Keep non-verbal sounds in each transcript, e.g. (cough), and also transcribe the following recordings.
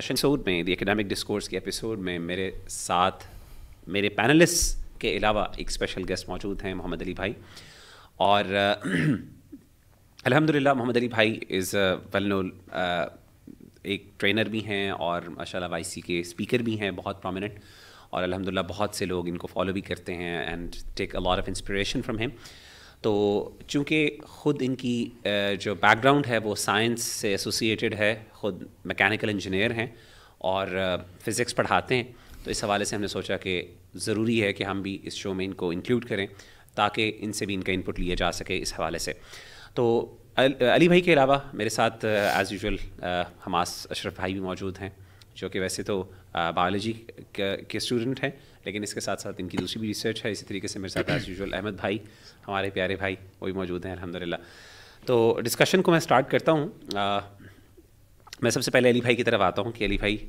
Episode में academic discourse के episode में मेरे साथ मेरे पैनलिस्ट के अलावा एक स्पेशल गेस्ट मौजूद हैं मोहम्मद अली भाई और (clears throat) अल्हम्दुलिल्लाह मोहम्मद अली भाई इज़ वेल नो एक ट्रेनर भी हैं और माशा वाई सी के स्पीकर भी हैं बहुत प्रोमिनेंट और अलहमदिल्ला बहुत से लोग इनको फॉलो भी करते हैं and take a lot of inspiration from him तो चूँकि ख़ुद इनकी जो बैकग्राउंड है वो साइंस से एसोसिएटेड है ख़ुद मैकेनिकल इंजीनियर हैं और फिज़िक्स पढ़ाते हैं तो इस हवाले से हमने सोचा कि ज़रूरी है कि हम भी इस शो में इनको इंक्लूड करें ताकि इनसे भी इनका इनपुट लिया जा सके इस हवाले से तो अली भाई के अलावा मेरे साथ एज़ यूजल हमास अशरफ भाई भी मौजूद हैं जो कि वैसे तो बायोलॉजी के स्टूडेंट हैं लेकिन इसके साथ साथ इनकी दूसरी भी रिसर्च है इसी तरीके से मेरे साथ एज़ यूजल अहमद भाई हमारे प्यारे भाई वो भी मौजूद हैं अलहमदिल्ला तो डिस्कशन को मैं स्टार्ट करता हूँ मैं सबसे पहले अली भाई की तरफ आता हूँ कि अली भाई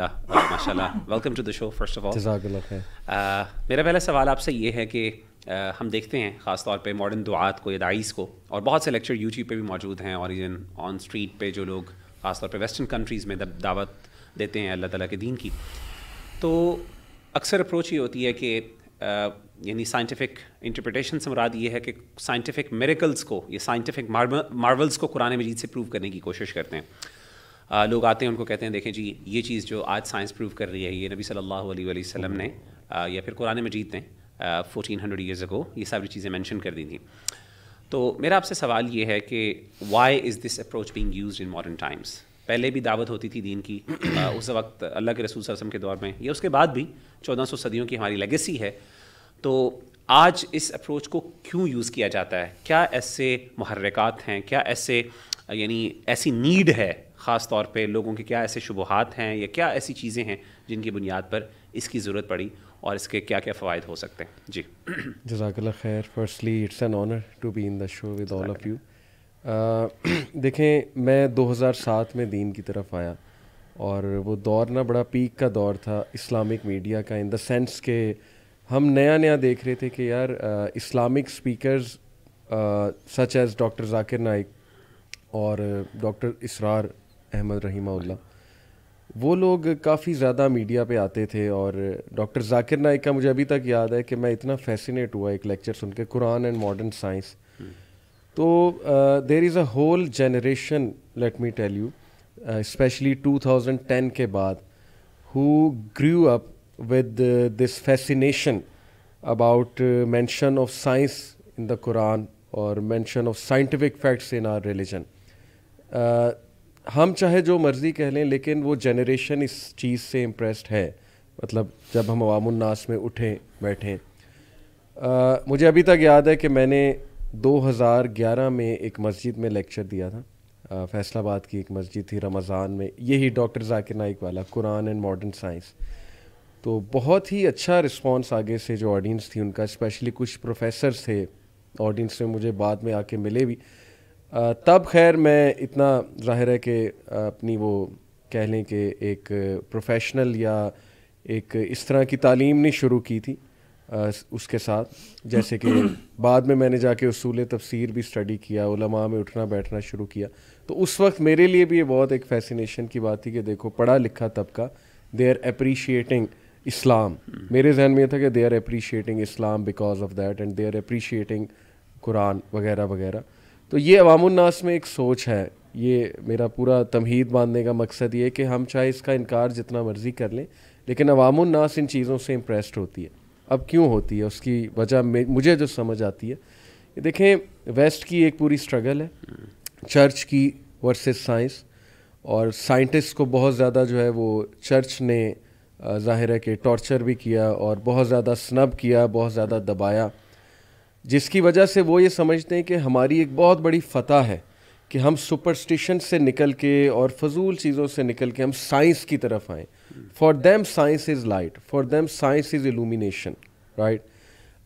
ला माशाल्लाह welcome to the show first of all मेरा पहला सवाल आपसे ये है कि आ, हम देखते हैं ख़ास तौर पे मॉडर्न दुआत को यदाइस को और बहुत से लेक्चर यूट्यूब पे भी मौजूद हैं और इवन ऑन स्ट्रीट पे जो लोग ख़ास तौर पे वेस्टर्न कंट्रीज़ में दावत देते हैं अल्लाह ताला के दीन की तो अक्सर अप्रोच ये होती है कि यानी साइंटिफिक इंटरप्रटेशन से मुराद ये है कि साइंटिफिक मेरिकल्स को या साइंटिफिक मार्वल्स को कुरान मजीद से प्रूव करने की कोशिश करते हैं आ, लोग आते हैं उनको कहते हैं देखें जी ये चीज़ जो आज साइंस प्रूव कर रही है ये नबी सल्लल्लाहु अलैहि वसल्लम ने आ, या फिर कुरान मजीद ने फोटीन हंड्रेड ईयर्स अगो ये सारी चीज़ें मैंशन कर दी थी तो मेरा आपसे सवाल ये है कि why is this approach being use in modern times पहले भी दावत होती थी दीन की उस वक्त अल्लाह के रसूल रसम के दौर में या उसके बाद भी चौदह सौ सदियों की हमारी लेगेसी है तो आज इस अप्रोच को क्यों यूज़ किया जाता है क्या ऐसे महरक हैं क्या ऐसे यानी ऐसी नीड है ख़ास तौर पे लोगों के क्या ऐसे शुबहत हैं या क्या ऐसी चीज़ें हैं जिनकी बुनियाद पर इसकी ज़रूरत पड़ी और इसके क्या क्या फ़वाद हो सकते हैं जी (clears throat) जजाकल्ला खैर firstly it's an honour to be in the show with all of you (clears throat) देखें मैं 2007 में दीन की तरफ आया और वो दौर ना बड़ा पीक का दौर था इस्लामिक मीडिया का इन द सेंस के हम नया नया देख रहे थे कि यार Islamic speakers such as doctor Zakir Naik और डॉक्टर इसरार अहमद रहीमाउल्ला वो लोग काफ़ी ज़्यादा मीडिया पे आते थे और डॉक्टर जाकिर नाइक का मुझे अभी तक याद है कि मैं इतना फैसिनेट हुआ एक लेक्चर सुन के कुरान एंड मॉडर्न साइंस तो there is a whole generation let me tell you specially 2010 के बाद who grew up with this fascination about mention of science in the Quran और mention of scientific facts in our religion हम चाहे जो मर्ज़ी कह लें लेकिन वो जनरेशन इस चीज़ से इम्प्रेस्ड है मतलब जब हम अवामनास में उठें बैठें uh, मुझे अभी तक याद है कि मैंने 2011 में एक मस्जिद में लेक्चर दिया था फैसलाबाद की एक मस्जिद थी रमज़ान में यही डॉक्टर जाकिर नाइक वाला कुरान एंड मॉडर्न साइंस तो बहुत ही अच्छा रिस्पांस आगे से जो ऑडियंस थी उनका स्पेशली कुछ प्रोफेसर थे ऑडियंस में मुझे बाद में आके मिले भी तब खैर मैं इतना जाहिर है कि अपनी वो कह लें कि एक प्रोफेशनल या एक इस तरह की तालीम नहीं शुरू की थी उसके साथ जैसे कि बाद में मैंने जाके असूल तफसीर भी स्टडी किया उलमा में उठना बैठना शुरू किया तो उस वक्त मेरे लिए भी ये बहुत एक फैसिनेशन की बात थी कि देखो पढ़ा लिखा तबका दे आर अप्रीशिएटिंग इस्लाम मेरे जहन में यह था कि they are appreciating Islam because of that and they are appreciating Quran वगैरह वगैरह तो ये अवामनास में एक सोच है ये मेरा पूरा तमहीद बांधने का मकसद ये कि हम चाहे इसका इनकार जितना मर्ज़ी कर लें लेकिन अवामनास इन चीज़ों से इम्प्रेस्ड होती है अब क्यों होती है उसकी वजह मुझे जो समझ आती है देखें वेस्ट की एक पूरी स्ट्रगल है चर्च की वर्सेस साइंस और साइंटिस्ट को बहुत ज़्यादा जो है वो चर्च ने ज़ाहिर है कि टॉर्चर भी किया और बहुत ज़्यादा स्नब किया बहुत ज़्यादा दबाया जिसकी वजह से वो ये समझते हैं कि हमारी एक बहुत बड़ी फतह है कि हम सुपरस्टिशन से निकल के और फजूल चीज़ों से निकल के हम साइंस की तरफ आएँ for them science is light for them science is illumination right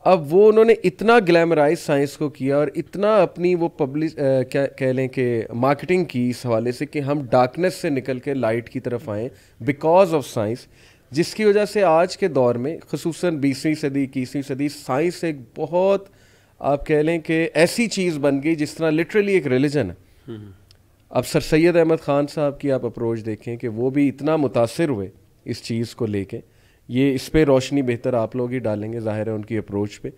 अब वो उन्होंने इतना ग्लैमराइज साइंस को किया और इतना अपनी वो पब्लिश क्या कह लें कि मार्केटिंग की इस हवाले से कि हम डार्कनेस से निकल के लाइट की तरफ आएँ बिकॉज ऑफ साइंस जिसकी वजह से आज के दौर में खसूस बीसवीं सदी इक्कीसवीं सदी साइंस एक बहुत आप कह लें कि ऐसी चीज़ बन गई जिस तरह लिटरली एक रिलीजन है हम्म। अब सर सैद अहमद ख़ान साहब की आप अप्रोच देखें कि वो भी इतना मुतासर हुए इस चीज़ को लेके ये इस पर रोशनी बेहतर आप लोग ही डालेंगे ज़ाहिर है उनकी अप्रोच पे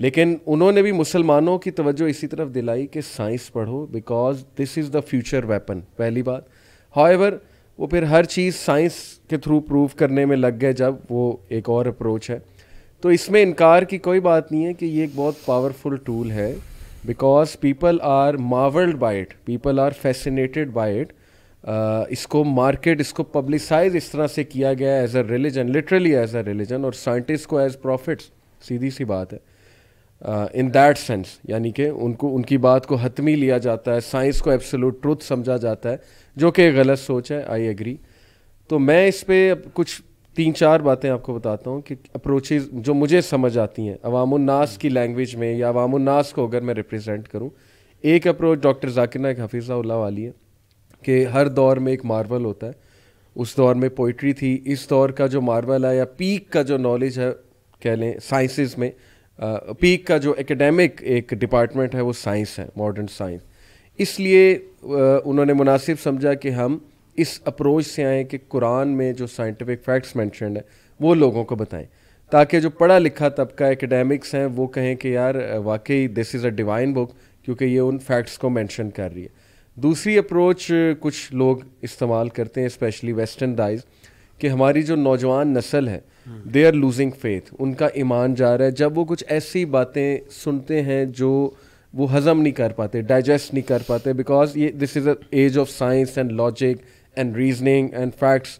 लेकिन उन्होंने भी मुसलमानों की तवज्जो इसी तरफ दिलाई कि साइंस पढ़ो because this is the future weapon पहली बात हाउएवर वो फिर हर चीज़ साइंस के थ्रू प्रूव करने में लग गए जब वो एक और अप्रोच है तो इसमें इनकार की कोई बात नहीं है कि ये एक बहुत पावरफुल टूल है because people are marvelled by it people are fascinated by it इसको मार्केट इसको पब्लिसाइज इस तरह से किया गया as a religion literally as a religion और साइंटिस्ट को एज प्रॉफिट्स सीधी सी बात है इन दैट सेंस यानी कि उनको उनकी बात को हतमी लिया जाता है साइंस को एब्सोलूट ट्रूथ समझा जाता है जो कि गलत सोच है आई एग्री तो मैं इस पर कुछ तीन चार बातें आपको बताता हूँ कि अप्रोचेज जो मुझे समझ आती हैं अवामनास की लैंग्वेज में या अवामनास को अगर मैं रिप्रेजेंट करूँ एक अप्रोच डॉक्टर जाकिर नायक हफीज़ा वाली है कि हर दौर में एक मार्वल होता है उस दौर में पोइट्री थी इस दौर का जो मार्वल है या पीक का जो नॉलेज है कह लें साइंसेस में पीक का जो एकेडमिक एक डिपार्टमेंट है वो साइंस है मॉडर्न साइंस इसलिए उन्होंने मुनासिब समझा कि हम इस अप्रोच से आएँ कि कुरान में जो साइंटिफिक फैक्ट्स मैंशन है वो लोगों को बताएं ताकि जो पढ़ा लिखा तबका एकेडमिक्स हैं वो कहें कि यार वाकई this is a divine book क्योंकि ये उन फैक्ट्स को मेंशन कर रही है दूसरी अप्रोच uh, कुछ लोग इस्तेमाल करते हैं स्पेशली वेस्टर्न डाइज कि हमारी जो नौजवान नस्ल है दे आर लूजिंग फेथ उनका ईमान जा रहा है जब वो कुछ ऐसी बातें सुनते हैं जो वो हज़म नहीं कर पाते डाइजेस्ट नहीं कर पाते बिकॉज ये this is age of science and logic and reasoning and facts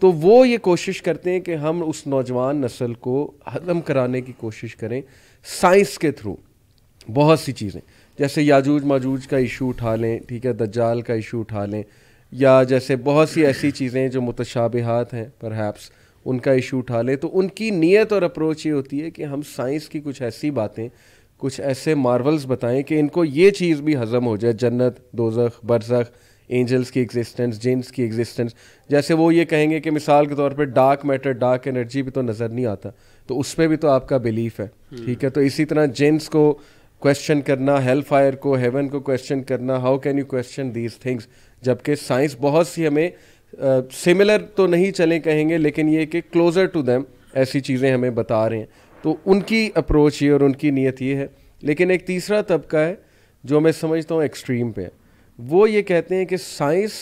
तो वो ये कोशिश करते हैं कि हम उस नौजवान नस्ल को हजम कराने की कोशिश करें साइंस के थ्रू बहुत सी चीज़ें जैसे याजूज माजूज का इशू उठा लें ठीक है दज्जाल का इशू उठा लें या जैसे बहुत सी ऐसी चीज़ें जो मुतशाबहत हैं परहैप्स उनका इशू उठा लें तो उनकी नीयत और अप्रोच ये होती है कि हम साइंस की कुछ ऐसी बातें कुछ ऐसे मार्वल्स बताएं कि इनको ये चीज़ भी हज़म हो जाए जन्नत दोजख बरसख एंजल्स की एग्जिस्टेंस जिन्स की एग्जिस्टेंस जैसे वो ये कहेंगे कि मिसाल के तौर पर डार्क मैटर डार्क एनर्जी भी तो नज़र नहीं आता तो उस पर भी तो आपका बिलीफ है हम्म। ठीक है तो इसी तरह जिन्स को क्वेश्चन करना हेल फायर को हेवन को क्वेश्चन करना how can you question these things जबकि साइंस बहुत सी हमें सिमिलर uh, तो नहीं चले कहेंगे लेकिन ये कि क्लोज़र टू दैम ऐसी चीज़ें हमें बता रहे हैं तो उनकी अप्रोच ये और उनकी नीयत ये है लेकिन एक तीसरा तबका है जो मैं समझता हूँ एक्सट्रीम पे वो ये कहते हैं कि साइंस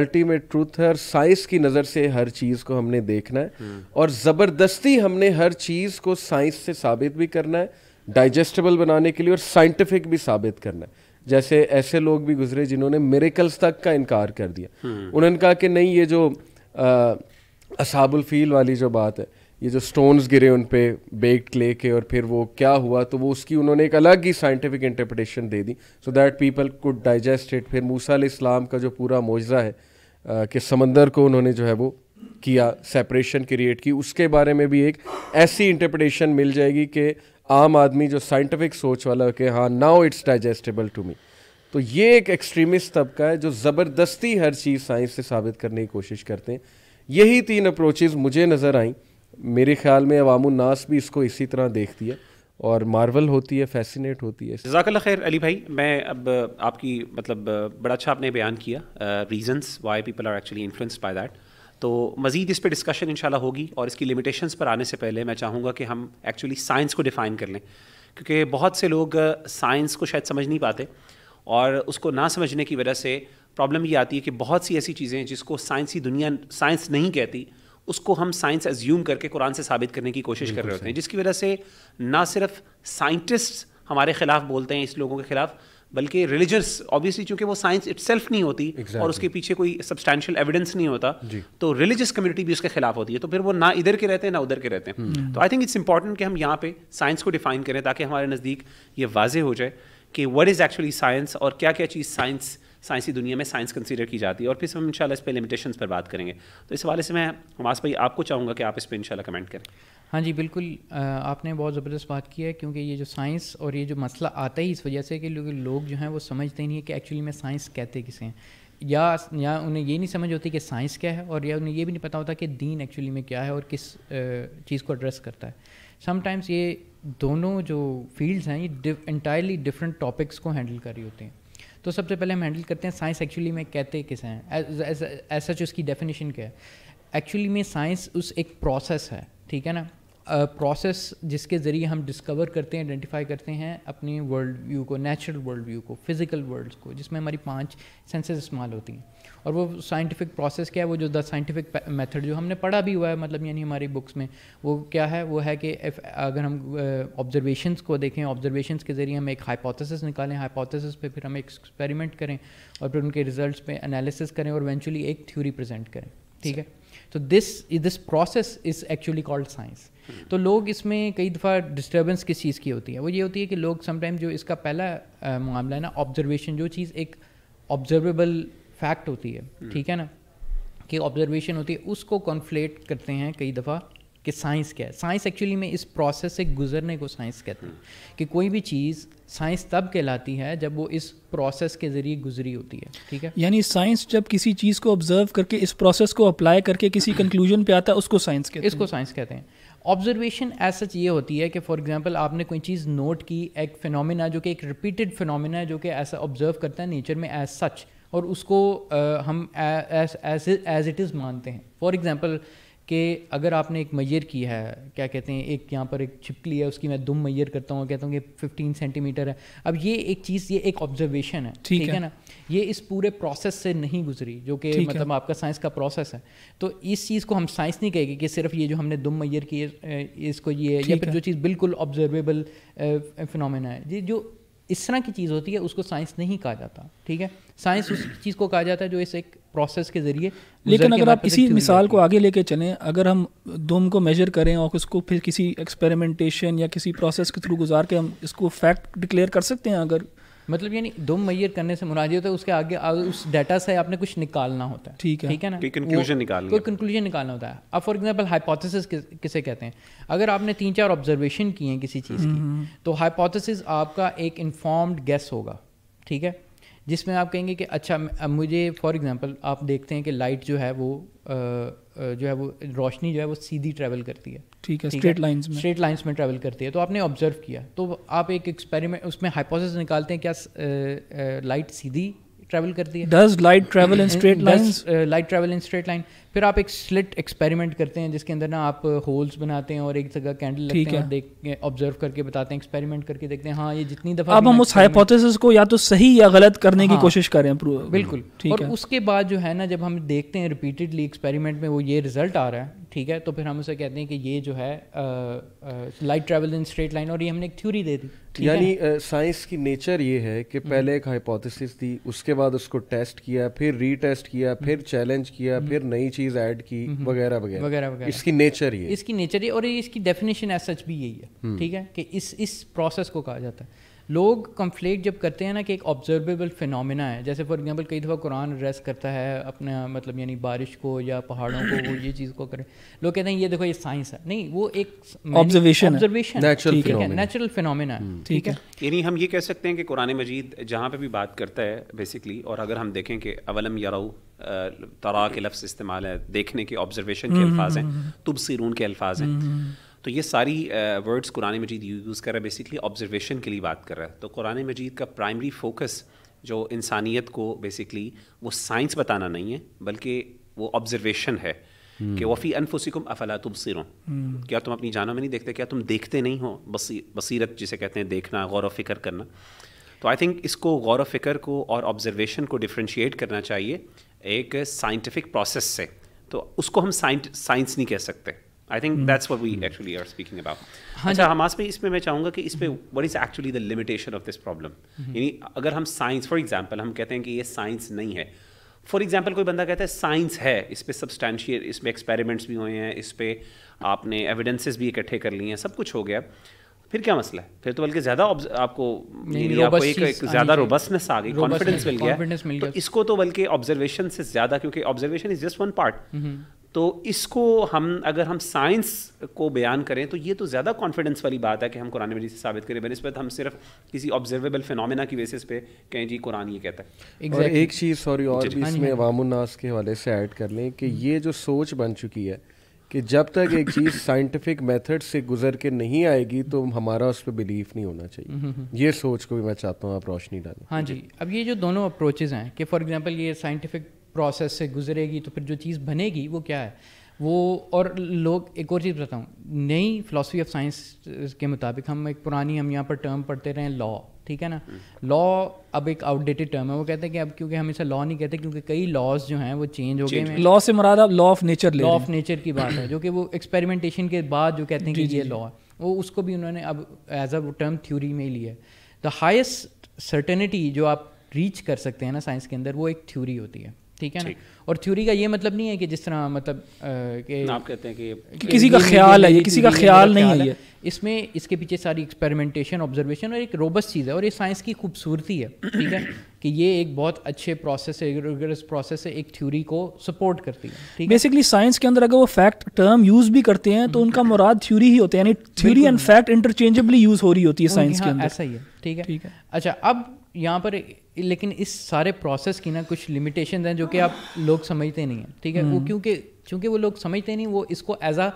अल्टीमेट ट्रूथ है और साइंस की नज़र से हर चीज़ को हमने देखना है हम्म। और ज़बरदस्ती हमने हर चीज़ को साइंस से साबित भी करना है डाइजेस्टेबल बनाने के लिए और साइंटिफिक भी साबित करना है जैसे ऐसे लोग भी गुजरे जिन्होंने मेरेकल्स तक का इनकार कर दिया हम्म। उन्होंने कहा कि नहीं ये जो असाबुल फील वाली जो बात है ये जो स्टोन्स गिरे उन पर बेक्ड क्ले के और फिर वो क्या हुआ तो वो उसकी उन्होंने एक अलग ही साइंटिफिक इंटरप्रटेशन दे दी so that people could digest it फिर मूसा इस्लाम का जो पूरा मुजरा है आ, कि समंदर को उन्होंने जो है वो किया सेपरेशन क्रिएट की उसके बारे में भी एक ऐसी इंटरप्रटेशन मिल जाएगी कि आम आदमी जो साइंटिफिक सोच वाला कि हाँ now it's digestible to me तो ये एक एक्सट्रीमिस्ट तबका है जो ज़बरदस्ती हर चीज़ साइंस से साबित करने की कोशिश करते हैं यही तीन अप्रोचेज़ मुझे नज़र आई मेरे ख्याल में अवामनास भी इसको इसी तरह देखती है और मार्वल होती है फैसिनेट होती है जजाकल खैर अली भाई मैं अब आपकी मतलब बड़ा अच्छा आपने बयान किया reasons why people are actually influenced by that तो मज़ीद इस पर डिस्कशन इन होगी और इसकी लिमिटेशंस पर आने से पहले मैं चाहूँगा कि हम एक्चुअली साइंस को डिफ़ाइन कर लें क्योंकि बहुत से लोग साइंस uh, को शायद समझ नहीं पाते और उसको ना समझने की वजह से प्रॉब्लम ये आती है कि बहुत सी ऐसी चीज़ें जिसको साइंसी दुनिया साइंस नहीं कहती उसको हम साइंस एज्यूम करके कुरान से साबित करने की कोशिश कर रहे होते हैं जिसकी वजह से ना सिर्फ साइंटिस्ट हमारे ख़िलाफ़ बोलते हैं इस लोगों के ख़िलाफ़ बल्कि रिलीजियस ऑब्वियसली चूंकि वो साइंस इट नहीं होती exactly. और उसके पीछे कोई सब्सटैशियल एविडेंस नहीं होता तो रिलीजियस कम्युनिटी भी उसके खिलाफ होती है तो फिर वो ना इधर के रहते हैं ना उधर के रहते हैं हम्म। तो आई थिंक इट्स इंपॉर्टेंट कि हम यहाँ पे साइंस को डिफाइन करें ताकि हमारे नज़दीक ये वाजे हो जाए कि वट इज़ एक्चुअली साइंस और क्या क्या चीज़ साइंस साइंसी दुनिया में साइंस कंसीडर की जाती है और फिर हम इंशाल्लाह इस पर लिमिटेशंस पर बात करेंगे तो इस हवाले से मैं हमास भाई आपको चाहूँगा कि आप इस पर इंशाल्लाह कमेंट करें हाँ जी बिल्कुल आपने बहुत ज़बरदस्त बात की है क्योंकि ये जो साइंस और ये जो मसला आता ही इस वजह से कि लोग जो हैं वो समझते नहीं है कि एक्चुअली में साइंस कहते किसे हैं या या उन्हें ये नहीं समझ होती कि साइंस क्या है और या उन्हें ये भी नहीं पता होता कि दीन एक्चुअली में क्या है और किस चीज़ को एड्रेस करता है समटाइम्स ये दोनों जो फील्ड्स हैं ये इंटायरली डिफरेंट टॉपिक्स को हैंडल कर रही होते हैं तो सबसे पहले हम हैंडल करते हैं साइंस एक्चुअली में कहते किसे हैं एज सच उसकी डेफिनेशन क्या है एक्चुअली में साइंस उस एक प्रोसेस है ठीक है ना प्रोसेस जिसके ज़रिए हम डिस्कवर करते हैं आइडेंटिफाई करते हैं अपनी वर्ल्ड व्यू को नेचुरल वर्ल्ड व्यू को फिज़िकल वर्ल्ड को जिसमें हमारी पांच सेंसेस इस्तेमाल होती हैं और वो साइंटिफिक प्रोसेस क्या है वो जो द साइंटिफिक मेथड जो हमने पढ़ा भी हुआ है मतलब यानी हमारी बुक्स में वो क्या है वो है कि अगर हम ऑब्जर्वेशंस uh, को देखें ऑब्जर्वेशंस के ज़रिए हम एक हाइपोथेसिस निकालें हाइपोथेसिस पे फिर हम एक एक्सपेरिमेंट करें और फिर उनके रिजल्ट पे एनालिसिस करें और इवेंचुअली एक थ्योरी प्रेजेंट करें ठीक है तो this this process is actually called science तो लोग इसमें कई दफ़ा डिस्टर्बेंस किस चीज़ की होती है वो ये होती है कि लोग समटाइम जो इसका पहला मामला है ना ऑब्जर्वेशन जो चीज़ एक ऑब्जर्वेबल फैक्ट होती है hmm. ठीक है ना कि ऑब्जर्वेशन होती है उसको कॉन्फ्लेट करते हैं कई दफ़ा कि साइंस क्या है साइंस एक्चुअली में इस प्रोसेस से गुजरने को साइंस कहते हैं कि कोई भी चीज़ साइंस तब कहलाती है जब वो इस प्रोसेस के ज़रिए गुजरी होती है ठीक है यानी साइंस जब किसी चीज़ को ऑब्जर्व करके इस प्रोसेस को अप्लाई करके किसी कंक्लूजन पे आता है उसको साइंस कहते हैं इसको साइंस कहते हैं ऑब्जर्वेशन एज सच ये होती है कि फॉर एग्ज़ाम्पल आपने कोई चीज़ नोट की एक फिनोमिना जो कि एक रिपीटेड फिनोमिना है जो कि ऐसा ऑब्जर्व करता है नेचर में एज सच और उसको आ, हम एज इट इज़ मानते हैं फॉर एग्ज़ाम्पल कि अगर आपने एक मैयर किया है क्या कहते हैं एक यहाँ पर एक छिपकली है उसकी मैं दुम मैयर करता हूँ कहता हूँ कि फिफ्टीन सेंटीमीटर है अब ये एक चीज़ ये एक ऑब्जर्वेशन है ठीक है ना ये इस पूरे प्रोसेस से नहीं गुजरी जो कि मतलब आपका साइंस का प्रोसेस है तो इस चीज़ को हम साइंस नहीं कहेंगे कि सिर्फ ये जो हमने दुम मैयर की इसको ये या फिर जो चीज़ बिल्कुल ऑब्जर्वेबल फिनमिना है ये जो इस तरह की चीज़ होती है उसको साइंस नहीं कहा जाता ठीक है साइंस उस चीज़ को कहा जाता है जो इस एक प्रोसेस के ज़रिए लेकिन अगर आप इसी मिसाल को आगे लेके चलें अगर हम दुम को मेजर करें और उसको फिर किसी एक्सपेरिमेंटेशन या किसी प्रोसेस के थ्रू गुजार के हम इसको फैक्ट डिक्लेयर कर सकते हैं अगर मतलब यानी दो मैयर करने से मुराद होता है उसके आगे उस डाटा से आपने कुछ निकालना होता है ठीक है ठीक है ना कंक्लूजन निकालना कोई कंक्लूजन निकालना होता है अब फॉर एग्जाम्पल हाइपोथेसिस किसे कहते हैं अगर आपने तीन चार ऑब्जर्वेशन किए हैं किसी चीज़ की हम्म, हम्म। तो हाइपोथेसिस आपका एक इन्फॉर्म्ड गैस होगा ठीक है जिसमें आप कहेंगे कि अच्छा मुझे फॉर एग्जाम्पल आप देखते हैं कि लाइट जो है वो जो है वो रोशनी जो है वो सीधी ट्रैवल करती है ठीक है स्ट्रेट लाइंस में स्ट्रेट लाइंस में ट्रैवल करती है तो आपने ऑब्जर्व किया तो आप एक एक्सपेरिमेंट उसमें हाइपोथेसिस निकालते हैं क्या लाइट सीधी ट्रैवल करती है does light travel in straight lines light travel in straight line फिर आप एक स्लिट एक्सपेरिमेंट करते हैं जिसके अंदर ना आप होल्स uh, बनाते हैं और एक जगह कैंडल लगते हैं देख ऑब्जर्व करके बताते हैं एक्सपेरिमेंट करके देखते हैं हाँ ये जितनी दफ़ा अब हम उस हाइपोथेसिस को या तो सही या गलत करने हाँ, की कोशिश करें बिल्कुल ठीक और है। उसके बाद जो है ना जब हम देखते हैं रिपीटेडली एक्सपेरिमेंट में वो ये रिजल्ट आ रहा है ठीक है तो फिर हम उसे कहते हैं कि ये जो है light travel in straight line और ये हमने एक थ्योरी दे दी यानी साइंस uh, की नेचर ये है कि हम्म। पहले एक हाइपोथेसिस थी उसके बाद उसको टेस्ट किया फिर रीटेस्ट किया हम्म। फिर चैलेंज किया हम्म। फिर नई चीज ऐड की वगैरह वगैरह वगैरह वगैरह इसकी नेचर ही है इसकी नेचर ही और इसकी डेफिनेशन एज सच भी यही है हम्म। ठीक है कि इस इस प्रोसेस को कहा जाता है लोग कंफ्लिक्ट जब करते हैं ना कि एक ऑब्जर्वेबल फिनमिना है जैसे फॉर एग्जांपल कई दफ़ा कुरान एड्रेस करता है अपने मतलब यानी बारिश को या पहाड़ों को वो ये चीज़ को करें लोग कहते हैं ये देखो ये साइंस है नहीं वो एक ऑब्जर्वेशन ऑब्जर्वेशन नेचुरल फिनोमेना है ठीक hmm। है यानी हम ये कह सकते हैं कि कुरान मजीद जहाँ पर भी बात करता है बेसिकली और अगर हम देखें कि अवलम यराऊ तरा के लफ्ज़ इस्तेमाल है देखने के ऑब्जर्वेशन hmm, hmm, के अल्फाज हैं तुब सिरून के अल्फाज हैं तो ये सारी वर्ड्स कुरान मजीद यूज़ कर रहा है बेसिकली ऑब्जर्वेशन के लिए बात कर रहा है तो कुरान मजीद का प्राइमरी फोकस जो इंसानियत को बेसिकली वो साइंस बताना नहीं है बल्कि वो ऑब्जर्वेशन है hmm. कि वफ़ी अनफुसिकुम अफला तुम सिरों hmm. क्या तुम अपनी जानों में नहीं देखते क्या तुम देखते नहीं हो बसी बसीरत जिसे कहते हैं देखना गौर व फिक्र करना तो आई थिंक इसको गौर व फिक्र को और ऑब्जर्वेशन को डिफ्रेंशिएट करना चाहिए एक साइंटिफिक प्रोसेस से तो उसको हम साइंस नहीं कह सकते I think that's what we actually are speaking about अच्छा हमास पे इसमें मैं चाहूँगा कि इस पर what is actually the limitation of this problem यानी अगर हम साइंस फॉर एग्जाम्पल हम कहते हैं कि ये साइंस नहीं है फॉर एग्जाम्पल कोई बंदा कहता है साइंस है इस पर सब्सटैंशियल इसमें एक्सपेरिमेंट्स भी हुए हैं इस पर आपने एविडेंसेस भी इकट्ठे कर लिए हैं सब कुछ हो गया फिर क्या मसला है फिर तो बल्कि ज्यादा आपको नहीं, नहीं, आपको एक, एक ज्यादा रोबस्टनेस आ गई कॉन्फिडेंस मिल गया तो इसको तो बल्कि ऑब्जर्वेशन से ज्यादा क्योंकि observation is just one part तो इसको हम अगर हम साइंस को बयान करें तो ये तो ज़्यादा कॉन्फिडेंस वाली बात है कि हम कुरान मजीद से साबित करें बनस्बत हम सिर्फ किसी ऑब्जर्वेबल फिनमिना की बेसिस पे कहें जी कुरान ये कहता है exactly. और एक चीज़ सॉरी और भी हाँ इसमें अवामनास हाँ के हवाले से ऐड कर लें कि ये जो सोच बन चुकी है कि जब तक एक चीज़ साइंटिफिक (coughs) मेथड से गुजर के नहीं आएगी तो हमारा उस पर बिलीफ नहीं होना चाहिए हम्म, हम्म, हम्म। ये सोच को भी मैं चाहता हूँ आप रोशनी डालें हाँ जी अब ये जो दोनों अप्रोचेज़ हैं कि फॉर एग्जांपल ये साइंटिफिक प्रोसेस से गुजरेगी तो फिर जो चीज़ बनेगी वो क्या है वो और लोग एक और चीज़ बताऊँ नई फिलासफी ऑफ साइंस के मुताबिक हम एक पुरानी हम यहाँ पर टर्म पढ़ते रहे लॉ ठीक है ना लॉ हम्म। अब एक आउटडेटेड टर्म है वो कहते हैं कि अब क्योंकि हम इसे लॉ नहीं कहते क्योंकि कई लॉज जो हैं वो चेंज हो गए हैं लॉ से मुराद अब law of nature law of nature की बात है जो कि वो एक्सपेरिमेंटेशन के बाद जो कहते हैं कि ये लॉ है वो उसको भी उन्होंने अब एज अ टर्म थ्योरी में ही लिया है द हाइस्ट सर्टेनिटी जो आप रीच कर सकते हैं ना साइंस के अंदर वो एक थ्योरी होती है ठीक है ना और थ्योरी का ये मतलब नहीं है कि जिस तरह मतलब कि आप कहते हैं कि, कि किसी का ख्याल है ये किसी का ख्याल नहीं है इसमें इसके पीछे सारी एक्सपेरिमेंटेशन ऑब्जर्वेशन और एक रोबस चीज़ है और ये साइंस की खूबसूरती है ठीक है कि ये एक बहुत अच्छे प्रोसेस है रिगरस प्रोसेस है एक थ्योरी को सपोर्ट करती है बेसिकली साइंस के अंदर अगर वो फैक्ट टर्म यूज़ भी करते हैं तो हम्म। उनका मुराद थ्योरी ही होता है यानी theory and fact interchangeably use हो रही होती है साइंस के अंदर ऐसा ही है ठीक है ठीक है अच्छा अब यहाँ पर लेकिन इस सारे प्रोसेस की ना कुछ लिमिटेशन हैं जो कि आप लोग समझते नहीं हैं ठीक है वो हम्म। क्योंकि क्योंकि वो लोग समझते नहीं वो इसको एज आ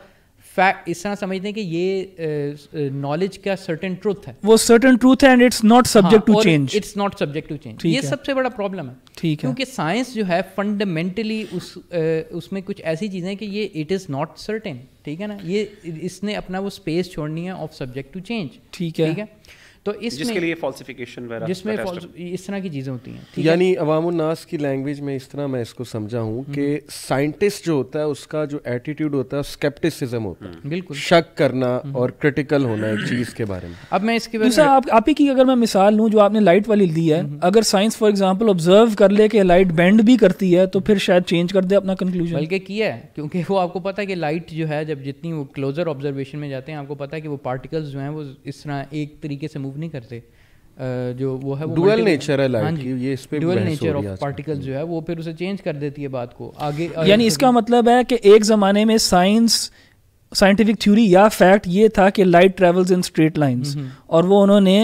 फैक्ट इस तरह समझते हैं कि ये नॉलेज का सर्टेन ट्रूथ है वो सर्टेन ट्रूथ है and it's not subject to change it's not subject to change ये सबसे बड़ा प्रॉब्लम है ठीक है क्योंकि साइंस जो है फंडामेंटली उस uh, उसमें कुछ ऐसी चीज़ें हैं कि ये इट इज़ नॉट सर्टेन ठीक है ना ये इसने अपना वो स्पेस छोड़नी है ऑफ सब्जेक्ट टू चेंज ठीक है ठीक है तो इसके लिए फॉल्सिफिकेशन वगैरह जिसमें इस तरह की चीज़ें होती हैं यानी अवाम अवामनास की लैंग्वेज में इस तरह मैं इसको समझा हूँ हम्म। कि साइंटिस्ट जो होता है उसका जो एटीट्यूड होता है स्केप्टिसिज्म होता है हम्म। बिल्कुल शक करना हम्म। और क्रिटिकल होना एक चीज़ के बारे में अब मैं इसके बारे आप आप ही की अगर मैं मिसाल लूँ जो आपने लाइट वाली दी है अगर साइंस फॉर एग्जाम्पल ऑब्जर्व कर ले कि लाइट बेंड भी करती है तो फिर शायद चेंज कर दे अपना कंक्लूजन बल्कि किया है क्योंकि वो आपको पता है कि लाइट जो है जब जितनी वो क्लोजर ऑब्जर्वेशन में जाते हैं आपको पता है कि वो पार्टिकल्स जो हैं वो इस तरह एक तरीके से मूव मूव नहीं करते जो वो है वो नेचर है लाइट हाँ की ये इस पे ड्यूअल नेचर ऑफ पार्टिकल्स जो है वो फिर उसे चेंज कर देती है बात को आगे यानी इसका मतलब है कि एक जमाने में साइंस साइंटिफिक थ्योरी या फैक्ट ये था कि light travels in straight lines और वो उन्होंने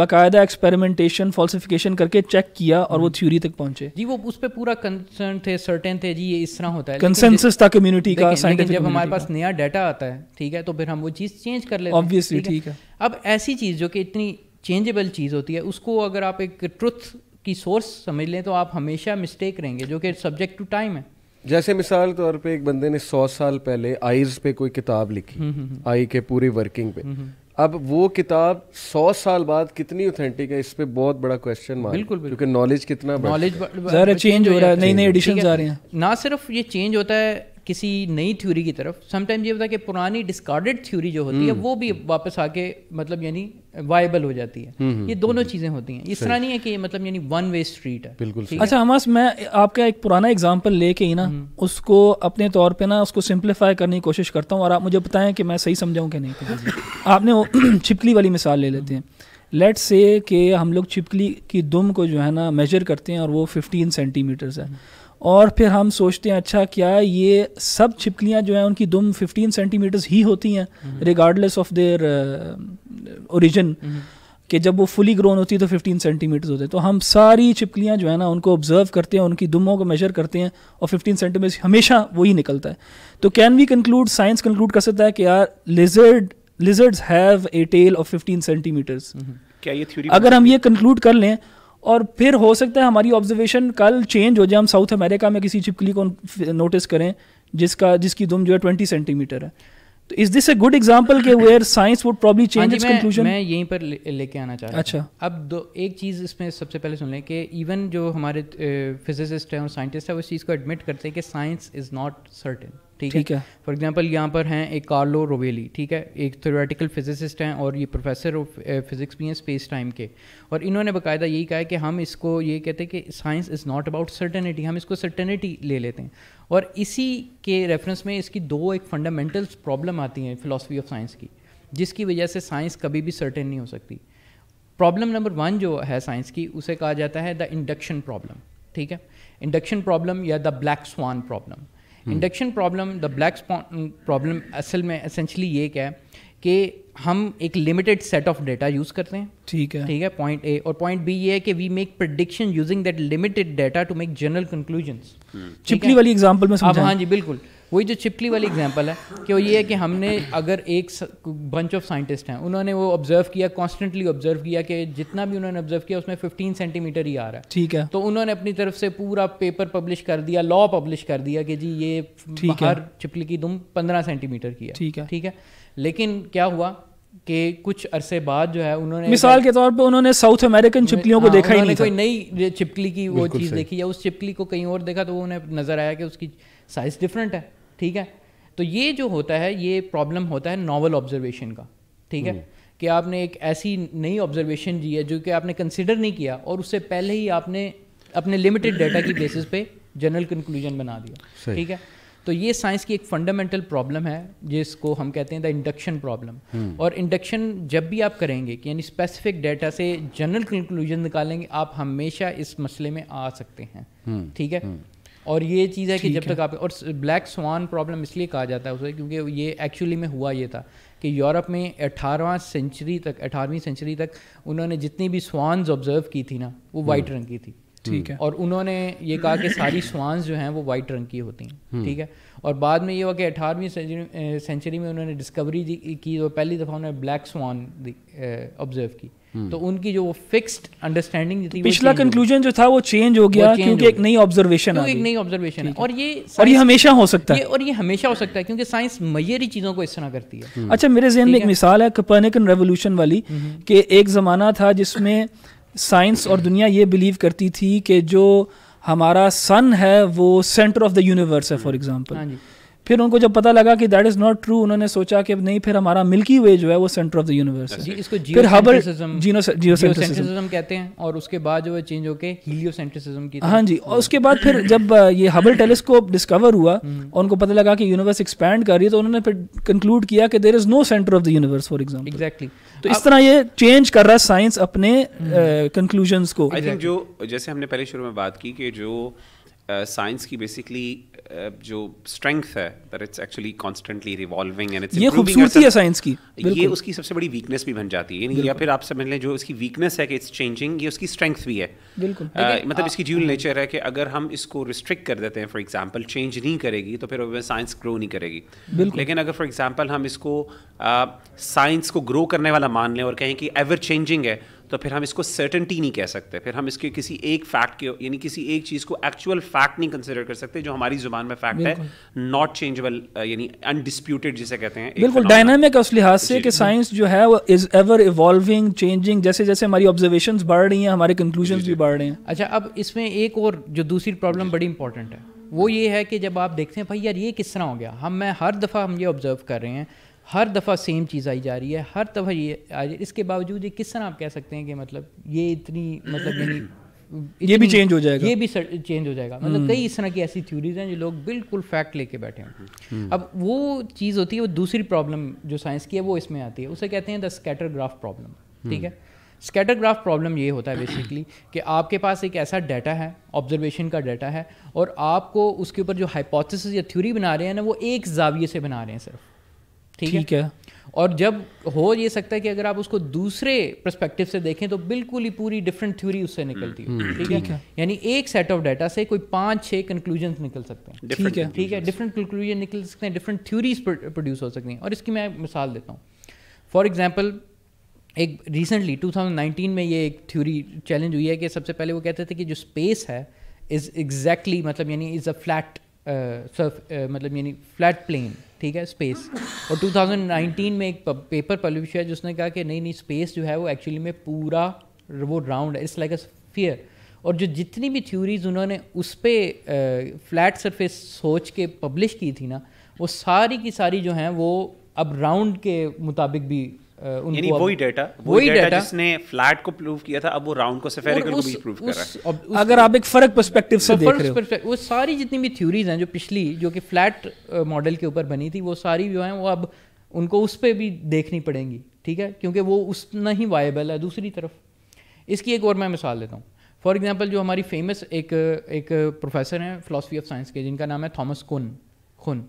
बाकायदा एक्सपेरिमेंटेशन फॉल्सिफिकेशन करके चेक किया और वो थ्योरी mm-hmm. तक पहुंचे जी वो उस पर पूरा कंसर्न थे सर्टेन थे जी ये इस तरह होता है कंसेंसस था कम्युनिटी का साइंटिफिक जब हमारे पास नया डाटा आता है ठीक है तो फिर हम वो चीज़ चेंज कर लेते हैं ऑब्वियसली ठीक है अब ऐसी चीज़ जो कि इतनी चेंजेबल चीज़ होती है उसको अगर आप एक ट्रुथ की सोर्स समझ लें तो आप हमेशा मिस्टेक रहेंगे जो कि सब्जेक्ट टू टाइम है जैसे मिसाल तौर पे एक बंदे ने सौ साल पहले आईज पे कोई किताब लिखी हम्म, हम्म, हम्म। आई के पूरी वर्किंग पे अब वो किताब सौ साल बाद कितनी ऑथेंटिक है इस पे बहुत बड़ा क्वेश्चन मार्क बिल्कुल क्योंकि नॉलेज कितना नॉलेज चेंज हो रहा है नई नई एडिशन आ रही हैं ना सिर्फ ये चेंज होता है किसी नई थ्योरी की तरफ समटाइम्स ये होता है कि पुरानी डिस्कार्डेड थ्योरी जो होती है हम्म। वो भी वापस आके मतलब यानी वायबल हो जाती है हम्म, हम्म, ये दोनों चीज़ें होती हैं इस तरह नहीं है कि मतलब यानी वन वे स्ट्रीट है बिल्कुल अच्छा हमास मैं आपका एक पुराना एग्जाम्पल लेके ही ना उसको अपने तौर पर ना उसको सिंप्लीफाई करने की कोशिश करता हूँ और आप मुझे बताएं कि मैं सही समझाऊँ कि नहीं हाँ आपने (clears throat) छिपकली वाली मिसाल ले लेते हैं लेट से कि हम लोग छिपकली की दुम को जो है ना मेजर करते हैं और वो फिफ्टीन सेंटीमीटर्स है और फिर हम सोचते हैं अच्छा क्या ये सब छिपकलियाँ जो हैं उनकी दुम 15 सेंटीमीटर्स ही होती हैं रिगार्डलेस ऑफ देयर ओरिजिन कि जब वो फुली ग्रोन होती है तो 15 सेंटीमीटर्स होते हैं तो हम सारी छिपकलियाँ जो है ना उनको ऑब्जर्व करते हैं उनकी दुमों को मेजर करते हैं और 15 सेंटीमीटर्स हमेशा वही निकलता है तो can we conclude science conclude कर सकता है कि यार lizard lizards have a tail of 15 centimetres क्या ये थ्योरी अगर हम ये कंक्लूड कर लें और फिर हो सकता है हमारी ऑब्जर्वेशन कल चेंज हो जाए हम साउथ अमेरिका में किसी छिपकली को नोटिस करें जिसका जिसकी दुम जो है ट्वेंटी सेंटीमीटर है तो is this a good example के where science would probably change its conclusion मैं यहीं पर लेके ले आना चाहता हूँ अच्छा अब दो एक चीज़ इसमें सबसे पहले सुन लें कि इवन जो हमारे फिजिसिस्ट हैं और साइंटिस्ट हैं वो इस चीज़ को एडमिट करते हैं कि साइंस इज़ नॉट सर्टेन ठीक, ठीक है फॉर एग्जाम्पल यहाँ पर हैं एक कार्लो रोवेली ठीक है एक थ्योरेटिकल फिजिसिस्ट हैं और ये प्रोफेसर ऑफ फिजिक्स भी हैं स्पेस टाइम के और इन्होंने बाकायदा यही कहा है कि हम इसको ये कहते हैं कि science is not about certainty हम इसको सर्टेनिटी ले लेते हैं और इसी के रेफरेंस में इसकी दो एक फंडामेंटल्स प्रॉब्लम आती हैं फिलोसफी ऑफ साइंस की जिसकी वजह से साइंस कभी भी सर्टेन नहीं हो सकती प्रॉब्लम नंबर वन जो है साइंस की उसे कहा जाता है द इंडक्शन प्रॉब्लम ठीक है इंडक्शन प्रॉब्लम या the black swan problem induction problem the black problem असल में असेंशली ये क्या है कि हम एक limited set of data use करते हैं ठीक है ठीक है पॉइंट ए और पॉइंट बी ये है कि we make prediction using that limited data to make general conclusion चिपली वाली एग्जाम्पल में हाँ जी बिल्कुल वही जो चिपली वाली एग्जांपल है कि वो ये है कि हमने अगर एक बंच ऑफ साइंटिस्ट हैं उन्होंने वो ऑब्जर्व किया कॉन्स्टेंटली ऑब्जर्व किया कि जितना भी उन्होंने ऑब्जर्व किया उसमें फिफ्टीन सेंटीमीटर ही आ रहा है ठीक है तो उन्होंने अपनी तरफ से पूरा पेपर पब्लिश कर दिया लॉ पब्लिश कर दिया कि जी ये हर चिपली की दुम पंद्रह सेंटीमीटर की है ठीक है ठीक है लेकिन क्या हुआ के कुछ अरसे बाद जो है उन्होंने मिसाल के तौर पे उन्होंने साउथ अमेरिकन चिपकलियों को हाँ, देखा ही नहीं कोई नई चिपकली की वो चीज़ देखी या उस चिपकली को कहीं और देखा तो उन्हें नजर आया कि उसकी साइज डिफरेंट है ठीक है तो ये जो होता है ये प्रॉब्लम होता है नॉवल ऑब्जर्वेशन का ठीक है हम्म। कि आपने एक ऐसी नई ऑब्जर्वेशन दी है जो कि आपने कंसिडर नहीं किया और उससे पहले ही आपने अपने लिमिटेड डेटा की बेसिस पे जनरल कंक्लूजन बना दिया ठीक है तो ये साइंस की एक फंडामेंटल प्रॉब्लम है जिसको हम कहते हैं द इंडक्शन प्रॉब्लम और इंडक्शन जब भी आप करेंगे कि यानी स्पेसिफिक डाटा से जनरल कंक्लूजन निकालेंगे आप हमेशा इस मसले में आ सकते हैं हम्म। ठीक है हम्म। और ये चीज़ है कि जब तक आप और ब्लैक स्वान प्रॉब्लम इसलिए कहा जाता है उसे क्योंकि ये एक्चुअली में हुआ ये था कि यूरोप में अठारहवा सेंचुरी तक अठारहवीं सेंचुरी तक उन्होंने जितनी भी स्वान्स ऑब्जर्व की थी ना वो वाइट हम्म। रंग की थी ठीक है और उन्होंने ये कहा कि सारी स्वान्स जो हैं वो वाइट रंग की होती हैं हम्म। ठीक है और बाद में ये हुआ कि अठारहवीं सेंचुरी में उन्होंने डिस्कवरी की और पहली दफ़ा उन्होंने ब्लैक स्वान ऑब्जर्व की Hmm. तो उनकी जो फिक्स्ड अंडरस्टैंडिंग तो पिछला कंक्लूजन जो था वो चेंज हो गया क्योंकि एक नई ऑब्जर्वेशन एक नई ऑब्जर्वेशन है और ये और ये हमेशा हो सकता है और ये हमेशा हो सकता है क्योंकि साइंस मयरी चीज़ों को इस तरह करती है hmm. अच्छा मेरे जहन में एक मिसाल है कपर्निकन रेवोल्यूशन वाली hmm. कि एक ज़माना था जिसमें साइंस और दुनिया ये बिलीव करती थी कि जो हमारा सन है वो सेंटर ऑफ द यूनिवर्स है फॉर एग्जांपल फिर उनको जब पता लगा कि दैट इज नॉट ट्रू उन्होंने सोचा कि नहीं फिर हमारा मिल्की वे जो है वो सेंटर ऑफ द यूनिवर्स है इसको फिर हबल जीनोसेंट्रिसिज्म कहते हैं और उसके बाद जो है चेंज होके हीलियोसेंट्रिसिज्म की हाँ जी और उसके बाद फिर जब ये हबल टेलीस्कोप डिस्कवर हुआ (laughs) हम्म। और उनको पता लगा कि यूनिवर्स एक्सपैंड कर रही है तो उन्होंने फिर कंक्लूड किया कि there is no centre of the universe for example exactly तो इस तरह ये चेंज कर रहा है साइंस अपने कंक्लूजन्स हम्म। को आई थिंक जो जैसे हमने पहले शुरू में बात की कि जो साइंस uh, की बेसिकली uh, जो स्ट्रेंथ है that it's actually constantly revolving and it's ये खूबसूरती है साइंस की ये उसकी सबसे बड़ी वीकनेस भी बन जाती है या फिर आप समझ लें जो इसकी वीकनेस है कि इट्स चेंजिंग ये उसकी स्ट्रेंथ भी है बिल्कुल uh, मतलब इसकी ड्यूल नेचर है कि अगर हम इसको रिस्ट्रिक्ट कर देते हैं फॉर एग्जाम्पल चेंज नहीं करेगी तो फिर साइंस ग्रो नहीं करेगी लेकिन अगर फॉर एग्जाम्पल हम इसको साइंस uh, को ग्रो करने वाला मान लें और कहें कि एवर चेंजिंग है तो फिर हम इसको सर्टेनिटी नहीं कह सकते फिर हम इसके किसी एक फैक्ट के यानी किसी एक चीज़ को एक्चुअल फैक्ट नहीं कंसिडर कर सकते जो हमारी जुबान में फैक्ट है नॉट चेंजेबल यानी अनडिस्प्यूटेड जिसे कहते हैं बिल्कुल डायनामिक उस लिहाज से कि साइंस जो है वो इज एवर इवॉल्विंग चेंजिंग जैसे जैसे हमारी ऑब्जर्वेशन बढ़ रही हैं हमारे कंक्लूजन भी बढ़ रहे हैं अच्छा अब इसमें एक और जो दूसरी प्रॉब्लम बड़ी इंपॉर्टेंट है वो ये है कि जब आप देखते हैं भाई यार ये किस तरह हो गया हम मैं हर दफ़ा हम ये ऑब्ज़र्व कर रहे हैं हर दफ़ा सेम चीज़ आई जा रही है हर दफ़ा ये आ रही इसके बावजूद ये किस तरह आप कह सकते हैं कि मतलब ये इतनी मतलब यानी (clears throat) ये भी चेंज हो जाएगा ये भी चेंज हो जाएगा मतलब हम्म। कई इस तरह की ऐसी थ्योरीज हैं जो लोग बिल्कुल फैक्ट लेके बैठे हैं हम्म। अब वो चीज़ होती है वो दूसरी प्रॉब्लम जो साइंस की है वो इसमें आती है उसे कहते हैं द स्कैटर ग्राफ प्रॉब्लम ठीक है स्कैटरग्राफ प्रॉब्लम ये होता है बेसिकली (clears throat) कि आपके पास एक ऐसा डाटा है ऑब्जर्वेशन का डाटा है और आपको उसके ऊपर जो हाइपोथेसिस या थ्योरी बना रहे हैं ना वो एक जाविये से बना रहे हैं सिर्फ ठीक, है? है और जब हो ये सकता है कि अगर आप उसको दूसरे परस्पेक्टिव से देखें तो बिल्कुल ही पूरी डिफरेंट थ्योरी उससे हम्म। निकलती हम्म। है ठीक है, यानी एक सेट ऑफ डाटा से कोई पांच छह कंक्लूजन निकल सकते हैं ठीक है ठीक है डिफरेंट कंक्लूजन निकल सकते हैं डिफरेंट थ्यूरीज प्रोड्यूस हो सकती हैं और इसकी मैं मिसाल देता हूँ फॉर एग्जाम्पल एक रिसेंटली 2019 में ये एक थ्योरी चैलेंज हुई है कि सबसे पहले वो कहते थे कि जो स्पेस है इज़ एग्जैक्टली exactly, मतलब यानी इज़ अ फ्लैट मतलब यानी फ्लैट प्लेन ठीक है स्पेस और 2019 में एक पेपर पब्लिश हुआ जिसने कहा कि नहीं नहीं स्पेस जो है वो एक्चुअली में पूरा वो राउंड है इट्स लाइक अ फियर और जो जितनी भी थ्योरीज उन्होंने उस पर फ्लैट सरफेस सोच के पब्लिश की थी ना वो सारी की सारी जो हैं वो अब राउंड के मुताबिक भी यानी वही डेटा वही डेटा जिसने फ्लैट को प्रूव किया था अब वो राउंड को को भी प्रूव कर रहा है अगर आप एक फर्क पर्सपेक्टिव से देख रहे हो वो सारी जितनी भी थ्योरीज हैं जो पिछली जो कि फ्लैट मॉडल के ऊपर बनी थी वो सारी जो हैं वो अब उनको उस पर भी देखनी पड़ेंगी ठीक है क्योंकि वो उतना ही वायबल है दूसरी तरफ इसकी एक और मैं मिसाल देता हूँ फॉर एग्जाम्पल जो हमारी फेमस एक एक प्रोफेसर हैं फिलासफी ऑफ साइंस के जिनका नाम है थॉमस कुन खुन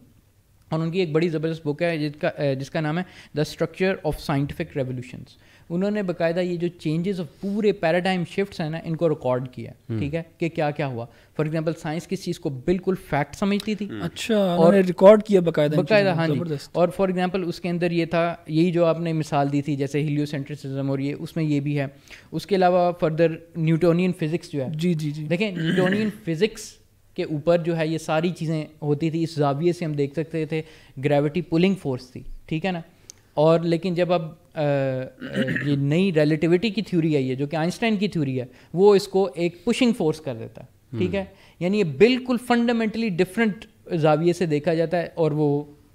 और उनकी एक बड़ी ज़बरदस्त बुक है जिसका जिसका नाम है the structure of scientific revolutions उन्होंने बकायदा ये जो चेंजेस ऑफ पूरे पैराडाइम शिफ्ट्स हैं ना इनको रिकॉर्ड किया हम्म। ठीक है कि क्या क्या हुआ फॉर एग्जांपल साइंस किस चीज़ को बिल्कुल फैक्ट समझती थी हम्म। अच्छा और रिकॉर्ड किया बकायदा बकायदा हाँ जी और फॉर एग्जांपल उसके अंदर ये था यही जो आपने मिसाल दी थी जैसे हिलियोसेंट्रिसिज्म और ये उसमें ये भी है उसके अलावा फर्दर न्यूटोनियन फिजिक्स जो है जी जी जी देखें न्यूटोनियन फिजिक्स के ऊपर जो है ये सारी चीज़ें होती थी इस जाविये से हम देख सकते थे ग्रेविटी पुलिंग फोर्स थी ठीक है ना और लेकिन जब अब आ, ये नई रिलेटिविटी की थ्योरी आई है जो कि आइंस्टाइन की थ्योरी है वो इसको एक पुशिंग फोर्स कर देता है ठीक है हम्म। यानी ये बिल्कुल फंडामेंटली डिफरेंट जाविये से देखा जाता है और वो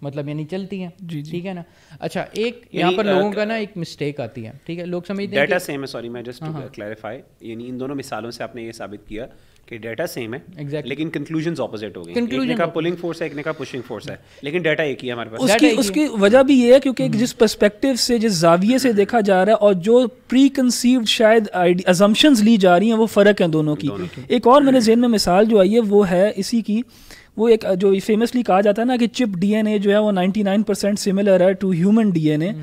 मतलब यानी चलती है ठीक है ना अच्छा एक यहाँ पर लोगों का ना एक मिस्टेक आती है ठीक है लोग समझते हैं डेटा सेम है सॉरी मैं जस्ट क्लैरिफाई हाँ, हाँ। यानी इन दोनों मिसालों से आपने ये साबित किया कि डेटा सेम है exactly. लेकिन कंक्लूजन ऑपोजिट हो गए एक का पुलिंग फोर्स है एक ने का पुशिंग फोर्स है लेकिन डेटा एक ही है हमारे पास उसकी उसकी वजह भी ये है क्योंकि हम्म। जिस पर्सपेक्टिव से जिस जाविये से देखा जा रहा है और जो प्री कंसीव्ड शायद अजम्पन्स ली जा रही हैं वो फ़र्क है दोनों की एक और मेरे हम्म। जहन में मिसाल जो आई है वो है इसी की वो एक जो फेमसली कहा जाता है ना कि चिप डीएनए जो है वो 99 परसेंट सिमिलर है टू ह्यूमन डीएनए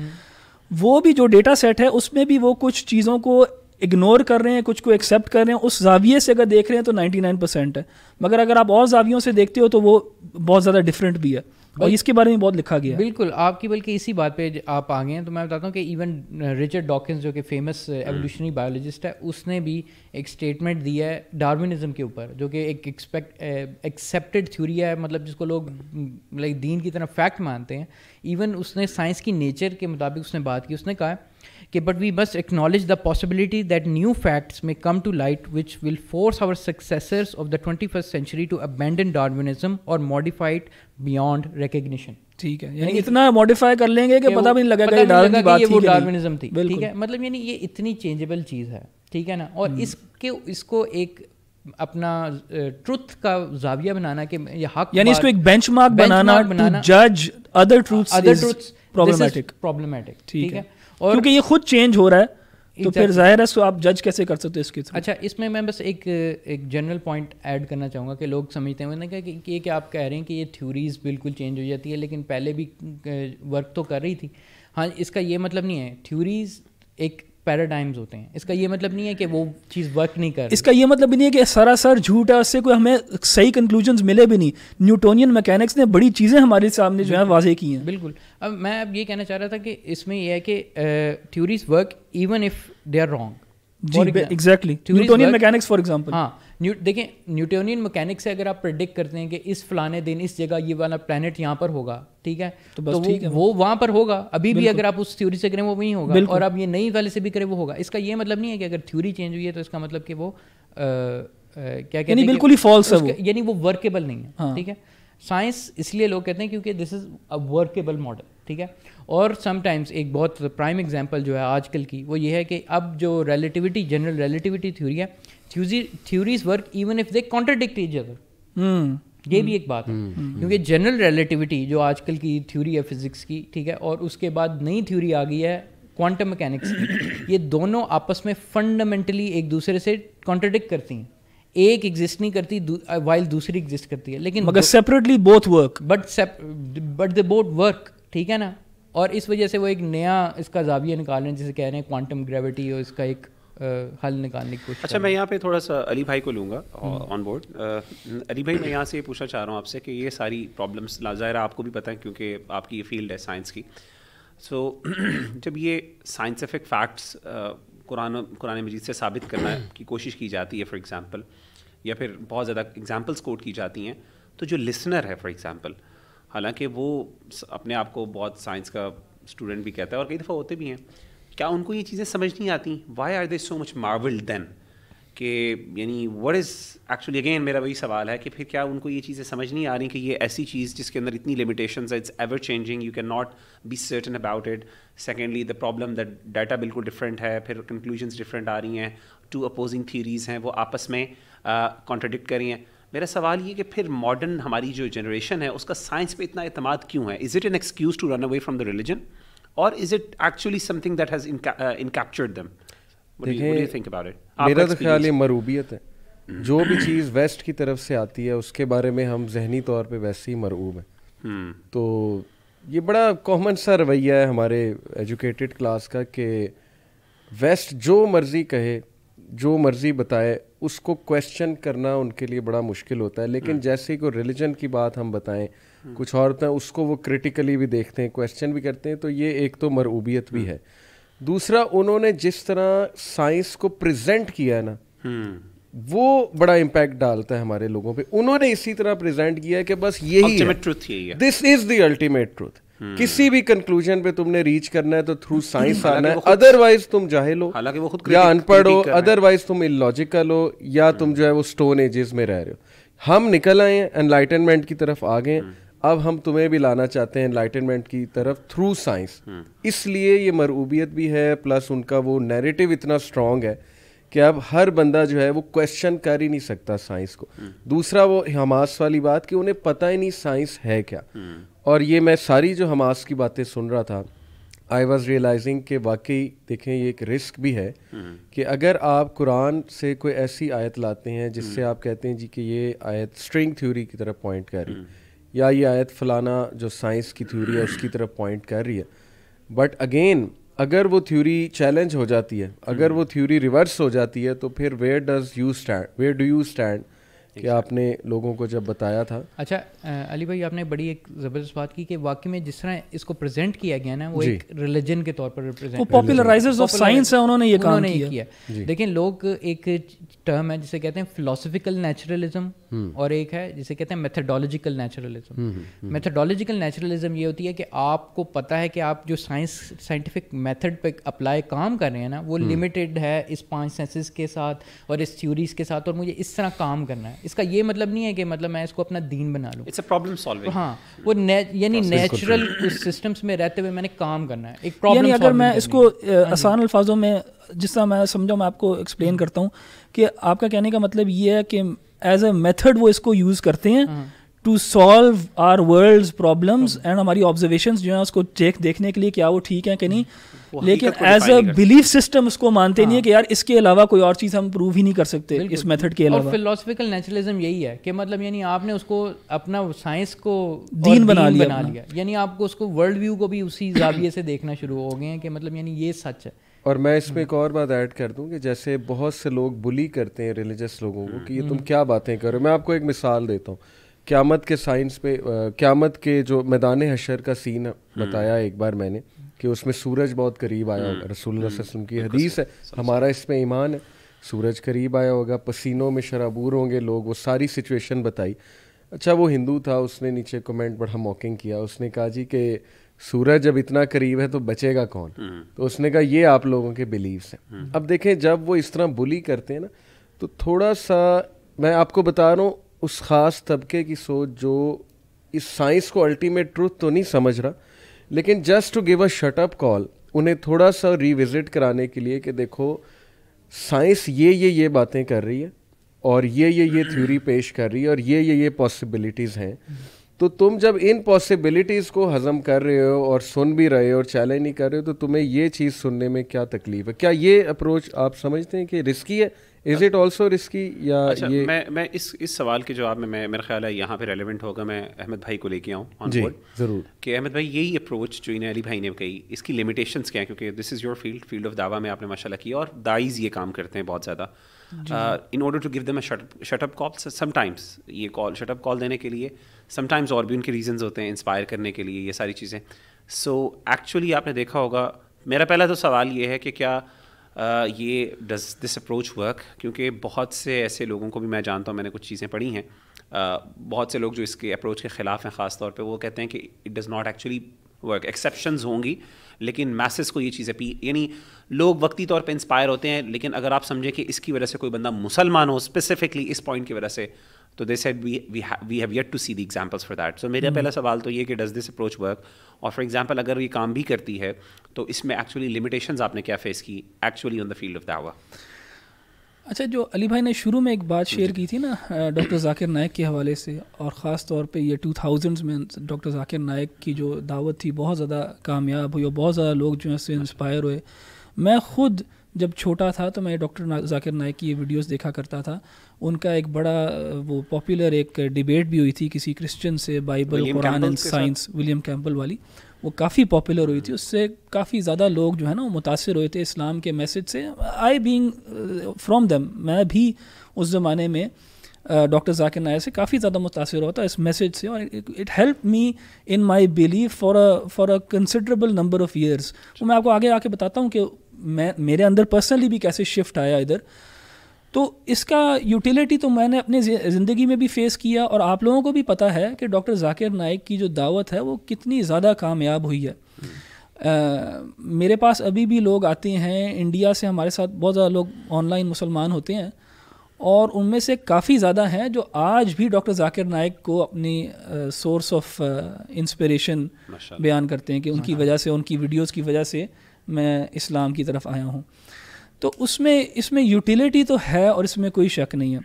वो भी जो डेटा सेट है उसमें भी वो कुछ चीज़ों को इग्नोर कर रहे हैं कुछ को एक्सेप्ट कर रहे हैं उस जाविये से अगर देख रहे हैं तो 99 परसेंट है मगर अगर आप और जावियों से देखते हो तो वो बहुत ज़्यादा डिफरेंट भी है और इसके बारे में बहुत लिखा गया बिल्कुल आपकी बल्कि इसी बात पे आप आ गए हैं तो मैं बताता हूँ कि इवन रिचर्ड डॉकिंस जो कि फेमस एवोल्यूशनरी बायोलॉजिस्ट है उसने भी एक स्टेटमेंट दिया है डार्विनिज्म के ऊपर जो कि एक एक्सपेक्ट एक्सेप्टेड थ्योरी है मतलब जिसको लोग लाइक हम्म। दीन की तरह फैक्ट मानते हैं इवन उसने साइंस की नेचर के मुताबिक उसने बात की उसने कहा कि बट वी बस acknowledge the possibility that new facts may come to light which will force our successors of the twenty first century to abandon Darwinism or modified beyond recognition ठीक है यानी इतना मॉडिफाई कर लेंगे कि पता भी नहीं लगेगा लगा कि ये वो डार्विनिज्म थी ठीक है मतलब यानी ये इतनी चेंजेबल चीज़ है ठीक है ना और हम्म। इसके इसको एक अपना ट्रुथ का जाविया बनाना कि हक यानी इसको एक बेंचमार्क बनाना बनाना जज other truth other truth problematic problematic ठीक है और क्योंकि ये खुद चेंज हो रहा है exactly. तो फिर जाहिर है सो आप जज कैसे कर सकते हो इसके अच्छा इसमें मैं बस एक एक जनरल पॉइंट ऐड करना चाहूँगा कि लोग समझते हैं उन्होंने कहा कि ये कि आप कह रहे हैं कि ये थ्योरीज बिल्कुल चेंज हो जाती है लेकिन पहले भी वर्क तो कर रही थी हाँ इसका ये मतलब नहीं है थ्योरीज एक पैराडाइम्स होते हैं इसका ये मतलब नहीं है कि वो चीज़ वर्क नहीं कर इसका ये मतलब भी नहीं है कि सरासर झूठ है उससे कोई हमें सही कंक्लूजन मिले भी नहीं न्यूटोनियन मैकेनिक्स ने बड़ी चीज़ें हमारे सामने जो है वाजे की हैं बिल्कुल अब मैं अब ये कहना चाह रहा था कि इसमें यह है कि theories work even if they are wrong जी हाँ, exactly Newtonian mechanics for example हाँ न्यूटोनियन मैकेनिक्स से अगर आप करते हैं कि इस फलाने दिन इस जगह ये वाला प्लानट यहाँ पर होगा ठीक है तो, बस तो वो, है वो वहाँ पर होगा अभी भी अगर आप उस थ्योरी से करें वो वहीं होगा और आप ये नई वाले से भी करें वो होगा इसका ये मतलब नहीं है कि अगर थ्योरी चेंज हुई है तो इसका मतलब कि वो क्या कहते हैं बिल्कुल ही फॉल्स है यानी वो वर्केबल नहीं है हाँ। ठीक है साइंस इसलिए लोग कहते हैं क्योंकि this is a workable model ठीक है और समटाइम्स एक बहुत प्राइम एग्जाम्पल जो है आजकल की वो ये है कि अब जो रिलेटिविटी जनरल रिलेटिविटी थ्योरी है theories work even if they contradict each other ये भी एक बात है hmm. Hmm. क्योंकि जनरल रिलेटिविटी जो आजकल की थ्योरी है फिजिक्स की ठीक है और उसके बाद नई थ्योरी आ गई है क्वांटम मैकेनिक्स की ये दोनों आपस में फंडामेंटली एक दूसरे से कॉन्ट्रोडिक्ट करती हैं एक एग्जिस्ट नहीं करती वाइल दूसरी एग्जिस्ट करती है लेकिन मगर separately both work but but they both work ठीक है ना और इस वजह से वो एक नया इसका जाविया निकाल रहे हैं जिसे कह रहे हैं क्वांटम ग्रेविटी और इसका एक आ, हल निकालने की कोशिश अच्छा मैं यहाँ पे थोड़ा सा अली भाई को लूँगा ऑन बोर्ड हम्म। अली भाई मैं यहाँ से ये पूछना चाह रहा हूँ आपसे कि ये सारी प्रॉब्लम्स ज़ाहिर आपको भी पता है क्योंकि आपकी ये फील्ड है साइंस की सो so, (clears throat) जब ये साइंटिफिक फैक्ट्स कुरान कुरान मजीद से साबित करना हम्म। की कोशिश की जाती है फॉर एग्ज़ाम्पल या फिर बहुत ज़्यादा एग्जाम्पल्स कोट की जाती हैं तो जो लिसनर है फॉर एग्ज़ाम्पल हालांकि वो अपने आप को बहुत साइंस का स्टूडेंट भी कहता है और कई दफ़ा होते भी हैं क्या उनको ये चीज़ें समझ नहीं आती why are they so much marvel then कि यानी वट इज़ एक्चुअली अगेन मेरा वही सवाल है कि फिर क्या उनको ये चीज़ें समझ नहीं आ रही कि ये ऐसी चीज़ जिसके अंदर इतनी लिमिटेशन है it's ever changing you can not be certain about it secondly the problem that data बिल्कुल डिफरेंट है फिर कंक्लूजन्स डिफरेंट आ रही हैं टू अपोजिंग थीरीज़ हैं वो आपस में कॉन्ट्रडिक्ट uh, करी हैं मेरा सवाल ये कि फिर मॉडर्न हमारी जो जनरेशन है उसका साइंस पे इतना अतमाद क्यों है is it an excuse to run away from the religion और is it actually something that has encaptured them मेरा तो ख्याल ये मरूबियत है जो भी चीज़ वेस्ट की तरफ से आती है उसके बारे में हम जहनी तौर पर वैसे ही मरूब हैं हम्म। तो ये बड़ा कॉमन सा रवैया है हमारे एजुकेटेड क्लास का कि वेस्ट जो मर्ज़ी कहे जो मर्ज़ी बताए उसको क्वेश्चन करना उनके लिए बड़ा मुश्किल होता है लेकिन हम्म। जैसे ही कोई रिलीजन की बात हम बताएं हम्म। कुछ और होता है उसको वो क्रिटिकली भी देखते हैं क्वेश्चन भी करते हैं तो ये एक तो मरूबियत भी हम्म। है दूसरा उन्होंने जिस तरह साइंस को प्रेजेंट किया है ना वो बड़ा इम्पैक्ट डालता है हमारे लोगों पे उन्होंने इसी तरह प्रेजेंट किया है कि बस यही truth this is the ultimate truth hmm. किसी भी कंक्लूजन पे तुमने रीच करना है तो थ्रू साइंस (clears throat) आना है अदरवाइज तुम जाहिल हो हालांकि वो खुद या अनपढ़ हो अदरवाइज तुम इलॉजिकल हो या हम्म। तुम जो है वो स्टोन एजेस में रह रहे हो हम निकल आए हैं एनलाइटनमेंट की तरफ आ गए हम्म। अब हम तुम्हें भी लाना चाहते हैं एनलाइटनमेंट की तरफ थ्रू साइंस इसलिए ये मरूबियत भी है प्लस उनका वो नैरेटिव इतना स्ट्रांग है कि अब हर बंदा जो है वो क्वेश्चन कर ही नहीं सकता साइंस को हम्म। दूसरा वो हमास वाली बात कि उन्हें पता ही नहीं साइंस है क्या हम्म। और ये मैं सारी जो हमास की बातें सुन रहा था आई वॉज रियलाइजिंग कि वाकई देखें ये एक रिस्क भी है हम्म। कि अगर आप कुरान से कोई ऐसी आयत लाते हैं जिससे आप कहते हैं जी कि ये आयत स्ट्रिंग थ्योरी की तरफ पॉइंट कर रही या ये आयत फलाना जो साइंस की थ्योरी है उसकी तरफ पॉइंट कर रही है बट अगेन अगर वो थ्योरी चैलेंज हो जाती है अगर वो थ्योरी रिवर्स हो जाती है तो फिर where does you stand where do you stand कि आपने लोगों को जब बताया था अच्छा अली भाई आपने बड़ी एक ज़बरदस्त बात की कि वाकई में जिस तरह इसको प्रेजेंट किया गया ना वो एक रिलीजन के तौर पर रिप्रेजेंट वो पॉपुलराइजर्स ऑफ साइंस है उन्होंने ये काम किया, किया। लोग एक टर्म है जिसे कहते हैं फिलोसफिकल नेचुरलिज्म हम्म। और एक है जिसे कहते हैं मेथडोलॉजिकल नेचुरलिज्म मेथडोलॉजिकल नेचुरलिज्म ये होती है कि आपको पता है कि आप जो साइंस साइंटिफिक मेथड पे अप्लाई काम कर रहे हैं ना वो लिमिटेड हम्म। है इस पांच सेंसेस के साथ और इस थ्योरीज के साथ और मुझे इस तरह काम करना है इसका ये मतलब नहीं है कि मतलब मैं इसको अपना दीन बना लूँ इट्स प्रॉब्लम सॉल्विंग हाँ वो यानी नेचुरल सिस्टम्स में रहते हुए मैंने काम करना है एक प्रॉब्लम अगर मैं इसको हाँ आसान अल्फाजों में जिस तरह मैं समझा मैं आपको एक्सप्लेन हम्म। करता हूँ कि आपका कहने का मतलब ये है कि एज अ मेथड वो इसको यूज़ करते हैं हाँ। To solve our world problems and हमारी ऑब्जर्वेशन जो है उसको चेक देखने के लिए क्या वो ठीक है कि नहीं लेकिन एज अ बिलीफ सिस्टम उसको मानते हाँ. नहीं है हाँ। कि यार इसके अलावा कोई और चीज़ हम प्रूव ही नहीं कर सकते इस मेथड के अलावा फिलोसफिकल नेचुरलिज्म यही है कि मतलब यानी आपने उसको अपना साइंस को दीन बना लिया बना लिया यानी आपको उसको वर्ल्ड व्यू को भी उसी (coughs) जाविये से देखना शुरू हो गए हैं कि मतलब यानी ये सच है और मैं इसमें हाँ। एक और बात ऐड कर दूं कि जैसे बहुत से लोग बुली करते हैं रिलीजियस लोगों को हम्म। कि ये तुम हम्म। क्या बातें करो मैं आपको एक मिसाल देता हूँ क़्यामत के साइंस पे क़्यामत के जो मैदान हशर का सीन बताया हम्म। एक बार मैंने कि उसमें सूरज बहुत करीब आया हम्म। होगा रसुल्ला हम्म। की हदीस है हमारा इसमें ईमान है सूरज करीब आया होगा पसीनों में शराबूर होंगे लोग वो सारी सिचुएशन बताई अच्छा वो हिंदू था उसने नीचे कमेंट बड़ा मॉकिंग किया उसने कहा जी कि सूरज जब इतना करीब है तो बचेगा कौन तो उसने कहा ये आप लोगों के बिलीव्स हैं अब देखें जब वो इस तरह बुली करते हैं ना तो थोड़ा सा मैं आपको बता रहा हूँ उस ख़ास तबके की सोच जो इस साइंस को अल्टीमेट ट्रूथ तो नहीं समझ रहा लेकिन just to give a shut up call उन्हें थोड़ा सा रिविज़िट कराने के लिए कि देखो साइंस ये ये ये बातें कर रही है और ये ये ये थ्योरी पेश कर रही है और ये ये ये पॉसिबिलिटीज़ हैं तो तुम जब इन पॉसिबिलिटीज़ को हज़म कर रहे हो और सुन भी रहे हो और चैलेंज नहीं कर रहे हो तो तुम्हें ये चीज़ सुनने में क्या तकलीफ है क्या ये अप्रोच आप समझते हैं कि रिस्की है इज इट ऑल्सो रिस्की या अच्छा, ये मैं मैं इस इस सवाल के जवाब में मैं मेरा ख्याल है यहाँ पे रेलिवेंट होगा मैं अहमद भाई को लेके आऊँ जी जरूर कि अहमद भाई यही अप्रोच जो इन्हें अली भाई ने कही इसकी लिमिटेशंस क्या है क्योंकि this is your field field of दावा में आपने माशाल्लाह किया और दाइज ये काम करते हैं बहुत ज़्यादा in order to give them shut up call sometimes ये कॉल शटअप कॉल देने के लिए समटाइम्स और भी उनके रीजन होते हैं इंस्पायर करने के लिए ये सारी चीज़ें सो एक्चुअली आपने देखा होगा मेरा पहला तो सवाल ये है कि क्या ये डज दिस अप्रोच वर्क क्योंकि बहुत से ऐसे लोगों को भी मैं जानता हूँ मैंने कुछ चीज़ें पढ़ी हैं बहुत से लोग जो इसके अप्रोच के ख़िलाफ़ हैं ख़ास तौर पर वो कहते हैं कि it does not actually work exception होंगी लेकिन मैसेज को ये चीज़ें पी यानी लोग वक्ती तौर पे इंस्पायर होते हैं लेकिन अगर आप समझें कि इसकी वजह से कोई बंदा मुसलमान हो स्पेसिफिकली इस पॉइंट की वजह से तो they said we we we have yet to see the examples for that so मेरा hmm. पहला सवाल तो ये कि डज दिस अप्रोच वर्क और फॉर एग्जाम्पल अगर ये काम भी करती है तो इसमें एक्चुअली लिमिटेशन आपने क्या फेस की actually on the field of दावा अच्छा जो अली भाई ने शुरू में एक बात शेयर की थी ना डॉक्टर जाकिर नायक के हवाले से और ख़ास तौर पे ये टू थाउजेंड्स में डॉक्टर जाकिर नायक की जो दावत थी बहुत ज़्यादा कामयाब हुई और बहुत ज़्यादा लोग जो है उससे इंस्पायर हुए मैं ख़ुद जब छोटा था तो मैं डॉक्टर जाकिर नायक की वीडियोस देखा करता था उनका एक बड़ा वो पॉपुलर एक डिबेट भी हुई थी किसी क्रिश्चियन से Bible Quran and science William Campbell वाली वो काफ़ी पॉपुलर हुई थी हम्म। उससे काफ़ी ज़्यादा लोग जो है ना वो मुतासर हुए थे इस्लाम के मैसेज से आई बींग फ्राम दैम मैं भी उस ज़माने में डॉक्टर जाकिर नायक से काफ़ी ज़्यादा मुतासर होता इस मैसेज से और it help me in my believe for for a considerable number of years अच्छा। मैं आपको आगे आके बताता हूँ कि मैं मेरे अंदर पर्सनली भी कैसे शिफ्ट आया इधर तो इसका यूटिलिटी तो मैंने अपने ज़िंदगी में भी फेस किया और आप लोगों को भी पता है कि डॉक्टर जाकिर नाइक की जो दावत है वो कितनी ज़्यादा कामयाब हुई है आ, हम्म। मेरे पास अभी भी लोग आते हैं इंडिया से हमारे साथ बहुत ज़्यादा लोग ऑनलाइन मुसलमान होते हैं और उनमें से काफ़ी ज़्यादा हैं जो आज भी डॉक्टर जाकिर नाइक को अपनी सोर्स ऑफ इंस्पिरेशन बयान करते हैं कि उनकी वजह से उनकी वीडियोज़ की वजह से मैं इस्लाम की तरफ आया हूँ तो उसमें इसमें यूटिलिटी तो है और इसमें कोई शक नहीं है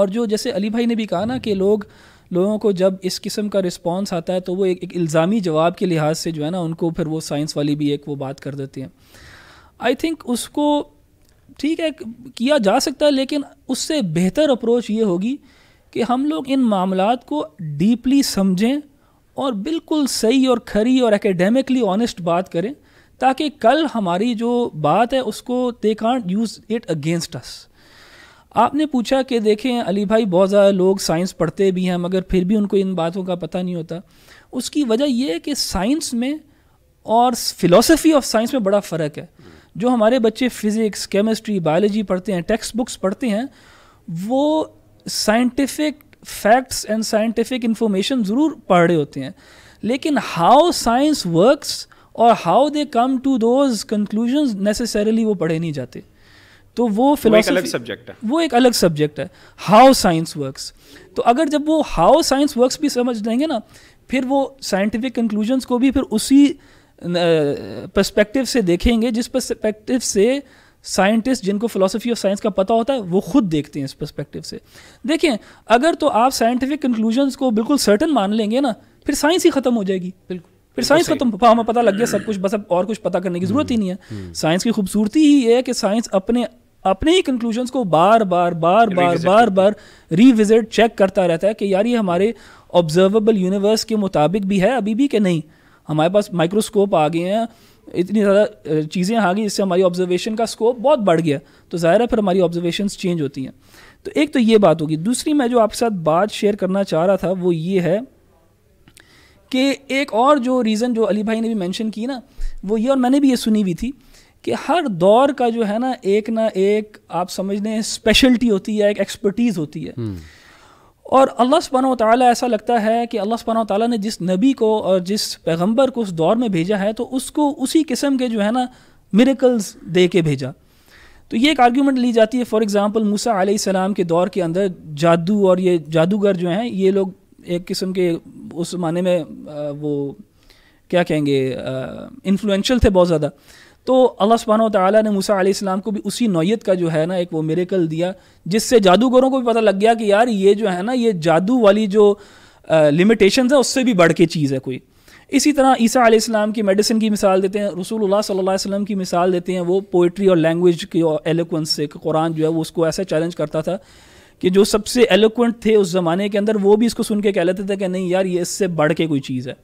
और जो जैसे अली भाई ने भी कहा ना कि लोग लोगों को जब इस किस्म का रिस्पॉन्स आता है तो वो एक, एक इल्ज़ामी जवाब के लिहाज से जो है ना उनको फिर वो साइंस वाली भी एक वो बात कर देती हैं आई थिंक उसको ठीक है किया जा सकता है लेकिन उससे बेहतर अप्रोच ये होगी कि हम लोग इन मामला को डीपली समझें और बिल्कुल सही और खरी और एकेडेमिकली ऑनेस्ट बात करें ताकि कल हमारी जो बात है उसको they can't use it against us आपने पूछा कि देखें अली भाई बहुत ज़्यादा लोग साइंस पढ़ते भी हैं मगर फिर भी उनको इन बातों का पता नहीं होता उसकी वजह यह है कि साइंस में और फिलोसफी ऑफ साइंस में बड़ा फ़र्क है जो हमारे बच्चे फ़िज़िक्स केमिस्ट्री बायोलॉजी पढ़ते हैं टेक्स्ट बुक्स पढ़ते हैं वो scientific facts and scientific information ज़रूर पढ़ रहे होते हैं लेकिन हाउ साइंस वर्क्स और how they come to those conclusion necessarily वो पढ़े नहीं जाते तो वो फिलोसफी सब्जेक्ट है वो एक अलग सब्जेक्ट है हाउ साइंस वर्क्स तो अगर जब वो हाउ साइंस वर्क्स भी समझ लेंगे ना फिर वो साइंटिफिक कंक्लूजन्स को भी फिर उसी पर्सपेक्टिव से देखेंगे जिस पर्सपेक्टिव से साइंटिस्ट जिनको फिलोसफी ऑफ साइंस का पता होता है वो खुद देखते हैं इस पर्सपेक्टिव से देखें अगर तो आप साइंटिफिक कंक्लूजन्स को बिल्कुल सर्टन मान लेंगे ना फिर साइंस ही ख़त्म हो जाएगी बिल्कुल फिर साइंस का तो हमें पता लग गया सब कुछ बस अब और कुछ पता करने की हम्म, ज़रूरत ही नहीं है साइंस हम्म। की खूबसूरती ही है कि साइंस अपने अपने ही कंक्लूजन को बार बार बार बार बार बार रिविजिट चेक करता रहता है कि यार ये हमारे ऑब्जर्वेबल यूनिवर्स के मुताबिक भी है अभी भी कि नहीं हमारे पास माइक्रोस्कोप आ गए हैं इतनी ज़्यादा चीज़ें आ गई जिससे हमारी ऑब्जर्वेशन का स्कोप बहुत बढ़ गया तो ज़ाहिर है फिर हमारी ऑब्जर्वेशन चेंज होती हैं तो एक तो ये बात होगी दूसरी मैं जो आपके साथ बात शेयर करना चाह रहा था वो ये है कि एक और जो रीज़न जो अली भाई ने भी मेंशन की ना वो ये और मैंने भी ये सुनी हुई थी कि हर दौर का जो है ना एक ना एक आप समझ लें स्पेशलिटी होती है एक एक्सपर्टीज़ होती है हम्म। और अल्लाह सुबहाना ताली ऐसा लगता है कि अल्लाह सुबहाना ताली ने जिस नबी को और जिस पैगम्बर को उस दौर में भेजा है तो उसको उसी किस्म के जो है ना मेरेकल्स दे के भेजा तो ये एक आर्ग्यूमेंट ली जाती है फॉर एग्ज़ाम्पल मूसा आसमाम के दौर के अंदर जादू और ये जादूगर जो हैं ये लोग एक किस्म के उस ज़माने में वो क्या कहेंगे इन्फ्लुएंशल थे बहुत ज़्यादा तो अल्लाह सुबहान ताली ने मूसा आसमाम को भी उसी नौीयत का जो है ना एक वो मेरेकल दिया जिससे जादूगरों को भी पता लग गया कि यार ये जो है ना ये जादू वाली जो लिमिटेशन है उससे भी बढ़ के चीज़ है कोई इसी तरह ईसा आलाम की मेडिसिन की मिसाल देते हैं रसूलुल्लाह सल्लल्लाहु अलैहि वसल्लम की मिसाल देते हैं वो पोइट्री और लैंग्वेज की और एलोक्वेंस से कुरान जो है वो उसको ऐसा चैलेंज करता था कि जो सबसे एलोक्वेंट थे उस ज़माने के अंदर वो भी इसको सुन के कह लेते थे कि नहीं यार ये इससे बढ़ के कोई चीज़ है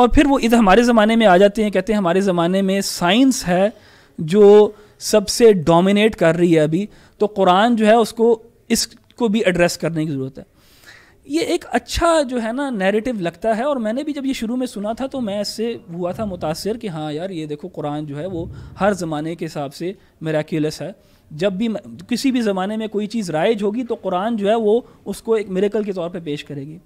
और फिर वो इधर हमारे ज़माने में आ जाते हैं कहते हैं हमारे ज़माने में साइंस है जो सबसे डोमिनेट कर रही है अभी तो कुरान जो है उसको इसको भी एड्रेस करने की ज़रूरत है ये एक अच्छा जो है ना नैरेटिव लगता है और मैंने भी जब ये शुरू में सुना था तो मैं इससे हुआ था मुतासर कि हाँ यार ये देखो कुरान जो है वो हर ज़माने के हिसाब से मेराक्यूलस है जब भी किसी भी ज़माने में कोई चीज़ राइज होगी तो कुरान जो है वो उसको एक मेरेकल के तौर पे पेश करेगी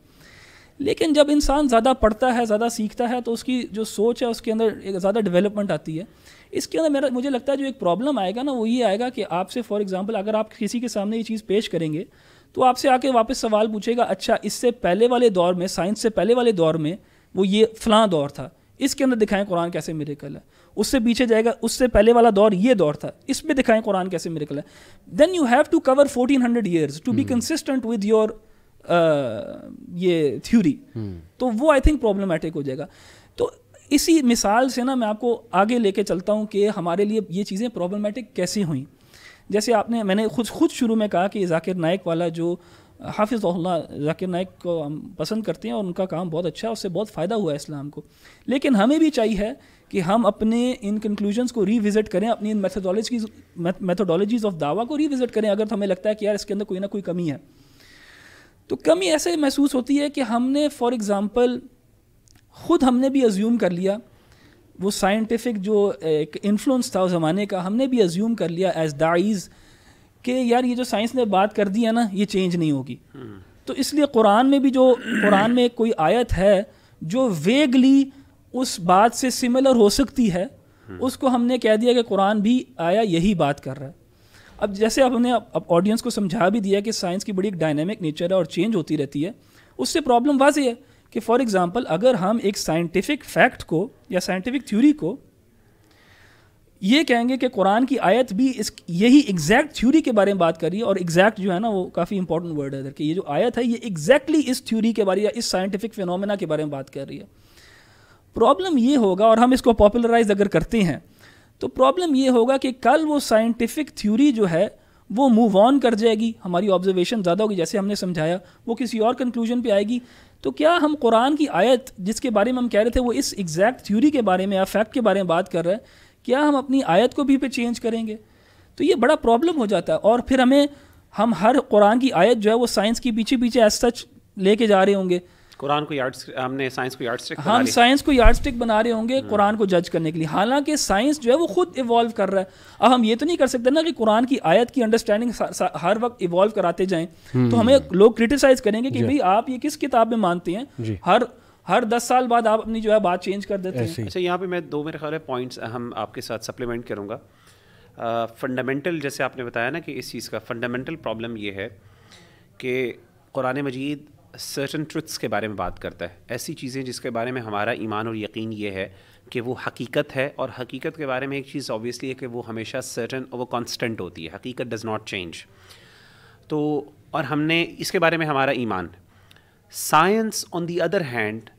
लेकिन जब इंसान ज़्यादा पढ़ता है ज़्यादा सीखता है तो उसकी जो सोच है उसके अंदर एक ज़्यादा डेवलपमेंट आती है इसके अंदर मेरा मुझे लगता है जो एक प्रॉब्लम आएगा ना वो ये आएगा कि आपसे फॉर एग्ज़ाम्पल अगर आप किसी के सामने ये चीज़ पेश करेंगे तो आपसे आके वापस सवाल पूछेगा अच्छा इससे पहले वाले दौर में साइंस से पहले वाले दौर में वो ये फलां दौर था इसके अंदर दिखाएं कुरान कैसे मेरेकल है उससे पीछे जाएगा उससे पहले वाला दौर ये दौर था इसमें दिखाएं कुरान कैसे मेरिकल है then you have to cover fourteen hundred years to be consistent with your ये थ्यूरी hmm. तो वो आई थिंक प्रॉब्लमेटिक हो जाएगा तो इसी मिसाल से ना मैं आपको आगे लेके चलता हूँ कि हमारे लिए ये चीज़ें प्रॉब्लमेटिक कैसे हुई जैसे आपने मैंने खुद खुद शुरू में कहा कि जाकिर नायक वाला जो हाफिज़ जाकिर नायक को हम पसंद करते हैं और उनका काम बहुत अच्छा है उससे बहुत फ़ायदा हुआ है इस्लाम को लेकिन हमें भी चाहिए कि हम अपने इन कंक्लूजन्स को रीविज़िट करें अपनी इन मैथडोलॉजी मैथडोलॉजीज ऑफ दावा को रीविज़िट करें अगर हमें लगता है कि यार इसके अंदर कोई ना कोई कमी है तो कमी ऐसे महसूस होती है कि हमने फॉर एग्ज़ाम्पल ख़ुद हमने भी अज्यूम कर लिया वो साइंटिफिक जो एक इन्फ्लुएंस था उस ज़माने का हमने भी अज्यूम कर लिया एज दाइज़ कि यार ये जो साइंस ने बात कर दी है ना ये चेंज नहीं होगी हम्म। तो इसलिए कुरान में भी जो कुरान में कोई आयत है जो वेगली उस बात से सिमिलर हो सकती है हम्म। उसको हमने कह दिया कि कुरान भी आया यही बात कर रहा है अब जैसे हमने अब ऑडियंस को समझा भी दिया कि साइंस की बड़ी एक डायनेमिक नेचर है और चेंज होती रहती है उससे प्रॉब्लम वाज है कि फॉर एग्ज़ाम्पल अगर हम एक साइंटिफिक फैक्ट को या साइंटिफिक थ्योरी को ये कहेंगे कि कुरान की आयत भी इस यही एग्जैक्ट थ्योरी के बारे में बात कर रही है और एग्जैक्ट जो है ना वो काफ़ी इंपॉर्टेंट वर्ड है इधर कि ये जो आयत है ये एग्जैक्टली इस थ्योरी के बारे या इस साइंटिफिक फिनोमेना के बारे में बात कर रही है प्रॉब्लम ये होगा और हम इसको पॉपुलराइज अगर करते हैं तो प्रॉब्लम ये होगा कि कल वो साइंटिफिक थ्योरी जो है वो मूव ऑन कर जाएगी हमारी ऑब्जर्वेशन ज़्यादा होगी जैसे हमने समझाया वो किसी और कंक्लूजन पे आएगी तो क्या हम कुरान की आयत जिसके बारे में हम कह रहे थे वो इस एग्जैक्ट थ्योरी के बारे में या फैक्ट के बारे में बात कर रहे हैं क्या हम अपनी आयत को भी पे चेंज करेंगे तो ये बड़ा प्रॉब्लम हो जाता है और फिर हमें हम हर कुरान की आयत जो है वो साइंस के पीछे पीछे एज सच लेके जा रहे होंगे कुरान को यार्ड हमने साइंस को यार्ड स्टिक हम साइंस को यार्ड स्टिक बना रहे होंगे हम्म। कुरान को जज करने के लिए हालांकि साइंस जो है वो खुद इवॉल्व कर रहा है अब हम ये तो नहीं कर सकते ना कि कुरान की आयत की अंडरस्टैंडिंग हर वक्त इवॉल्व कराते जाएं हम्म। तो हमें लोग क्रिटिसाइज करेंगे कि भाई आप ये किस किताब में मानते हैं हर हर दस साल बाद आप अपनी जो है बात चेंज कर देते हैं अच्छा यहाँ पे मैं दो मेरे ख्याल है पॉइंट्स हम आपके साथ सप्लीमेंट करूँगा फंडामेंटल जैसे आपने बताया ना कि इस चीज़ का फंडामेंटल प्रॉब्लम ये है कि कुरान मजीद सर्टन ट्रुथ्स के बारे में बात करता है ऐसी चीज़ें जिसके बारे में हमारा ईमान और यकीन ये है कि वो हकीकत है और हकीकत के बारे में एक चीज़ ऑब्वियसली है कि वो हमेशा सर्टन और वो कॉन्सटेंट होती है हकीकत डज़ नॉट चेंज तो और हमने इसके बारे में हमारा ईमान science on the other hand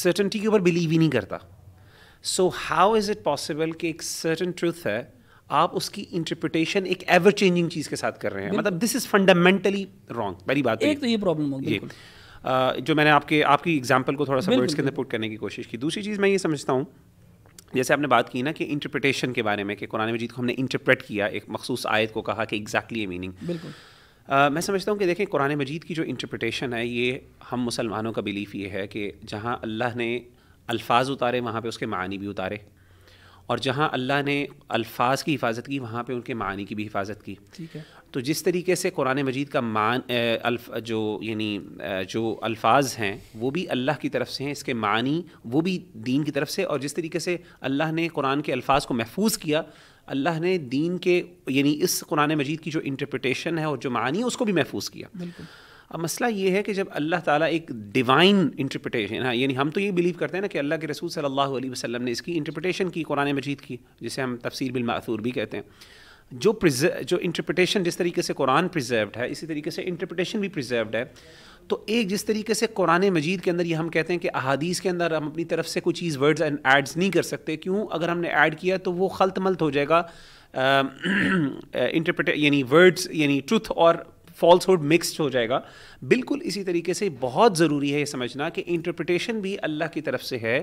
certainty के ऊपर बिलीव ही नहीं करता so how is it possible कि एक सर्टन ट्रुथ है आप उसकी इंटरप्रिटेशन एक एवर चेंजिंग चीज़ के साथ कर रहे हैं मतलब दिस इज़ फंडामेंटली रॉन्ग पहली बात तो एक तो ये प्रॉब्लम होगी जो मैंने आपके आपकी एग्जाम्पल को थोड़ा सा वर्ड्स के अंदर पुट करने की कोशिश की दूसरी चीज़ मैं ये समझता हूँ जैसे आपने बात की ना कि इंटरप्रिटेशन के बारे में कि कुरान मजीद को हमने इंटरप्रेट किया एक मखसूस आयत को कहा कि एग्जैक्टली ये मीनिंग बिल्कुल uh, मैं समझता हूँ कि देखें कुरान मजीद की जो इंटरप्रिटेशन है ये हम मुसलमानों का बिलीफ ये है कि जहाँ अल्लाह ने अल्फाज उतारे वहाँ पर उसके मानी भी उतारे और जहाँ अल्लाह ने अल्फाज की हिफाजत की वहाँ पे उनके मानी की भी हिफाजत की ठीक है तो जिस तरीके से कुरान मजीद का मान अल्फ जो यानी जो अल्फाज हैं वो भी अल्लाह की तरफ से हैं इसके मानी वो भी दीन की तरफ से और जिस तरीके से अल्लाह ने कुरान के अल्फाज को महफूज किया अल्लाह ने दीन के यानी इस कुरान मजीद की जो इंटरप्रटेशन है और जो मानी है उसको भी महफूज किया बिल्कुल अब मसला ये है कि जब अल्लाह ताला एक डिवाइन इंटरप्रटेशन है यानी हम तो ये बिलीव करते हैं ना कि अल्लाह के रसूल सल्लल्लाहु अलैहि वसल्लम ने इसकी इंटरप्रटेशन की कुरान मजीद की जिसे हम तफसीर बिलमासूर भी कहते हैं जो जो इंटरप्रटेशन जिस तरीके से कुरान प्रिजर्व्ड है इसी तरीके से इंटरप्रटेशन भी प्रिजर्व्ड है तो एक जिस तरीके से कुरान मजीद के अंदर ये हम कहते हैं कि अहादीस के अंदर हम अपनी तरफ से कोई चीज़ वर्ड्स एंड एड्स नहीं कर सकते क्यों अगर हमने ऐड किया तो वो खलत मलत हो जाएगा इंटरप्रटे (clears throat) यानी वर्ड्स यानी ट्रुथ और फॉल्सहुड मिक्सड हो जाएगा बिल्कुल इसी तरीके से बहुत ज़रूरी है ये समझना कि इंटरप्रटेशन भी अल्लाह की तरफ से है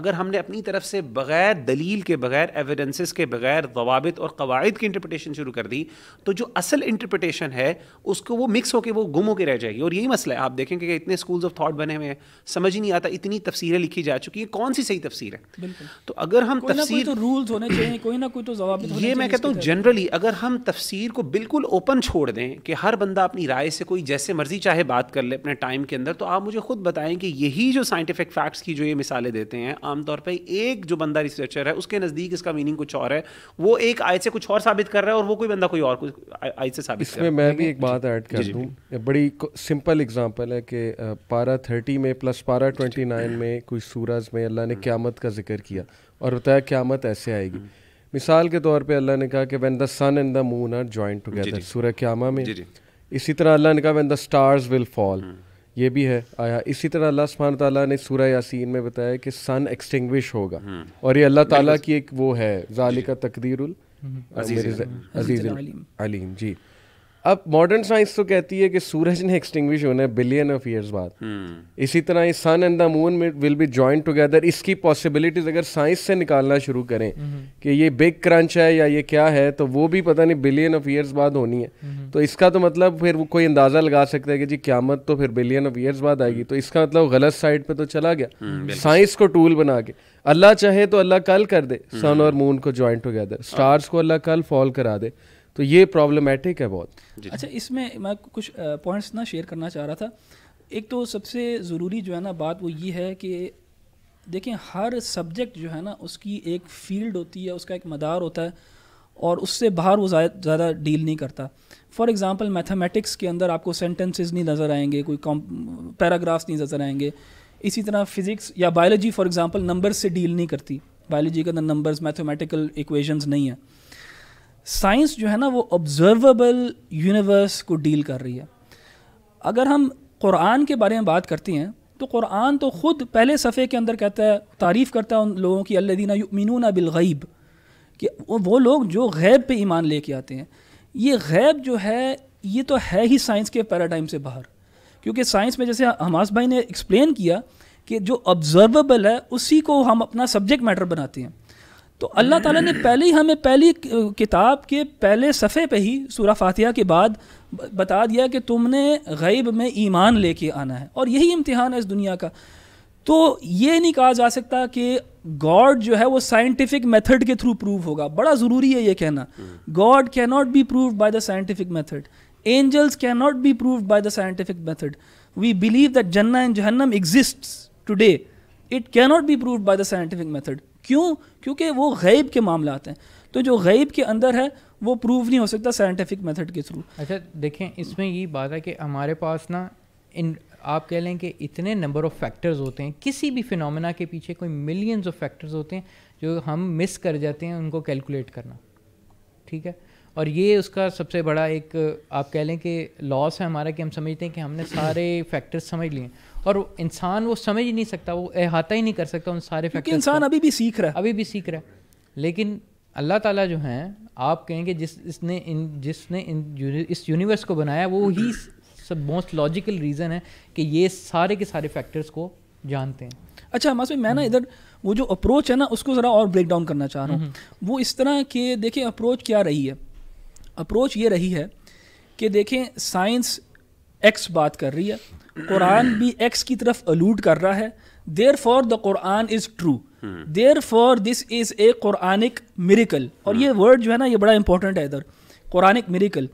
अगर हमने अपनी तरफ से बग़ैर दलील के बग़ैर एविडेंसेस के बग़ैर जवाबित और कवायद की इंटरप्रटेशन शुरू कर दी तो जो असल इंटरप्रटेशन है उसको वो मिक्स होकर वो गुम होकर रह जाएगी और यही मसला है आप देखेंगे कि इतने स्कूल्स ऑफ थाट बने हुए हैं समझ ही नहीं आता इतनी तफसीरें लिखी जा चुकी है कौन सी सही तफसीर है तो अगर हम तफसीर तो रूल्स होने चाहिए कोई ना कोई तो जवाब ये मैं कहता हूँ जनरली अगर हम तफसीर को बिल्कुल ओपन छोड़ दें कि हर बंदा अपनी राय से कोई जैसे मर्जी चाहे चाहे बात कर ले अपने टाइम के अंदर तो आप मुझे खुद बताएं कि यही जो साइंटिफिक फैक्ट्स की जो ये मिसालें देते हैं आमतौर पर एक जो बंदा रिसर्चर है उसके नज़दीक इसका मीनिंग कुछ और है वो एक आयत से कुछ और साबित कर रहा है और वो कोई बंदा कोई और कुछ आयत से साबित इसमें मैं भी एक बात ऐड कर दूँ बड़ी सिंपल एग्जाम्पल है कि पारा थर्टी में प्लस पारा ट्वेंटी नाइन में कोई सूरज में अल्लाह ने हम्म। क्यामत का जिक्र किया और बताया क्यामत ऐसे आएगी हम्म। मिसाल के तौर पे अल्लाह ने कहा कि when the sun and the moon are joint together सूर्य क्यामा में जी जी इसी तरह अल्लाह ने कहा when the stars will fall ये भी है आया इसी तरह अल्लाह सुबहान तला ने सूर्य यासीन में बताया कि सन एक्सटिंग्विश होगा हम्म। और ये अल्लाह ताला की एक वो है जालिका तकदीर अजीज़ अलीम जी अब मॉडर्न साइंस तो कहती है कि सूरज ने एक्सटिंग्विश होना है बिलियन ऑफ ईयर्स बाद hmm. इसी तरह ये सन एंड द मून में विल बी जॉइंट टुगेदर इसकी पॉसिबिलिटीज अगर साइंस से निकालना शुरू करें hmm. कि ये बिग क्रंच है या ये क्या है तो वो भी पता नहीं बिलियन ऑफ ईयर्स बाद होनी है hmm. तो इसका तो मतलब फिर वो कोई अंदाज़ा लगा सकता है कि जी क्यामत तो फिर बिलियन ऑफ ईयर्स बाद आएगी तो इसका मतलब गलत साइड पर तो चला गया साइंस को टूल बना के अल्लाह चाहे तो अल्लाह कल कर दे सन और मून को ज्वाइंट टुगेदर स्टार्स को अल्लाह कल फॉल करा दे तो ये प्रॉब्लमेटिक है बहुत अच्छा इसमें मैं कुछ पॉइंट्स ना शेयर करना चाह रहा था एक तो सबसे ज़रूरी जो है ना बात वो ये है कि देखें हर सब्जेक्ट जो है ना उसकी एक फील्ड होती है उसका एक मदार होता है और उससे बाहर वो ज़्यादा डील नहीं करता फॉर एग्ज़ाम्पल मैथमेटिक्स के अंदर आपको सेंटेंसेस नहीं नज़र आएंगे कोई पैराग्राफ्स नहीं नज़र आएंगे इसी तरह फिज़िक्स या बायोलॉजी फॉर एग्ज़ाम्पल नंबर से डील नहीं करती बायोलॉजी के अंदर नंबर्स मैथमेटिकल इक्वेशंस नहीं है साइंस जो है ना वो ऑब्जर्वेबल यूनिवर्स को डील कर रही है अगर हम कुरान के बारे में बात करती हैं तो कुरान तो ख़ुद पहले सफ़े के अंदर कहता है तारीफ़ करता है उन लोगों की अल्लादीना युमिनूना बिलगैब कि वो लोग जो गैब पे ईमान लेके आते हैं ये गैब जो है ये तो है ही साइंस के पैराडाइम से बाहर क्योंकि साइंस में जैसे हमास भाई ने एक्सप्लेन किया कि जो ऑब्जर्वेबल है उसी को हम अपना सब्जेक्ट मैटर बनाते हैं तो अल्लाह ताला ने पहले ही हमें पहली किताब के पहले सफ़े पे ही सूरा फातिहा के बाद बता दिया कि तुमने गैब में ईमान लेके आना है और यही इम्तिहान है इस दुनिया का तो ये नहीं कहा जा सकता कि गॉड जो है वो साइंटिफिक मेथड के थ्रू प्रूव होगा बड़ा ज़रूरी है ये कहना God can not be prove by the scientific method angels can not be prove by the scientific method we believe that जन्ना एंड जहन्नम exists today it can not be prove by the scientific method क्यों क्योंकि वो गैब के मामले आते हैं तो जो गैब के अंदर है वो प्रूव नहीं हो सकता साइंटिफिक मेथड के थ्रू अच्छा देखें इसमें ये बात है कि हमारे पास ना इन आप कह लें कि इतने नंबर ऑफ़ फैक्टर्स होते हैं किसी भी फिनमिना के पीछे कोई मिलियंस ऑफ फैक्टर्स होते हैं जो हम मिस कर जाते हैं उनको कैलकुलेट करना ठीक है और ये उसका सबसे बड़ा एक आप कह लें कि लॉस है हमारा कि हम समझते हैं कि हमने सारे फैक्टर्स समझ लिए और इंसान वो समझ ही नहीं सकता वो अहाता ही नहीं कर सकता उन सारे फैक्टर इंसान अभी भी सीख रहा है अभी भी सीख रहा है लेकिन अल्लाह ताला जो हैं आप कहेंगे जिस इसने इन जिसने इन इस यूनिवर्स को बनाया वो ही सब मोस्ट लॉजिकल रीज़न है कि ये सारे के सारे फैक्टर्स को जानते हैं अच्छा हमारे मैं ना हम्म। इधर वो जो अप्रोच है ना उसको ज़रा और ब्रेक डाउन करना चाह रहा हूँ हम्म, हम्म। वो इस तरह के देखिए अप्रोच क्या रही है अप्रोच ये रही है कि देखें साइंस एक्स बात कर रही है कुरान भी एक्स की तरफ अलूट कर रहा है therefore the Quran is true therefore this is a Quranic miracle और ये वर्ड जो है ना ये बड़ा इंपॉर्टेंट है इधर कुरानिक मेरिकल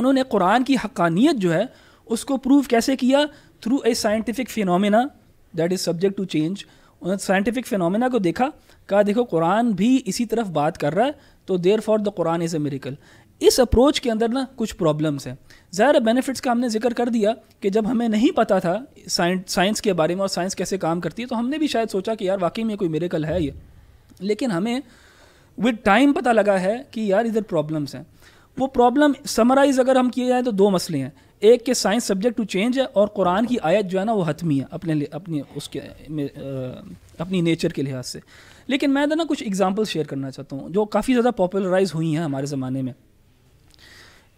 उन्होंने कुरान की हकानियत जो है उसको प्रूव कैसे किया through a scientific phenomena that is subject to change उन्होंने साइंटिफिक फिनोमिना को देखा कहा देखो कुरान भी इसी तरफ बात कर रहा है तो therefore the Quran is a miracle इस अप्रोच के अंदर ना कुछ प्रॉब्लम्स हैं ज़ाहिर बेनिफिट्स का हमने जिक्र कर दिया कि जब हमें नहीं पता था साइंस के बारे में और साइंस कैसे काम करती है तो हमने भी शायद सोचा कि यार वाकई में कोई मेरेकल है ये लेकिन हमें विद टाइम पता लगा है कि यार इधर प्रॉब्लम्स हैं वो प्रॉब्लम समराइज़ अगर हम किए जाएँ तो दो मसले हैं एक के साइंस सब्जेक्ट टू चेंज है और कुरान की आयत जो है ना वो हतमी है अपने अपने उसके अपनी नेचर के लिहाज से लेकिन मैं ना कुछ एग्जांपल शेयर करना चाहता हूँ जो काफ़ी ज़्यादा पॉपुलराइज हुई हैं हमारे ज़माने में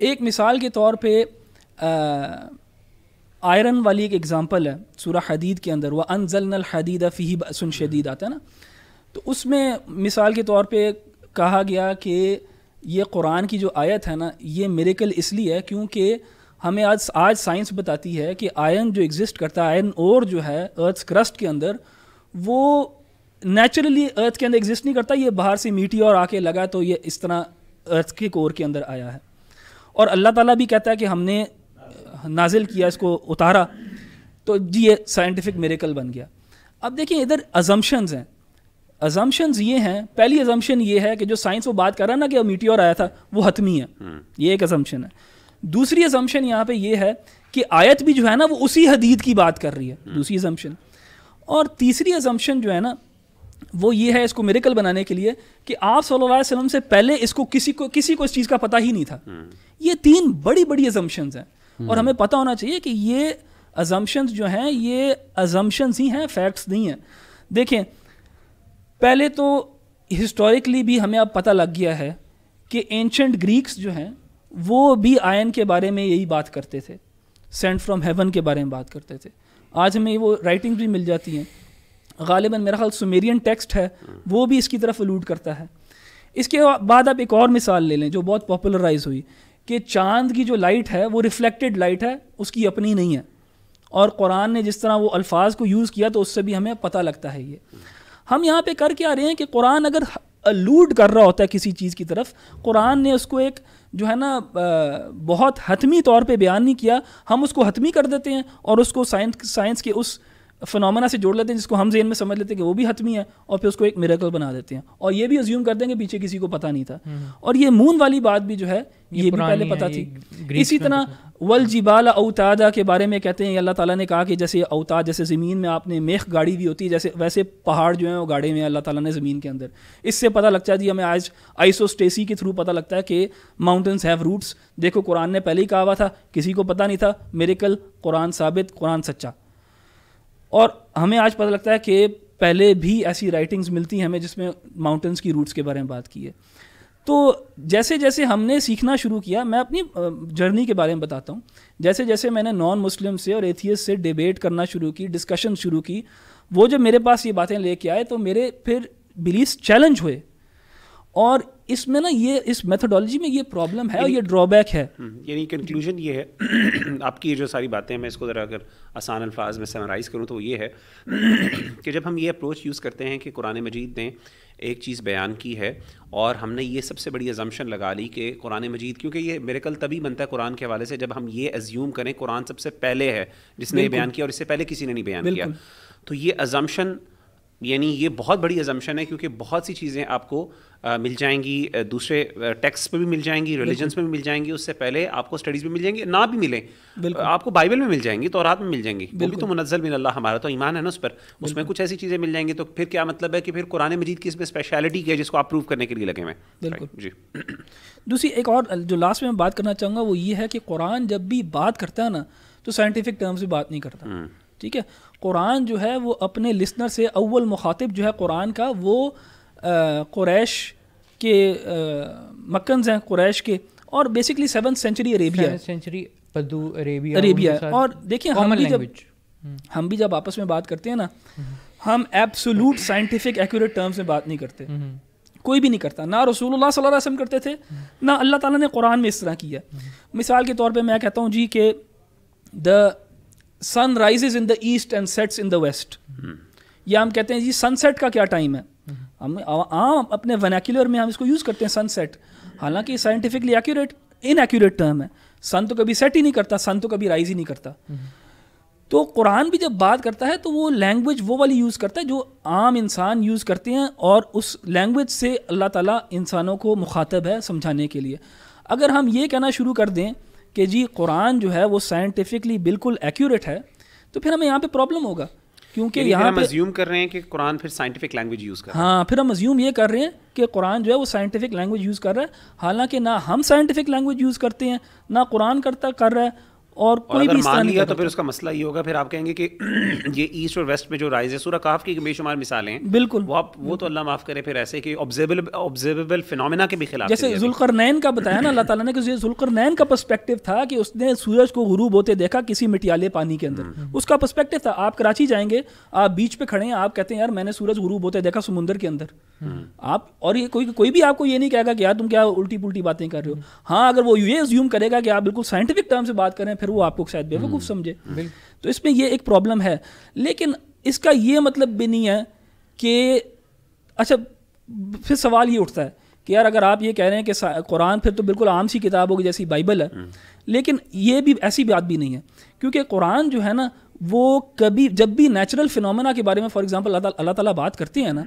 एक मिसाल के तौर पे आयरन वाली एक एग्ज़ाम्पल है सूरा हदीद के अंदर वह अनजल हदीद फ़ी बसन शदीद आता है ना तो उसमें मिसाल के तौर पे कहा गया कि ये कुरान की जो आयत है ना ये मेरेकल इसलिए है क्योंकि हमें आज आज साइंस बताती है कि आयन जो एग्जिस्ट करता है आयन और जो है अर्थ क्रस्ट के अंदर वो नेचुरली अर्थ के अंदर एग्जिस्ट नहीं करता ये बाहर से मीटी और आके लगा तो ये इस तरह अर्थ के कोर के अंदर आया है और अल्लाह ताला भी कहता है कि हमने नाजिल किया इसको उतारा तो जी ये साइंटिफिक मेरेकल बन गया अब देखिए इधर अजम्पन्स हैं अजम्पन्स ये हैं पहली अजम्पन ये है कि जो साइंस वो बात कर रहा ना कि मीटियोर आया था वो हतमी है हम्म। ये एक अजम्पन है दूसरी अजम्पन यहाँ पे ये है कि आयत भी जो है ना वो उसी हदीद की बात कर रही है हम्म। दूसरी अजम्पन और तीसरी अजम्पन जो है ना वो ये है इसको मेरिकल बनाने के लिए कि आप सल्लल्लाहु अलैहि वसल्लम से पहले इसको किसी को किसी को इस चीज़ का पता ही नहीं था हम्म। ये तीन बड़ी बड़ी एजम्पन्स हैं और हम्म। हमें पता होना चाहिए कि ये अजम्पन्स जो हैं ये अजम्पन्स ही हैं फैक्ट्स नहीं हैं देखें पहले तो हिस्टोरिकली भी हमें अब पता लग गया है कि एंशंट ग्रीक्स जो हैं वो भी आयन के बारे में यही बात करते थे सेंट फ्रॉम हेवन के बारे में बात करते थे आज हमें वो राइटिंग भी मिल जाती हैं गालिबा मेरा ख्याल सुमेरियन टेक्स्ट है वो भी इसकी तरफ अलूड करता है इसके बाद आप एक और मिसाल ले लें जो बहुत पॉपुलराइज हुई कि चांद की जो लाइट है वो रिफ्लेक्टेड लाइट है उसकी अपनी नहीं है और कुरान ने जिस तरह वो अल्फाज को यूज़ किया तो उससे भी हमें पता लगता है ये हम यहाँ पे करके आ रहे हैं कि कुरान अगर अलूड कर रहा होता है किसी चीज़ की तरफ कुरान ने उसको एक जो है ना बहुत हतमी तौर पे बयान नहीं किया हम उसको हतमी कर देते हैं और उसको साइंस साइंस के उस फनोमना से जोड़ लेते हैं जिसको हम जेन में समझ लेते हैं कि वो भी हतमी है और फिर उसको एक मेरेकल बना देते हैं और ये भी अज्यूम करते हैं कि पीछे किसी को पता नहीं था हम्म। और ये मून वाली बात भी जो है ये, ये भी पहले पता थी इसी तरह वल जिबाल अवतादा के बारे में कहते हैं अल्लाह ताला ने कहा कि जैसे अवताद जैसे ज़मीन में आपने मेख गाड़ी भी होती है जैसे वैसे पहाड़ जो है वो गाड़े में अल्लाह ताला ने ज़मीन के अंदर इससे पता लगता है जी हमें आज आइसोस्टेसी के थ्रू पता लगता है कि माउंटेंस हैव रूट्स देखो कुरान ने पहले ही कहा हुआ था किसी को पता नहीं था मेरे कल कुरान साबित कुरान सच्चा और हमें आज पता लगता है कि पहले भी ऐसी राइटिंग्स मिलती हैं हमें जिसमें माउंटेंस की रूट्स के बारे में बात की है तो जैसे जैसे हमने सीखना शुरू किया मैं अपनी जर्नी के बारे में बताता हूँ जैसे जैसे मैंने नॉन मुस्लिम से और एथियस से डिबेट करना शुरू की डिस्कशन शुरू की वो जब मेरे पास ये बातें लेके आए तो मेरे फिर बिलीव्स चैलेंज हुए और इसमें ना ये इस मेथोडोलॉजी में ये प्रॉब्लम है और ये ड्रॉबैक है हम्म, हम्म, यानी कंक्लूजन ये है (clears throat) आपकी जो सारी बातें हैं मैं इसको ज़रा अगर आसान अल्फाज में समराइज़ करूँ तो ये है (clears throat) कि जब हम ये अप्रोच यूज़ करते हैं कि कुरान मजीद ने एक चीज़ बयान की है और हमने ये सबसे बड़ी एजम्पन लगा ली कि कुरान मजीद क्योंकि ये मेरेकल तभी बनता है कुरान के हवाले से जब हम ये एज्यूम करें कुरान सबसे पहले है जिसने ये बयान किया और इससे पहले किसी ने नहीं बयान किया तो ये एजम्पन यानी ये बहुत बड़ी एजम्पन है क्योंकि बहुत सी चीज़ें आपको आ, मिल जाएंगी दूसरे टेक्स्ट पे भी मिल जाएंगी रिलीजन्स पे भी मिल जाएंगी उससे पहले आपको स्टडीज़ में मिल जाएंगी ना भी मिले आपको बाइबल में मिल जाएंगी तो रात में मिल जाएंगी वो भी तो मुनजल बिन अल्लाह हमारा तो ईमान है ना उस पर उसमें कुछ ऐसी चीज़ें मिल जाएंगी तो फिर क्या मतलब है कि फिर कुरान मजीद की इसमें स्पेशलिटी क्या है जिसको आप प्रूव करने के लिए लगे हुए बिल्कुल जी (clears throat) दूसरी एक और जो लास्ट में मैं बात करना चाहूँगा वो ये है कि कुरान जब भी बात करता है ना तो साइंटिफिक टर्म्स में बात नहीं करता हम्म। ठीक है कुरान जो है वो अपने लिसनर से अव्वल मुखातिब जो है कुरान का वो कुरैश के मक्कन्स हैं कुरैश के और basically seven century Arabia century पदू अरेबिया अरेबिया और देखिए हम भी जब हम्म। हम भी जब आपस में बात करते हैं ना हम्म। हम एब्सोलूट साइंटिफिक एक्यूरेट टर्म्स में बात नहीं करते हम्म। कोई भी नहीं करता ना रसूलुल्लाह सल्लल्लाहु अलैहि वसल्लम करते थे ना अल्लाह ताला ने कुरान में इस तरह किया मिसाल के तौर पे मैं कहता हूँ जी के the sun rise in the east and sets in the west या हम कहते हैं जी सनसेट का क्या टाइम है हम आम अपने वनैक्यूलर में हम इसको यूज़ करते हैं सनसेट हालांकि साइंटिफिकली एक्यूरेट इनएक्यूरेट टर्म है सन तो कभी सेट ही नहीं करता सन तो कभी राइज ही नहीं करता hmm. तो कुरान भी जब बात करता है तो वो लैंग्वेज वो वाली यूज़ करता है जो आम इंसान यूज़ करते हैं और उस लैंग्वेज से अल्लाह ताला इंसानों को मुखातब है समझाने के लिए अगर हम ये कहना शुरू कर दें कि जी कुरान जो है वो साइंटिफिकली बिल्कुल एक्यूरेट है तो फिर हमें यहाँ पे प्रॉब्लम होगा क्योंकि यहाँ हम अज्यूम कर रहे हैं कि कुरान फिर साइंटिफिक लैंग्वेज यूज़ कर हाँ फिर हम अज्यूम ये कर रहे हैं कि कुरान जो है वो साइंटिफिक लैंग्वेज यूज़ कर रहा है हालांकि ना हम साइंटिफिक लैंग्वेज यूज़ करते हैं ना कुरान करता कर रहा है और कोई और भी मान लिया तो फिर उसका मसला ये होगा फिर आप कहेंगे कि (clears throat) ये ईस्ट और वेस्ट में जो राइज है सूरह काफ की बेशुमार मिसालें बिल्कुल वो आप वो तो अल्लाह माफ़ करे फिर ऐसे कि ऑब्जर्वेबल ऑब्जर्वेबल फिनोमेना के भी खिलाफ जैसे जुलकरनैन का बताया ना अल्लाह ताला ने कि जुलकरनैन का पर्सपेक्टिव था कि उसने सूरज को गुरूब होते देखा किसी मिटियाले पानी के अंदर हम्म। उसका पर्सपेक्टिव था आप कराची जाएंगे आप बीच पे खड़े हैं आप कहते हैं यार मैंने सूरज गुरूब होते देखा समुंदर के अंदर हम्म। आप और ये कोई कोई भी आपको ये नहीं कहेगा कि यार तुम क्या उल्टी पुल्टी बातें कर रहे हो हाँ अगर वो ये ज्यूम करेगा कि आप बिल्कुल साइंटिफिक टर्म से बात करें फिर वो आपको शायद बेवकूफ़ हम्म। समझे तो इसमें ये एक प्रॉब्लम है लेकिन इसका ये मतलब भी नहीं है कि अच्छा फिर सवाल ये उठता है कि यार अगर आप ये कह रहे हैं कि कुरान फिर तो बिल्कुल आम सी किताब होगी जैसी बाइबल है हम्म। लेकिन ये भी ऐसी बात भी नहीं है क्योंकि कुरान जो है ना वो कभी जब भी नेचुरल फिनोमेना के बारे में फॉर एग्जांपल अल्लाह ताला बात करती है ना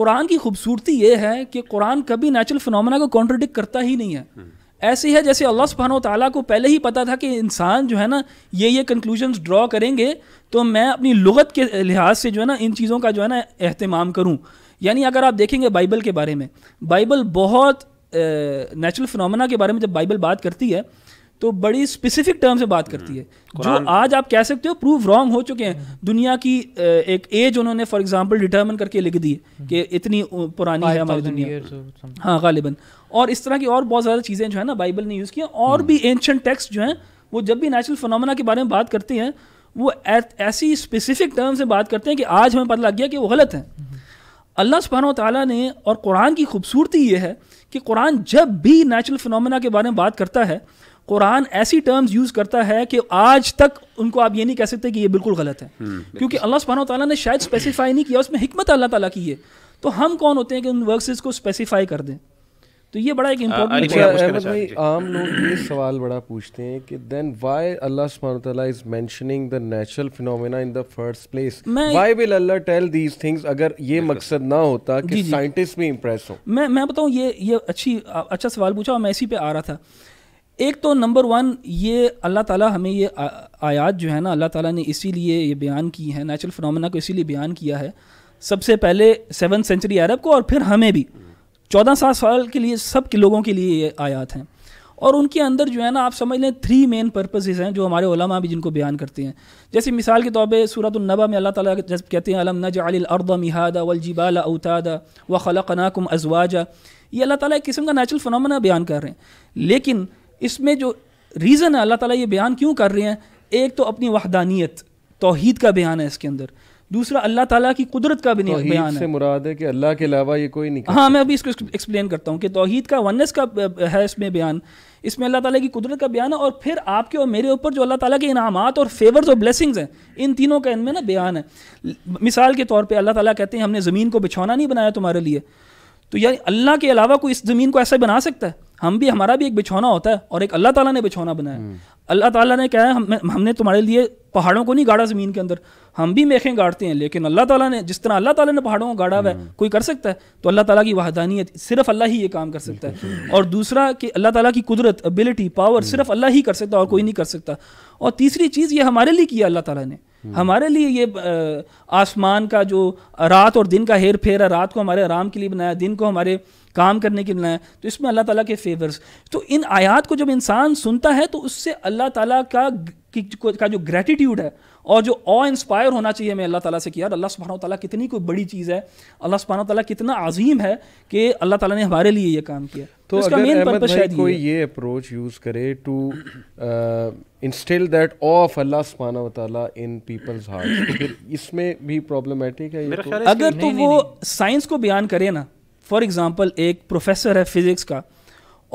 कुरान की खूबसूरती ये है कि कुरान कभी नेचुरल फिनोमेना को कॉन्ट्रोडिक्ट करता ही नहीं है हम्म। ऐसी है जैसे अल्लाह सुबहान तला को पहले ही पता था कि इंसान जो है ना ये ये कंक्लूजन ड्रॉ करेंगे तो मैं अपनी लगत के लिहाज से जो है ना इन चीज़ों का जो है ना अहतमाम करूँ यानी अगर आप देखेंगे बाइबल के बारे में बाइबल बहुत नेचुरल फिनमिना के बारे में जब बाइबल बात करती है तो बड़ी स्पेसिफिक टर्म से बात करती हम्म। है जो आज आप कह सकते हो प्रूव रॉन्ग हो चुके हैं हम्म। दुनिया की एक एज उन्होंने फॉर एग्जांपल डिटर्मन करके लिख दी है हम्म। कि इतनी पुरानी है हमारी दुनिया हाँ गालिबन और इस तरह की और बहुत ज़्यादा चीज़ें जो है ना बाइबल ने यूज़ किया और भी एंशंट टेक्स्ट जो हैं वो जब भी नेचुरल फिनोमेना के बारे में बात करते हैं वो ऐसी स्पेसिफिक टर्म से बात करते हैं कि आज हमें पता लग गया कि वो गलत है अल्लाह सुबहान तला ने और कुरान की खूबसूरती ये है कि कुरान जब भी नेचुरल फिनोमेना के बारे में बात करता है कुरान ऐसी टर्म्स यूज़ करता है कि आज तक उनको आप ये नहीं कह सकते कि ये बिल्कुल गलत है हम्म, क्योंकि अल्लाह सुबहाना ताला ने शायद स्पेसिफाई नहीं किया उसमें हमत अल्लाह ताला की है तो हम कौन होते हैं कि उन वर्सेस को स्पेसिफाई कर दें तो ये बड़ा एक इम्पोर्टेंट भाई आम लोग ये सवाल बड़ा पूछते हैं कि देन व्हाई अल्लाह सुब्हान तआला is mentioning the natural phenomena in the first place why will Allah tell these things अगर ये मकसद ना होता कि साइंटिस्ट भी इंप्रेस हो मैं मैं बताऊं ये ये अच्छी अच्छा सवाल पूछा और मैं इसी पे आ रहा था एक तो नंबर वन ये अल्लाह ताला हमें ये आयात जो है ना अल्लाह ताला ने इसीलिए ये बयान की है नेचुरल फिनमिना को इसीलिए बयान किया है सबसे पहले सेवन सेंचुरी अरब को और फिर हमें भी चौदह सात साल के लिए सब के लोगों के लिए ये आयात हैं और उनके अंदर जो है ना आप समझ लें थ्री मेन पर्पज़ेज़ हैं जो हमारे ओलमा भी जिनको बयान करते हैं जैसे मिसाल के तौर पर सूरत नबा में अल्लाह ताला जब कहते हैं अलम नजालर्द मिहादा वलजिबाल अवतादा व खलकनाकुम अजवाजा ये अल्लाह ताला एक किस्म का नेचुरल फिनमिना बयान कर रहे हैं लेकिन इसमें जो रीज़न है अल्लाह ताला ये बयान क्यों कर रहे हैं एक तो अपनी वहदानियत तोहहीद का बयान है इसके अंदर दूसरा अल्लाह ताला की कुदरत का भी नहीं बयान से है मुराद है कि अल्लाह के अलावा ये कोई नहीं हाँ मैं अभी इसको एक्सप्लेन करता हूँ कि तोहहीद का वननेस का है इसमें बयान इसमें अल्लाह ताला की कुदरत का बयान है और फिर आपके और मेरे ऊपर जो अल्लाह ताला के इनाम और फेवर्स और ब्लेसिंग्स हैं इन तीनों का इनमें ना बयान है मिसाल के तौर पर अल्लाह ताला कहते हैं हमने ज़मीन को बिछौना नहीं बनाया तुम्हारे लिए तो यार अल्लाह के अलावा कोई इस ज़मीन को ऐसा बना सकता है हम भी हमारा भी एक बिछौना होता है और एक अल्लाह ताला ने बिछौना बनाया हम्म। अल्लाह ताला ने कहा है हम, हमने तुम्हारे लिए पहाड़ों को नहीं गाड़ा ज़मीन के अंदर हम भी मेखें गाड़ते हैं लेकिन अल्लाह ताला ने जिस तरह अल्लाह ताला ने पहाड़ों को गाड़ा हुआ है हम्म। कोई कर सकता है तो अल्लाह ताला की वाहदानियत सिर्फ अल्लाह ही ये काम कर सकता है और दूसरा कि अल्लाह ताला की कुदरत एबिलिटी पावर हम्म। सिर्फ अल्लाह ही कर सकता है और कोई नहीं कर सकता और तीसरी चीज़ ये हमारे लिए किया अल्लाह ताला ने हमारे लिए ये आसमान का जो रात और दिन का हेर फेर है रात को हमारे आराम के लिए बनाया दिन को हमारे काम करने की मिलाया तो इसमें अल्लाह ताला के फेवर्स तो इन आयात को जब इंसान सुनता है तो उससे अल्लाह ताला का का जो ग्रेटिट्यूड है और जो ऑ इंस्पायर होना चाहिए मैं अल्लाह ताला से किया और अल्लाह सुबहाना ताला कितनी कोई बड़ी चीज़ है अल्लाह सुबहाना ताला कितना अजीम है कि अल्लाह ताला ने हमारे लिए ये काम किया तो, तो इसका मेन पर्पस शायद कोई ये अप्रोच यूज़ करे to instil that of Allah सुबहाना ताला इन पीपल्स हार्ट इसमें भी प्रॉब्लमेटिक है तो? अगर तो वो साइंस को बयान करे ना फॉर एग्ज़ाम्पल एक प्रोफेसर है फ़िज़िक्स का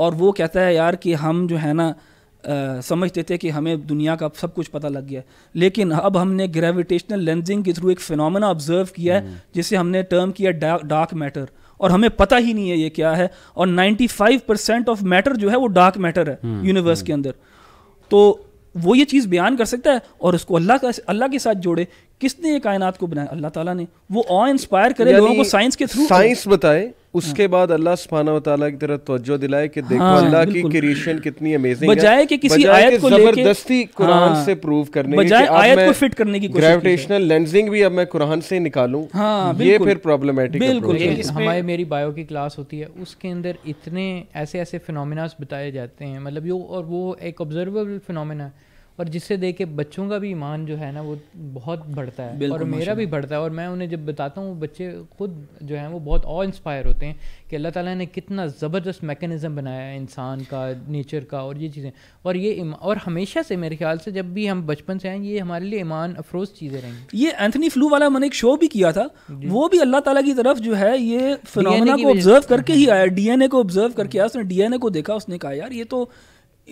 और वो कहता है यार कि हम जो है ना आ, समझते थे कि हमें दुनिया का सब कुछ पता लग गया लेकिन अब हमने ग्रेविटेशनल लेंजिंग के थ्रू एक फिनोमेना ऑब्जर्व किया है हम्म। जिसे हमने टर्म किया डा, डार्क मैटर और हमें पता ही नहीं है ये क्या है और 95 परसेंट ऑफ मैटर जो है वो डार्क मैटर है यूनिवर्स हम्म, हम्म। के अंदर तो वो ये चीज़ बयान कर सकता है और उसको अल्लाह का अल्लाह के साथ जोड़े किसने ये कायनात को बनाया अल्लाह ताला ने वो ऑ इंस्पायर करे लोगों को साइंस के थ्रू साइंस बताए उसके हाँ। बाद अल्लाह सुबहाना वताला की तरफ तवज्जो दिलाए कि देखो हाँ, अल्लाह की क्रिएशन कितनी अमेजिंग बजाय कि किसी आयत को जबरदस्ती कुरान हाँ, से प्रूव करने बजाय आयत को फिट करने की कोशिश ग्रेविटेशनल लेंसिंग भी अब मैं कुरान से निकालूं हाँ, ये फिर प्रॉब्लमेटिक बिल्कुल हमारे मेरी बायो की क्लास होती है उसके अंदर इतने ऐसे ऐसे फिनोमिनास बताए जाते हैं मतलब यो और वो एक ऑब्जर्वेबल फिनोमिना है और जिससे देख के बच्चों का भी ईमान जो है ना वो बहुत बढ़ता है और मेरा भी बढ़ता है और मैं उन्हें जब बताता हूँ बच्चे खुद जो है वो बहुत और इंस्पायर होते हैं कि अल्लाह ताला ने कितना ज़बरदस्त मेकनिज़म बनाया है इंसान का नेचर का और ये चीज़ें और ये और हमेशा से मेरे ख्याल से जब भी हम बचपन से आए ये हमारे लिए ईमान अफरोज़ चीज़ें रहेंगी ये एंथनी फ्लू वाला मैंने एक शो भी किया था वो भी अल्लाह ताला की तरफ जो है ये फिनोमेना को ऑब्जर्व करके ही आया ए को ऑब्जर्व करके आया उसने ए को देखा उसने कहा यार ये तो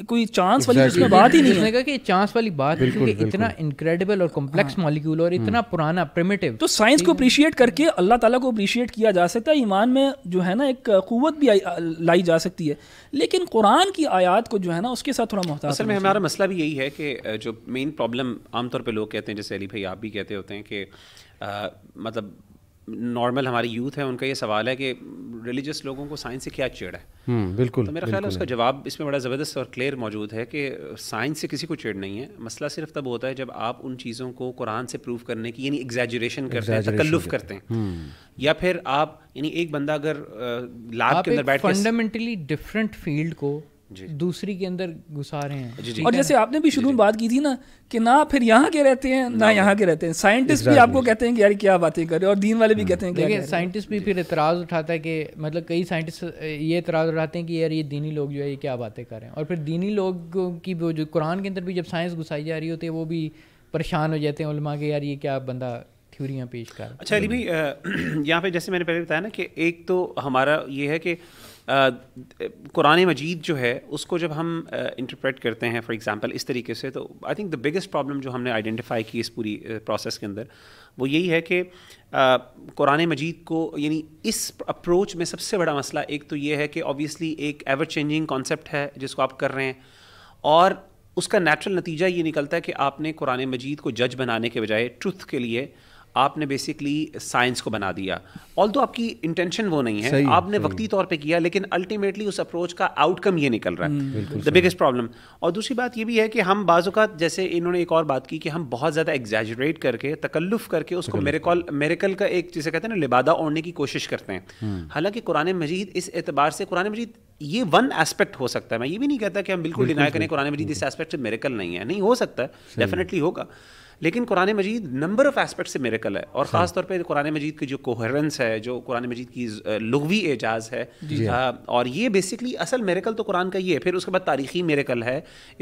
कोई चांस exactly. वाली उसमें बात ही नहीं है कहा कि चांस वाली बात है क्योंकि इतना इनक्रेडिबल और कॉम्प्लेक्स मॉलिक्यूल हाँ। और इतना हम्म। पुराना प्रिमिटिव तो साइंस को अप्रिशिएट करके अल्लाह ताला को अप्रिशिएट किया जा सकता है ईमान में जो है ना एक क़वत भी लाई जा सकती है लेकिन कुरान की आयात को जो है ना उसके साथ थोड़ा मोहताज असल में हमारा मसला भी यही है कि जो मेन प्रॉब्लम आमतौर पर लोग कहते हैं जैसे अली भाई आप भी कहते होते हैं कि मतलब नॉर्मल हमारे यूथ है उनका ये सवाल है कि रिलीजियस लोगों को साइंस से क्या चेड़ है हम्म, बिल्कुल तो मेरा ख्याल है उसका जवाब इसमें बड़ा ज़बरदस्त और क्लियर मौजूद है कि साइंस से किसी को चेड़ नहीं है मसला सिर्फ तब होता है जब आप उन चीज़ों को कुरान से प्रूव करने की यानी एग्जेजरेशन करते हैं तकल्लुफ करते हैं हम्म। या फिर आप यानी एक बंदा अगर लाभ के अंदर बैठ फंडामेंटली डिफरेंट फील्ड को दूसरी के अंदर घुसा रहे हैं और जैसे आपने भी शुरू में बात की थी ना कि ना फिर यहाँ के रहते हैं ना, ना यहाँ के रहते हैं साइंटिस्ट भी आपको कहते हैं कि यार क्या बातें कर रहे और दीन वाले भी हम्म। कहते हैं देखिए साइंटिस्ट भी फिर एतराज़ उठाता है कि मतलब कई साइंटिस्ट ये एतराज़ उठाते हैं कि यार ये दीनी लोग जो है ये क्या बातें कर रहे हैं और फिर दीनी लोग की जो कुरान के अंदर भी जब साइंस घुसाई जा रही होती है वो भी परेशान हो जाते हैं उलमा के यार ये क्या बंदा थ्योरियाँ पेश कर अच्छा अली भाई (clears throat) यहाँ पे जैसे मैंने पहले बताया ना कि एक तो हमारा ये है कि कुरान मजीद जो है उसको जब हम इंटरप्रेट करते हैं फॉर एग्ज़ाम्पल इस तरीके से तो I think the biggest problem जो हमने आइडेंटिफाई की इस पूरी प्रोसेस के अंदर वो यही है कि कुरान मजीद को यानी इस अप्रोच में सबसे बड़ा मसला एक तो ये है कि ऑब्वियसली एक एवर चेंजिंग कॉन्सेप्ट है जिसको आप कर रहे हैं और उसका नेचुरल नतीजा ये निकलता है कि आपने कुरान मजीद को जज बनाने के बजाय ट्रुथ के लिए आपने बेसिकली साइंस को बना दिया ऑल तो आपकी इंटेंशन वो नहीं है आपने वक्ती तौर पे किया लेकिन अल्टीमेटली उस अप्रोच का आउटकम ये निकल रहा है द बिगेस्ट प्रॉब्लम और दूसरी बात ये भी है कि हम बाज़ात जैसे इन्होंने एक और बात की कि हम बहुत ज़्यादा एग्जैजरेट करके तकल्लुफ़ करके उसको मेरेकॉल मेरेकल का एक जिसे कहते हैं ना लिबादा ओढ़ने की कोशिश करते हैं हम्म। हालांकि कुरान मजीद इस एतबार से कुरान मजीद ये वन एस्पेक्ट हो सकता है मैं ये भी नहीं कहता कि हम बिल्कुल डिनाई करें कुरान मजीद इस एस्पेक्ट से मेरेकल नहीं है नहीं हो सकता है डेफिनेटली होगा लेकिन Quran Majeed number of aspect से मेरेकल है और हाँ। ख़ास तौर पर कुरान मजीद की जो कोहरेंस है जो कुरान मजीद की लघवी एजाज है आ, और ये बेसिकली असल मेरेकल तो कुरान का ही है फिर उसके बाद तारीखी मेरेकल है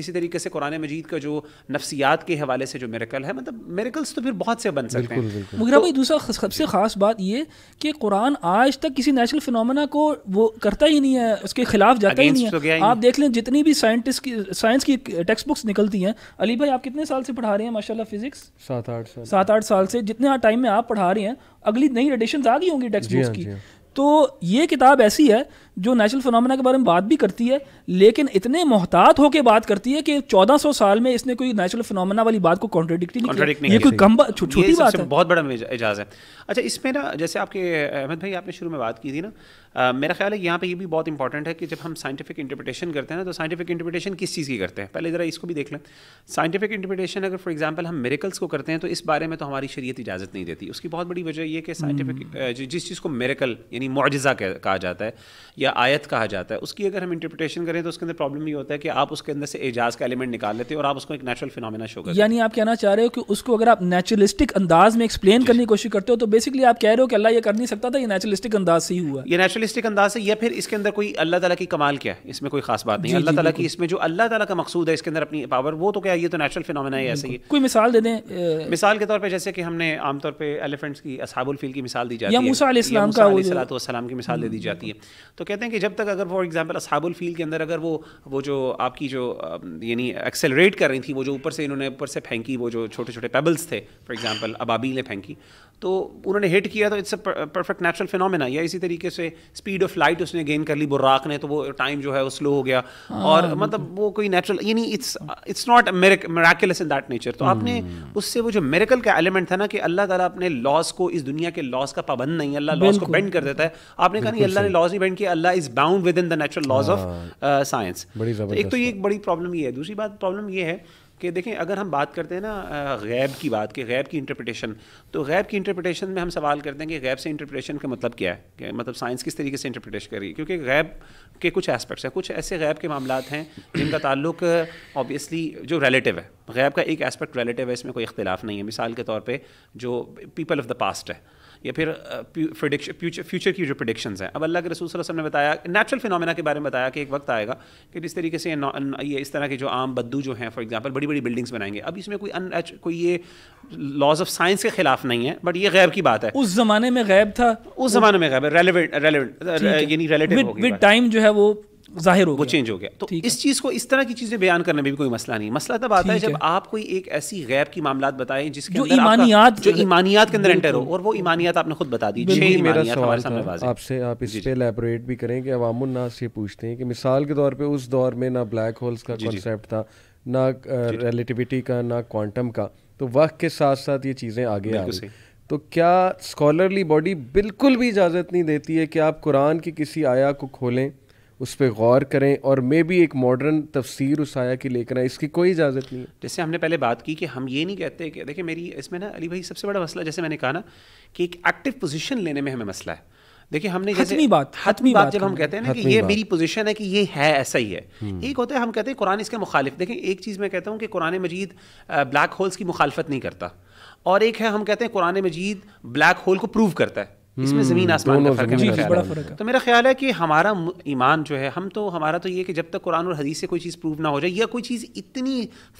इसी तरीके से कुरान मजीद का जो नफ्सियात के हवाले से जो मेरेकल है मतलब मेरेकल्स तो फिर बहुत से बन सकते हैं मगर भाई तो दूसरा सबसे ख़ास बात ये कि कुरान आज तक किसी नेचुरल फिनमिना को वो करता ही नहीं है उसके खिलाफ जाता ही नहीं है तो आप देख लें जितनी भी साइंटिस्ट की साइंस की टेक्स्ट बुक्स निकलती हैं अली भाई आप कितने साल से पढ़ा रहे हैं माशाल्लाह फिजिक्स फिजिक्स सात आठ साल सात आठ साल से जितने टाइम में आप पढ़ा रहे हैं अगली नई रेडिशन आ गई होंगी टेक्स्ट बुक्स हाँ, की हाँ। तो ये किताब ऐसी है जो नेचुरल फिनमिना के बारे में बात भी करती है लेकिन इतने मोहतात होकर बात करती है कि 1400 साल में इसने कोई नेचुरल फिनमिना वाली बात को कॉन्ट्रेडिक्ट नहीं, किया नहीं ये कोई कम छोटी बात है बहुत बड़ा एजाज है अच्छा इसमें ना जैसे आपके अहमद भाई आपने शुरू में बात की थी ना Uh, मेरा ख्याल है यहाँ पे ये भी बहुत इंपॉर्टेंट है कि जब हम साइंटिफिक इंटरप्रिटेशन करते हैं ना तो साइंटिफिक इंटरप्रिटेशन किस चीज़ की करते हैं पहले ज़रा इसको भी देख लें साइंटिफिक इंटरप्रिटेशन अगर फॉर एग्जांपल हम मेरिकल्स को करते हैं तो इस बारे में तो हमारी शरीयत इजाज़त नहीं देती उसकी बहुत बड़ी वजह यह कि साइंटिफिक हम्म। जिस चीज़ को मेरिकल यानी मुआजा कहा जाता है या आयत कहा जाता है उसकी अगर हम इंटरप्रिटेशन करें तो उसके अंदर प्रॉब्लम ये होता है कि आप उसके अंदर से एजाज का एलिमेंट निकाल लेते हैं और आप उसको एक नेचुरल फिनोमेना शो करते यानी आप कहना चाह रहे हो कि उसको अगर आप नेचुरलिस्टिक अंदाज में एक्सप्लेन करने की कोशिश करते हो तो बेसिकली आप कह रहे हो कि अल्लाह ये कर नहीं सकता था ये नेचुरलिस्टिक अंदाज से ही हुआ ये नेचुरलिस्टिक अंदाज से या फिर इसके अंदर कोई अल्लाह तला की कमाल क्या है इसमें कोई खास बात नहीं अल्लाह तला की इसमें जो अल्लाह तला का मकसूद है इसके अंदर अपनी पावर वो तो क्या ये तो नेचुरल फिनोमेना है ऐसे ही कोई मिसाल दे दें मिसाल के तौर पर जैसे कि हमने आमतौर पर एलिफेंट्स की असाबुल फील की मिसाल दी जाती है मूसा अलैहिस्सलाम का सलाम की मिसाल दे दी हम्म, जाती है तो कहते हैं कि जब तक अगर फॉर एग्जाम्पल असाबुल फील के अंदर अगर वो वो जो आपकी जो यानी एक्सेलरेट कर रही थी वो जो ऊपर से इन्होंने ऊपर से फेंकी वो जो छोटे छोटे पेबल्स थे फॉर एग्जाम्पल अबाबील ने फेंकी तो उन्होंने हिट किया तो it's a perfect natural phenomena या इसी तरीके से स्पीड ऑफ लाइट उसने गेन कर ली बुर्राक ने तो वो टाइम जो है वो स्लो हो गया हाँ, और मतलब वो कोई नेचुरल यानी it's it's not miraculous in that nature तो आपने हम्म। उससे वो जो मेरेकल का एलिमेंट था ना कि अल्लाह ताला अपने लॉस को इस दुनिया के लॉस का पाबंद नहीं अल्लाह लॉस को बेंड कर देता है आपने कहा नहीं अल्लाह ने लॉस नहीं बेंड किया Allah is bound within the natural laws of science एक तो ये एक बड़ी प्रॉब्लम ये है दूसरी बात प्रॉब्लम ये है कि देखें अगर हम बात करते हैं ना गैब की बात कि गैब की इंटरप्रटेशन तो गैब की इंटरप्रटेशन में हम सवाल करते हैं कि गैब से इंटरप्रटेशन का मतलब क्या है कि मतलब साइंस किस तरीके से इंटरप्रटेशन कर रही है क्योंकि गैब के कुछ एस्पेक्ट्स हैं कुछ ऐसे गैब के मामला हैं जिनका ताल्लुक ऑबियसली जो रिलेटिव है गैब का एक एस्पेक्ट रिलेटिव है इसमें कोई इख्तिलाफ नहीं है मिसाल के तौर पर जो पीपल ऑफ द पास्ट है या फिर फ्यूचर फ्यूचर की जो प्रोडिक्शन हैं अब अल्लाह के रसूल वसल्लम ने बताया नेचुरल फिनोमेना के बारे में बताया कि एक वक्त आएगा कि जिस तरीके से ये इस तरह के जो आम बद्दू जो हैं फॉर एग्जाम्पल बड़ी बड़ी बिल्डिंग्स बनाएंगे अब इसमें कोई अन कोई ये लॉज ऑफ साइंस के खिलाफ नहीं है बट ये गैब की बात है उस जमाने में गैब था उस जमाने में गैब है रेलिवेंट रेलिवेंट यानी रेलिटिव विद टाइम जो है वो जाहिर हो वो चेंज हो गया तो इस चीज़ को इस तरह की चीज़ें बयान करने में भी कोई मसला नहीं मसला तब आता है जब आप कोई एक ऐसी गैप की मामला बताएं जिसके जो ईमानियात जो ईमानियात के अंदर एंटर हो और वो ईमानियात आपने खुद बता दी छह मेरा सवाल आपसे आप इस पे एलेबोरेट भी करें कि अवामुन्नास ये पूछते हैं कि मिसाल के तौर पे उस दौर में ना ब्लैक होल्स का कॉन्सेप्ट था ना रिलेटिविटी का ना क्वांटम का तो वक्त के साथ साथ ये चीज़ें आगे आ गई तो क्या स्कॉलरली बॉडी बिल्कुल भी इजाज़त नहीं देती है कि आप कुरान की किसी आया को खोलें उस पर गौर करें और मे भी एक मॉडर्न तफसीर उस आया की लेकर आए इसकी कोई इजाज़त नहीं है जैसे हमने पहले बात की कि हम ये नहीं कहते कि देखिए मेरी इसमें ना अली भाई सबसे बड़ा मसला जैसे मैंने कहा ना कि एक एक्टिव पोजिशन लेने में हमें मसला है देखिए हमने जैसे बात हतमी बात, बात जब हम कहते हैं ना कि ये मेरी पोजीशन है कि ये है ऐसा ही है हम्म। एक होता है हम कहते हैं कुरान इसके मुखालिफ देखें एक चीज़ मैं कहता हूँ कि कुरान मजीद ब्लैक होल्स की मुखालफत नहीं करता और एक है हम कहते हैं कुरान मजीद ब्लैक होल को प्रूव करता है इसमें हम्म, ज़मीन आसमान का फ़र्क है बड़ा फ़र्क है तो मेरा ख्याल है कि हमारा ईमान जो है हम तो हमारा तो ये कि जब तक कुरान और हदीस से कोई चीज़ प्रूव ना हो जाए या कोई चीज़ इतनी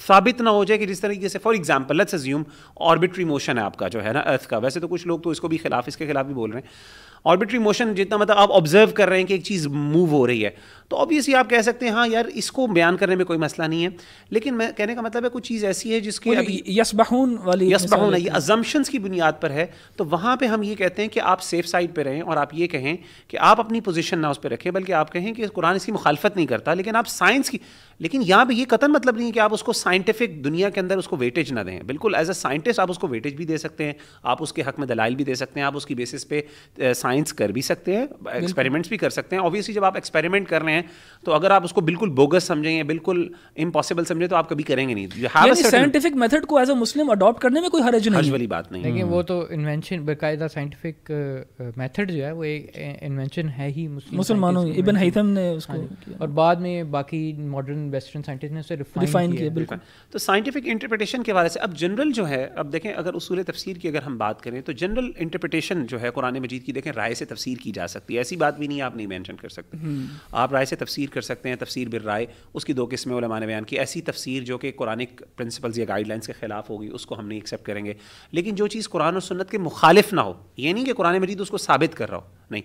साबित ना हो जाए कि जिस तरीके से for example let's assume orbital motion है आपका जो है ना अर्थ का वैसे तो कुछ लोग तो इसको भी खिलाफ इसके खिलाफ भी बोल रहे हैं ऑर्बिट्री मोशन जितना मतलब आप ऑब्जर्व कर रहे हैं कि एक चीज़ मूव हो रही है तो ऑब्वियसली आप कह सकते हैं हाँ यार इसको बयान करने में कोई मसला नहीं है लेकिन मैं कहने का मतलब है कुछ चीज़ ऐसी है जिसकी यसबहून वाली यसबहून ये अजम्पन्स की बुनियाद पर है तो वहाँ पर हम ये कहते हैं कि आप सेफ साइड पर रहें और आप ये कहें कि आप अपनी पोजिशन ना उस पर रखें बल्कि आप कहें कि कुरान इसकी मुखालफत नहीं करता लेकिन आप साइंस की लेकिन यहाँ पर यह कतन मतलब नहीं है कि आप उसको साइंटिफिक दुनिया के अंदर उसको वेटेज ना दें बिल्कुल एज अ साइंटिस्ट आप उसको वेटेज भी दे सकते हैं आप उसके हक में दलाइल भी दे सकते हैं आप उसकी बेसिस पे साइंस साइंस कर भी सकते हैं एक्सपेरिमेंट्स भी कर सकते हैं ऑब्वियसली जब आप एक्सपेरिमेंट कर रहे हैं तो अगर आप उसको बिल्कुल बोगस समझें या बिल्कुल इम्पॉसिबल समझें तो आप कभी करेंगे नहीं साइंटिफिक मेथड को एज अ मुस्लिम अडॉप्ट करने में कोई हरज नहीं वाली बात नहीं लेकिन वो हम्म। तो इन्वेंशन बाकायदा साइंटिफिक मेथड जो है वो एक इन्वेंशन है ही मुसलमानों इबन हैथम ने उसको हाँ और बाद में बाकी मॉडर्न वेस्टर्न साइंटिस्ट ने उसे रिफाइन किया बिल्कुल तो साइंटिफिक इंटरप्रिटेशन के हवाले से अब जनरल जो है अब देखें अगर उसूल तफसीर की अगर हम बात करें तो जनरल इंटरप्रिटेशन जो है कुरान मजीद की देखें राय से तफसीर की जा सकती है ऐसी बात भी नहीं आप नहीं मैंशन कर सकते हम्म। आप राय से तफसीर कर सकते हैं तफसीर बिर राय उसकी दो किस्में उलमा ने बयान की ऐसी तफसीर जो कि कुरानिक प्रिंसिपल्स या गाइडलाइंस के खिलाफ होगी उसको हम नहीं एक्सेप्ट करेंगे लेकिन जो चीज़ कुरान और सुन्नत के मुखालिफ ना हो ये नहीं कि कुरान मजीद उसको साबित कर रहा हो नहीं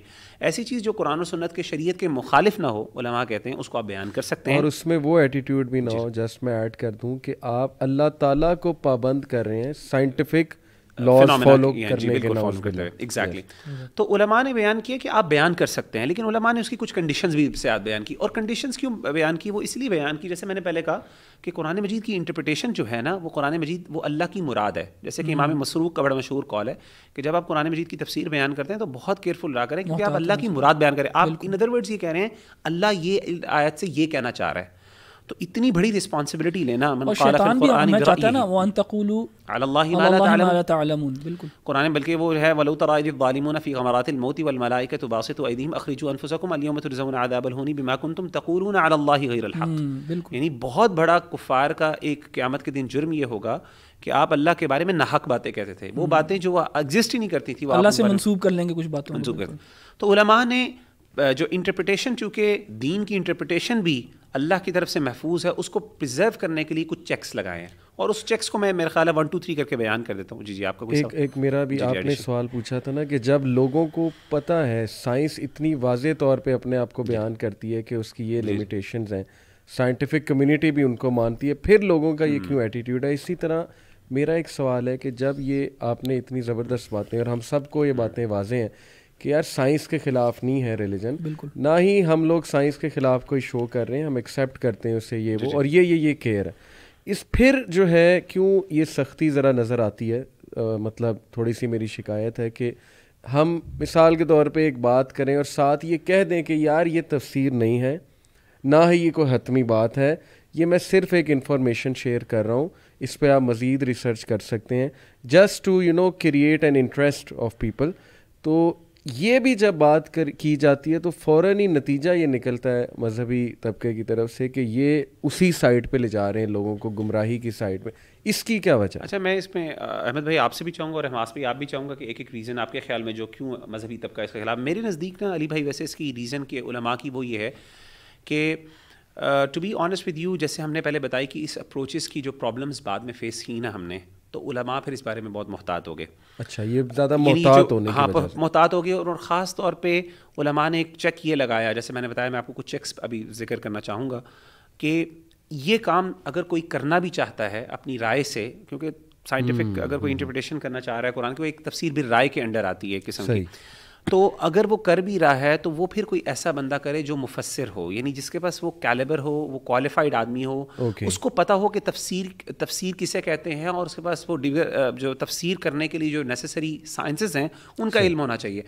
ऐसी चीज़ जो कुरान और सुन्नत के शरीय के मुखालिफ ना हो उलमा कहते हैं उसको आप बयान कर सकते हैं और उसमें वो एटीट्यूड भी ना हो जस्ट मैं ऐड कर दूँ कि आप अल्लाह ताला को पाबंद कर रहे हैं साइंटिफिक एग्जैक्टली mm-hmm. तो उलमा ने बयान किया कि आप बयान कर सकते हैं लेकिन उलमा ने उसकी कुछ कंडीशंस भी आप बयान की और कंडीशंस क्यों बयान की वो इसलिए बयान की जैसे मैंने पहले कहा कि कुरान मजीद की इंटरप्रटेशन जो है ना वो कुरान मजीद वो अल्लाह की मुराद है जैसे कि इमाम mm-hmm. मसरूक का बड़ा मशहूर कॉल है कि जब आप कुरान मजीद की तफसीर बयान करते हैं तो बहुत केयरफुल रहा करें क्योंकि आप अल्लाह की मुराद बयान करें आप इन अदर वर्ड्स ये कह रहे हैं अल्लाह ये आयत से ये कहना चाह रहा है तो इतनी बड़ी रिस्पॉन्सिबिलिटी लेना कुरान बल्कि वो है हम्म, यानी बहुत बड़ा कुफ़ार का एक क़्यामत के दिन जुर्म ये होगा कि आप अल्लाह के बारे में नाहक बातें कहते थे वो हम्म। बातें जो एग्जिस्ट ही नहीं करती थी अल्लाह से मंसूब कर लेंगे कुछ बातें मंसूब करते तो उलमा ने जो इंटरप्रिटेशन चूंकि दीन की इंटरप्रटेशन भी अल्लाह की तरफ से महफूज है उसको प्रिजर्व करने के लिए कुछ चेक्स लगाए हैं और उस चेक्स को मैं मेरा ख्याल है वन टू थ्री करके बयान कर देता हूँ जी जी आपका एक, एक मेरा भी जी आपने सवाल पूछा था ना कि जब लोगों को पता है साइंस इतनी वाज तौर पर अपने आप को बयान करती है कि उसकी ये लिमिटेशन हैं साइंटिफिक कम्यूनिटी भी उनको मानती है फिर लोगों का ये हम्म। क्यों एटीट्यूड है इसी तरह मेरा एक सवाल है कि जब ये आपने इतनी ज़बरदस्त बातें और हम सबको ये हम्म। बातें वाजें हैं कि यार साइंस के ख़िलाफ़ नहीं है रिलीजन बिल्कुल ना ही हम लोग साइंस के ख़िलाफ़ कोई शो कर रहे हैं हम एक्सेप्ट करते हैं उससे ये वो और ये ये ये केयर है इस फिर जो है क्यों ये सख्ती ज़रा नज़र आती है आ, मतलब थोड़ी सी मेरी शिकायत है कि हम मिसाल के तौर पे एक बात करें और साथ ये कह दें कि यार ये तफसीर नहीं है ना ही ये कोई हतमी बात है ये मैं सिर्फ एक इन्फॉर्मेशन शेयर कर रहा हूँ इस पर आप मज़ीद रिसर्च कर सकते हैं just to you know create an interest of people तो ये भी जब बात कर की जाती है तो फ़ौर ही नतीजा ये निकलता है मजहबी तबके की तरफ से कि ये उसी साइड पे ले जा रहे हैं लोगों को गुमराही की साइड में इसकी क्या वजह अच्छा मैं इसमें अहमद भाई आपसे भी चाहूँगा और हमास भाई आप भी चाहूँगा कि एक एक रीज़न आपके ख्याल में जो क्यों मजहबी तबका इसके खिलाफ मेरे नज़दीक ना अली भाई वैसे इसकी रीज़न के उलमा की वो ये है कि to be honest with you जैसे हमने पहले बताया कि इस अप्रोचेस की जो प्रॉब्लम्स बाद में फेस की ना हमने तो उलमा फिर इस बारे में बहुत मोहतात हो गए अच्छा ये ज़्यादा मोहतात होने हाँ मोहतात हो गए और, और ख़ास तौर पे उलमा ने एक चेक ये लगाया जैसे मैंने बताया मैं आपको कुछ चेक्स अभी जिक्र करना चाहूँगा कि ये काम अगर कोई करना भी चाहता है अपनी राय से क्योंकि साइंटिफिक हम्म, अगर कोई इंटरप्रिटेशन हम्म। करना चाह रहा है कुरान की वो एक तफसीर भी राय के अंडर आती है किसम की तो अगर वो कर भी रहा है तो वो फिर कोई ऐसा बंदा करे जो मुफसर हो यानी जिसके पास वो कैलेबर हो वो क्वालिफाइड आदमी हो okay. उसको पता हो कि तफसीर तफसीर किसे कहते हैं और उसके पास वो जो तफसीर करने के लिए जो नेसेसरी साइंसेस हैं उनका इल्म होना चाहिए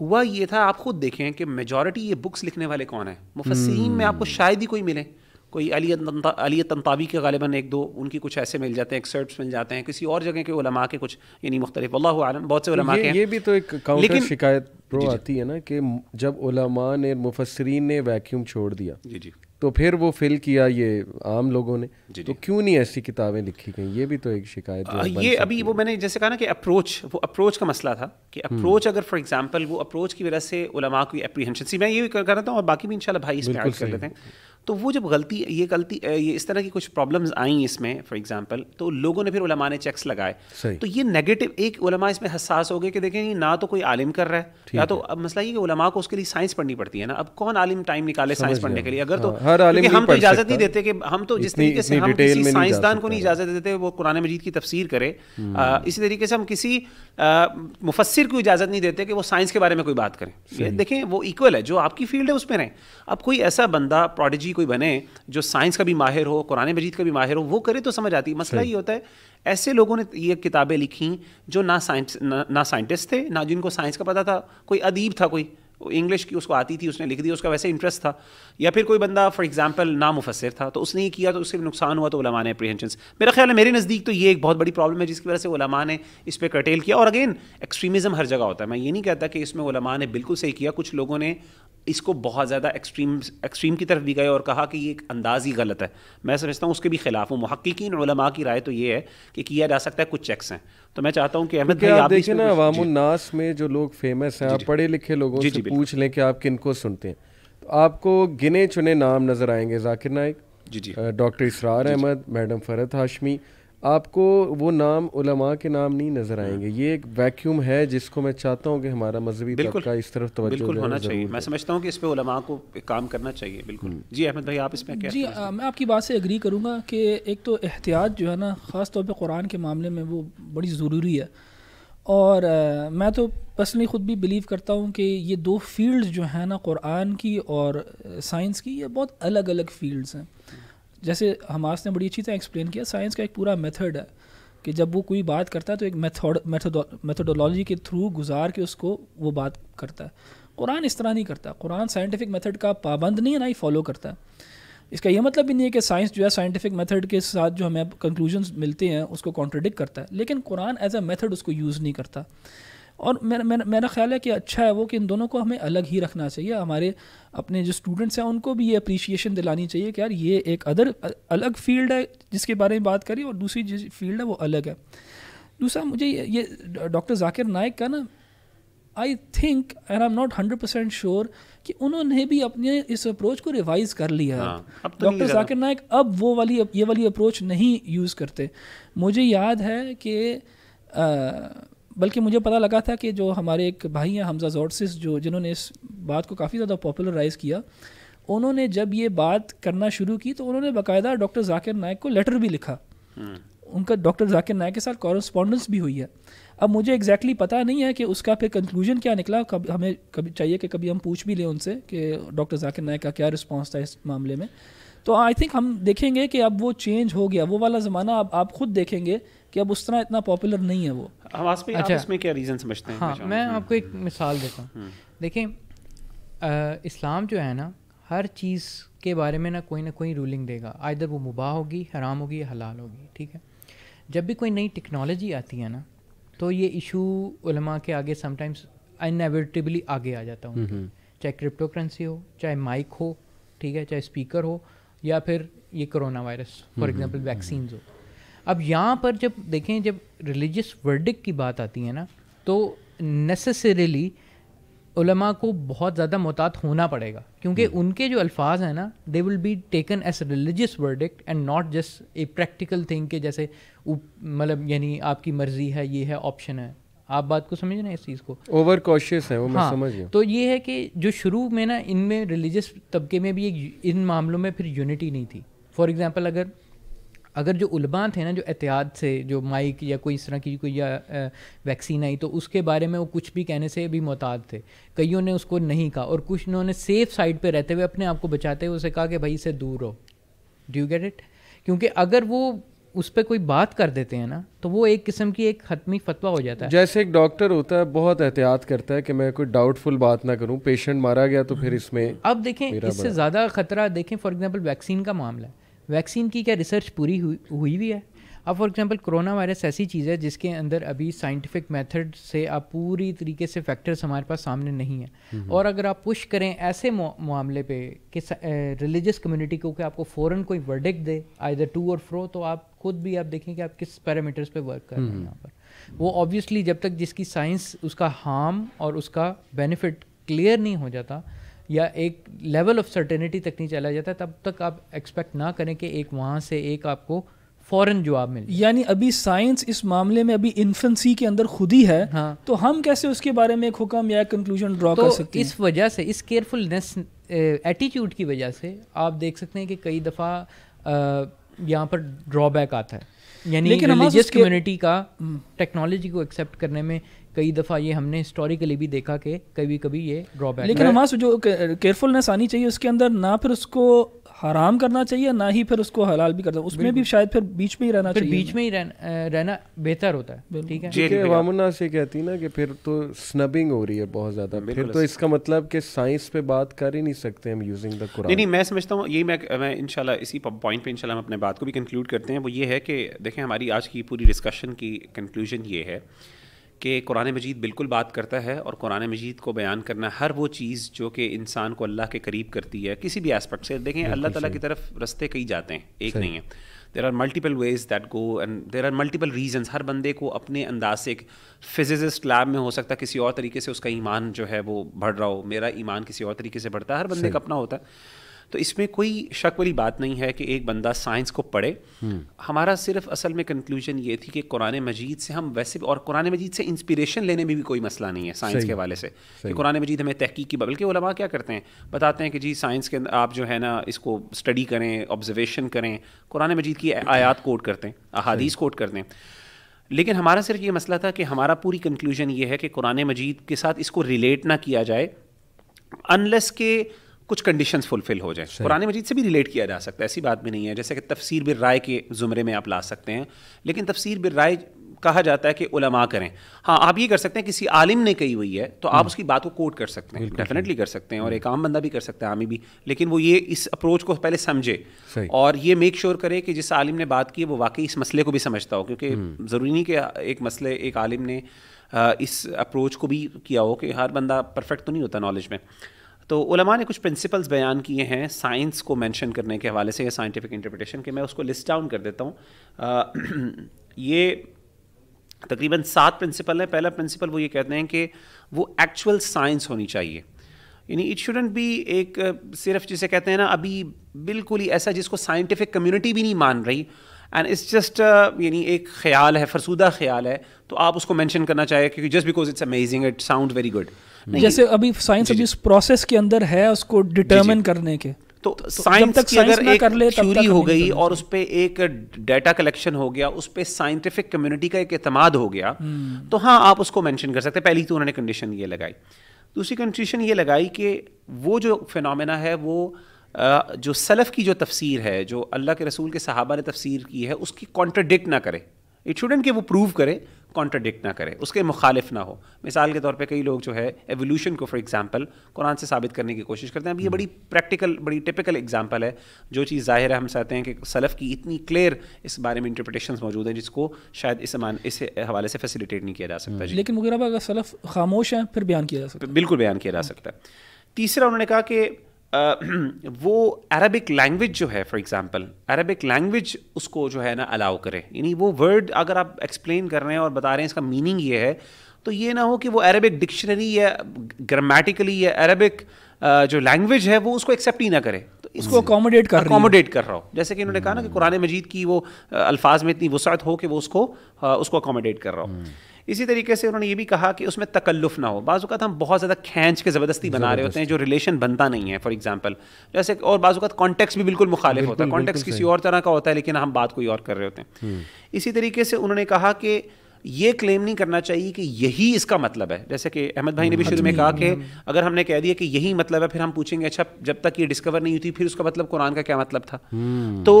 हुआ ये था आप खुद देखें कि मेजॉरिटी ये बुक्स लिखने वाले कौन है मुफसरीन में आपको hmm. शायद ही कोई मिले कोई अली तंता, अली तंतावी के गालिबा एक दो उनकी कुछ ऐसे मिल जाते हैं एक्सर्ट्स मिल जाते हैं किसी और जगह के उलमा के कुछ यानी मुख्तलिफ आलम बहुत से उलमा के ये भी तो एक लेकिन शिकायत प्रो आती है ना कि जब उलमा ने मुफसरीन ने वैक्यूम छोड़ दिया जी जी तो फिर वो फिल किया ये आम लोगों ने तो क्यों नहीं ऐसी किताबें लिखी गई ये भी तो एक शिकायत आ, ये अभी वो मैंने जैसे कहा ना कि अप्रोच वो अप्रोच का मसला था कि अप्रोच हम्म। अगर फॉर एग्जांपल वो अप्रोच की वजह से उलमा की अप्रीहेंशन सी मैं ये भी कर रहा था और बाकी भी इंशाल्लाह भाई इस ऐड कर लेते हैं तो वो जब गलती ये गलती ये इस तरह की कुछ प्रॉब्लम्स आई इसमें फॉर एग्जांपल तो लोगों ने फिर उलमा ने चेक्स लगाए तो ये नेगेटिव एक उलमा इसमें हसास हो गए कि देखें ना तो कोई आलिम कर रहा है या तो अब मसला ये कि उलमा को उसके लिए साइंस पढ़नी पड़ती है ना अब कौन आलिम टाइम निकाले साइंस पढ़ने के लिए अगर तो हाँ, हर हम तो इजाज़त नहीं देते कि हम तो जिस तरीके से हम किसी साइंसदान को नहीं इजाज़त देते वो कुरान मजीद की तफसीर करे हम्म। इसी तरीके से हम किसी मुफसर को इजाज़त नहीं देते कि वो साइंस के बारे में कोई बात करें देखें वो इक्वल है जो आपकी फील्ड है उसमें रहें अब कोई ऐसा बंदा प्रोडिजी कोई बने जो साइंस का भी माहिर हो कुरान मजीद का भी माहिर हो वो करे तो समझ आती है मसला ये होता है ऐसे लोगों ने ये किताबें लिखी जो ना साइंस ना, ना साइंटिस्ट थे ना जिनको साइंस का पता था कोई अदीब था कोई इंग्लिश की उसको आती थी उसने लिख दी उसका वैसे इंटरेस्ट था या फिर कोई बंदा फॉर एग्जांपल ना मुफसर था तो उसने ही किया तो उससे नुकसान हुआ तो ओलमा ने अप्रीहेंशन मेरा ख्याल है मेरे नज़दीक तो ये एक बहुत बड़ी प्रॉब्लम है जिसकी वजह से ओलमा ने इस पर कटेल किया और अगेन एक्सट्रीमिज़म हर जगह होता है मैं ये नहीं कहता कि इसमें ओलमा ने बिल्कुल सही किया कुछ लोगों ने इसको बहुत ज़्यादा एक्सट्रीम एक्सट्रीम की तरफ भी गए और कहा कि ये एक अंदाज़ ही गलत है मैं समझता हूँ उसके भी खिलाफ हूँ महक्कीन की राय तो ये है कि किया जा सकता है कुछ चेक्स हैं तो मैं चाहता हूँ कि अहमद भाई आप देखिए ना उन्नास में जो लोग फेमस हैं आप पढ़े लिखे लोगों से पूछ लें कि आप किन को सुनते हैं तो आपको गिने चुने नाम नज़र आएंगे जाकिर नाइक जी जी डॉक्टर इसरार अहमद मैडम फरहत हाशमी आपको वो नाम उलमा के नाम नहीं नज़र हाँ। आएंगे ये एक वैक्यूम है जिसको मैं चाहता हूँ कि हमारा मजहबी तबका इस तरफ तवज्जो बिल्कुल होना चाहिए मैं समझता हूँ कि इस पर उलमा को काम करना चाहिए बिल्कुल हम्म। जी अहमद भाई आप इस क्या जी आ, मैं आपकी बात से एग्री करूँगा कि एक तो एहतियात जो है ना ख़ास तौर पर कुरान के मामले में वो बड़ी ज़रूरी है और आ, मैं तो पर्सनली ख़ुद भी बिलीव करता हूँ कि ये दो फील्ड जो हैं ना कुरान की और साइंस की ये बहुत अलग अलग फील्ड्स हैं जैसे हमास ने बड़ी अच्छी तरह एक्सप्लेन किया साइंस का एक पूरा मेथड है कि जब वो कोई बात करता है तो एक मेथड मेथडोलॉजी के थ्रू गुजार के उसको वो बात करता है कुरान इस तरह नहीं करता कुरान साइंटिफिक मेथड का पाबंद नहीं है ना ही फॉलो करता है इसका यह मतलब भी नहीं है कि साइंस जो है साइंटिफिक मेथड के साथ जो हमें कंक्लूजन मिलते हैं उसको कॉन्ट्रडिक्ट करता है लेकिन कुरान एज अ मेथड उसको यूज़ नहीं करता और मेरा मेरा मेरा ख्याल है कि अच्छा है वो कि इन दोनों को हमें अलग ही रखना चाहिए हमारे अपने जो स्टूडेंट्स हैं उनको भी ये अप्रिशिएशन दिलानी चाहिए कि यार ये एक अदर अलग फील्ड है जिसके बारे में बात करी और दूसरी जो फील्ड है वो अलग है दूसरा मुझे ये डॉक्टर जाकिर नायक का ना I think and I am not hundred percent sure कि उन्होंने भी अपने इस अप्रोच को रिवाइज कर लिया है डॉक्टर हाँ, तो जाकिर नायक अब वो वाली ये वाली अप्रोच नहीं यूज़ करते मुझे याद है कि बल्कि मुझे पता लगा था कि जो हमारे एक भाई हैं हमजा जोरसिस जो जिन्होंने इस बात को काफ़ी ज़्यादा पॉपुलराइज़ किया उन्होंने जब ये बात करना शुरू की तो उन्होंने बाकायदा डॉक्टर जाकिर नायक को लेटर भी लिखा हम्म। उनका डॉक्टर जाकिर नायक के साथ कॉरस्पॉन्डेंस भी हुई है अब मुझे एग्जैक्टली exactly पता नहीं है कि उसका फिर कंक्लूजन क्या निकला कब हमें कभी चाहिए कि कभी हम पूछ भी लें उनसे कि डॉक्टर जाकिर नायक का क्या रिस्पॉन्स था इस मामले में तो आई थिंक हम देखेंगे कि अब वो चेंज हो गया वो वाला ज़माना अब आप खुद देखेंगे कि अब उस तरह इतना पॉपुलर नहीं है वो हम अच्छा, इसमें क्या रीज़न समझते हैं हाँ मैं हम्म। आपको एक मिसाल देता हूँ हम्म। देखें इस्लाम जो है ना हर चीज़ के बारे में ना कोई ना कोई रूलिंग देगा आइधर वो मुबाह होगी हराम होगी या हलाल होगी ठीक है जब भी कोई नई टेक्नोलॉजी आती है ना तो ये इशू उलमा के आगे समटाइम्स इनएविटेबली आगे आ जाता हूँ हम्म, चाहे क्रिप्टो करेंसी हो चाहे माइक हो ठीक है चाहे स्पीकर हो या फिर ये corona virus for example vaccine हो अब यहाँ पर जब देखें जब रिलीजियस वर्डिक की बात आती है ना तो नेसेसरीली उलमा को बहुत ज़्यादा मोहतात होना पड़ेगा क्योंकि हम्म। उनके जो अल्फाज हैं ना they will be taken as religious verdict and not just a practical thing के जैसे मतलब यानी आपकी मर्जी है ये है ऑप्शन है आप बात को समझ रहे हैं इस चीज़ को ओवर कॉशियस है वो मैं हाँ, समझ तो ये है कि जो शुरू में ना इनमें रिलीजियस तबके में भी एक इन मामलों में फिर यूनिटी नहीं थी फॉर एग्ज़ाम्पल अगर अगर जो उलबा थे ना जो एहतियात से जो माइक या कोई इस तरह की कोई या वैक्सीन आई तो उसके बारे में वो कुछ भी कहने से भी मोहताद थे कईयों ने उसको नहीं कहा और कुछ उन्होंने सेफ साइड पर रहते हुए अपने आप को बचाते हुए उसे कहा कि भाई इसे दूर रहो डू यू गेट इट क्योंकि अगर वो उस पर कोई बात कर देते हैं ना तो वो एक किस्म की एक हतमी फतवा हो जाता है जैसे एक डॉक्टर होता है बहुत एहतियात करता है कि मैं कोई डाउटफुल बात ना करूं पेशेंट मारा गया तो फिर हम्म। इसमें अब देखें इससे ज़्यादा खतरा देखें फॉर एग्जांपल वैक्सीन का मामला है वैक्सीन की क्या रिसर्च पूरी हुई हुई भी है अब फॉर एग्जांपल कोरोना वायरस ऐसी चीज़ है जिसके अंदर अभी साइंटिफिक मेथड से आप पूरी तरीके से फैक्टर्स हमारे पास सामने नहीं है और अगर आप पुश करें ऐसे मामले पे कि रिलीजियस कम्युनिटी को कि आपको फ़ौरन कोई वर्डिक दे आइदर टू और फ्रो तो आप खुद भी आप देखें कि आप किस पैरामीटर्स पे वर्क कर रहे हैं यहाँ पर वो ऑब्वियसली जब तक जिसकी साइंस उसका हार्म और उसका बेनिफिट क्लियर नहीं हो जाता या एक लेवल ऑफ सर्टेनिटी तक नहीं चला जाता तब तक आप एक्सपेक्ट ना करें कि एक वहाँ से एक आपको फॉरन जवाब मिले यानी अभी साइंस इस मामले में अभी इन्फेंसी के अंदर खुद ही है हाँ। तो हम कैसे उसके बारे में एक हुक्म या कंक्लूजन ड्रॉ तो कर सकते हैं इस वजह से इस केयरफुलनेस एटीट्यूड की वजह से आप देख सकते हैं कि कई दफ़ा यहाँ पर ड्रॉबैक आता है यानी रिलीजियस कम्युनिटी का टेक्नोलॉजी हम्म। को एक्सेप्ट करने में कई दफ़ा ये हमने हिस्टोरिकली भी देखा कि कभी कभी ये ड्रॉबैक लेकिन हमारे जो केयरफुलनेस आनी चाहिए उसके अंदर ना फिर उसको हराम करना चाहिए ना ही फिर उसको हलाल भी करना उसमें भी शायद फिर बीच में ही रहना चाहिए बीच में ही रहना बेहतर होता है ठीक है क्योंकि वामना से कहती ना कि फिर तो स्नबिंग हो रही है बहुत ज़्यादा फिर तो इसका मतलब कि साइंस पे बात कर ही नहीं सकते हम यूजिंग द कुरान नहीं मैं समझता हूँ यही मैं मैं इनशाला इसी पॉइंट पे इनशाला हम अपने बात को भी कंक्लूड करते हैं वो ये है कि देखें हमारी आज की पूरी डिस्कशन की कंक्लूजन ये है कि कुरान मजीद बिल्कुल बात करता है और कुरान मजीद को बयान करना हर वो चीज़ जो कि इंसान को अल्लाह के करीब करती है किसी भी एस्पेक्ट से देखें अल्लाह ताला की तरफ रस्ते कई जाते हैं एक नहीं है there are multiple ways that go and there are multiple reason हर बंदे को अपने अंदाज से एक फिजिसिस्ट लैब में हो सकता है किसी और तरीके से उसका ईमान जो है वो बढ़ रहा हो मेरा ईमान किसी और तरीके से बढ़ता है हर बंदे का अपना होता है तो इसमें कोई शक वाली बात नहीं है कि एक बंदा साइंस को पढ़े हम्म। हमारा सिर्फ असल में कंक्लूजन ये थी कि कुरान मजीद से हम वैसे और कुरान मजीद से इंस्पिरेशन लेने में भी कोई मसला नहीं है साइंस के हवाले से कि कुरान मजीद हमें तहकीक की बल्कि उलमा क्या करते हैं बताते हैं कि जी साइंस के आप जो है ना इसको स्टडी करें ऑब्जर्वेशन करें कुरान मजीद की आयात कोट करते हैं अहादीस कोट करते हैं लेकिन हमारा सिर्फ ये मसला था कि हमारा पूरी कंक्लूजन ये है कि कुरान मजीद के साथ इसको रिलेट ना किया जाए अनलेस के कुछ कंडीशन फुलफिल हो जाए कुरान मजीद से भी रिलेट किया जा सकता है ऐसी बात भी नहीं है जैसे कि तफसीर बिर राय के ज़ुमरे में आप ला सकते हैं लेकिन तफसीर बिर राय कहा जाता है कि उलमा करें हाँ आप ये कर सकते हैं किसी आलिम ने कही हुई है तो आप हम्म। उसकी बात को कोट कर सकते हैं डेफिनेटली कर सकते हैं और हम्म। एक आम बंदा भी कर सकता है आमी भी लेकिन वो ये इस अप्रोच को पहले समझे और ये मेक श्योर करे कि जिस आलिम ने बात की है वो वाकई इस मसले को भी समझता हो क्योंकि हम्म। ज़रूरी नहीं कि एक मसले एक आलिम ने इस अप्रोच को भी किया हो कि हर बंदा परफेक्ट तो नहीं होता नॉलेज में तो उलमा ने कुछ प्रिंसिपल्स बयान किए हैं साइंस को मेंशन करने के हवाले से या साइंटिफिक इंटरप्रिटेशन के मैं उसको लिस्ट डाउन कर देता हूँ (clears throat) ये तकरीबन सात प्रिंसिपल हैं पहला प्रिंसिपल वो ये कहते हैं कि वो एक्चुअल साइंस होनी चाहिए यानी इट शुडेंट भी एक सिर्फ जिसे कहते हैं ना अभी बिल्कुल ही ऐसा जिसको साइंटिफिक कम्युनिटी भी नहीं मान रही एंड इट्स जस्ट यानी एक ख्याल है फरसूदा ख्याल है तो आप उसको मैंशन करना चाहिए क्योंकि just because it's amazing it sound very good जैसे अभी साइंस अभी उस प्रोसेस के अंदर है उसको डिटर्मिन करने के तो साइंस तो- तो तक की अगर एक कर ले तक हो गई और उस पर एक डेटा कलेक्शन हो गया उस पर साइंटिफिक कम्युनिटी का एक अतमाद हो गया हम्म। तो हाँ आप उसको मेंशन कर सकते हैं पहली तो उन्होंने कंडीशन ये लगाई दूसरी कंडीशन ये लगाई कि वो जो फिनमिना है वो जो सलफ़ की जो तफसीर है जो अल्लाह के रसूल के सहाबा ने तफसीर की है उसकी कॉन्ट्रडिक्ट ना करे इट शुडेंट कि वो प्रूव करे कॉन्ट्रडिक्ट ना करे उसके मुखालिफ ना हो मिसाल के तौर पे कई लोग जो है एवोल्यूशन को फॉर एग्जांपल कुरान से साबित करने की कोशिश करते हैं अब ये हम्म। बड़ी प्रैक्टिकल बड़ी टिपिकल एग्जांपल है जो चीज़ ज़ाहिर है हम चाहते हैं कि सलफ़ की इतनी क्लियर इस बारे में इंटरप्रटेशन मौजूद हैं जिसको शायद इस मान इस हवाले से फैसिलिटेट नहीं किया जा सकता हम्म। जी लेकिन मुगरबा अगर सलफ़ खामोश है फिर बयान किया जा सकता है बिल्कुल बयान किया जा सकता है तीसरा उन्होंने कहा कि (clears throat) वो अरबिक लैंग्वेज जो है फॉर एग्जांपल अरबिक लैंग्वेज उसको जो है ना अलाउ करे यानी वो वर्ड अगर आप एक्सप्लेन कर रहे हैं और बता रहे हैं इसका मीनिंग ये है तो ये ना हो कि वो अरबिक डिक्शनरी या ग्रामेटिकली या अरबिक जो लैंग्वेज है वो उसको एक्सेप्ट ही ना करे तो इसको अकोमोडेट कर अकोमोडेट कर रहा हूँ जैसे कि इन्होंने कहा ना कि हम्म। कुरान मजीद की वो अल्फाज में इतनी वसात हो कि वो उसको उसको अकोमोडेट कर रहा हूँ इसी तरीके से उन्होंने ये भी कहा कि उसमें तकल्लुफ़ ना हो बाज़ात हम बहुत ज़्यादा खींच के ज़बरदस्ती बना रहे होते हैं जो रिलेशन बनता नहीं है फॉर एग्जाम्पल जैसे और बाज़ात कॉन्टेक्स भी बिल्कुल मुखालिफ होता है कॉन्टेक्स किसी और तरह का होता है लेकिन हम बात कोई और कर रहे होते हैं इसी तरीके से उन्होंने कहा कि ये क्लेम नहीं करना चाहिए कि यही इसका मतलब है जैसे कि अहमद भाई ने भी शुरू में कहा कि हम्म, हम्म। अगर हमने कह दिया कि यही मतलब है फिर हम पूछेंगे अच्छा जब तक ये डिस्कवर नहीं हुई थी फिर उसका मतलब कुरान का क्या मतलब था हम्म। तो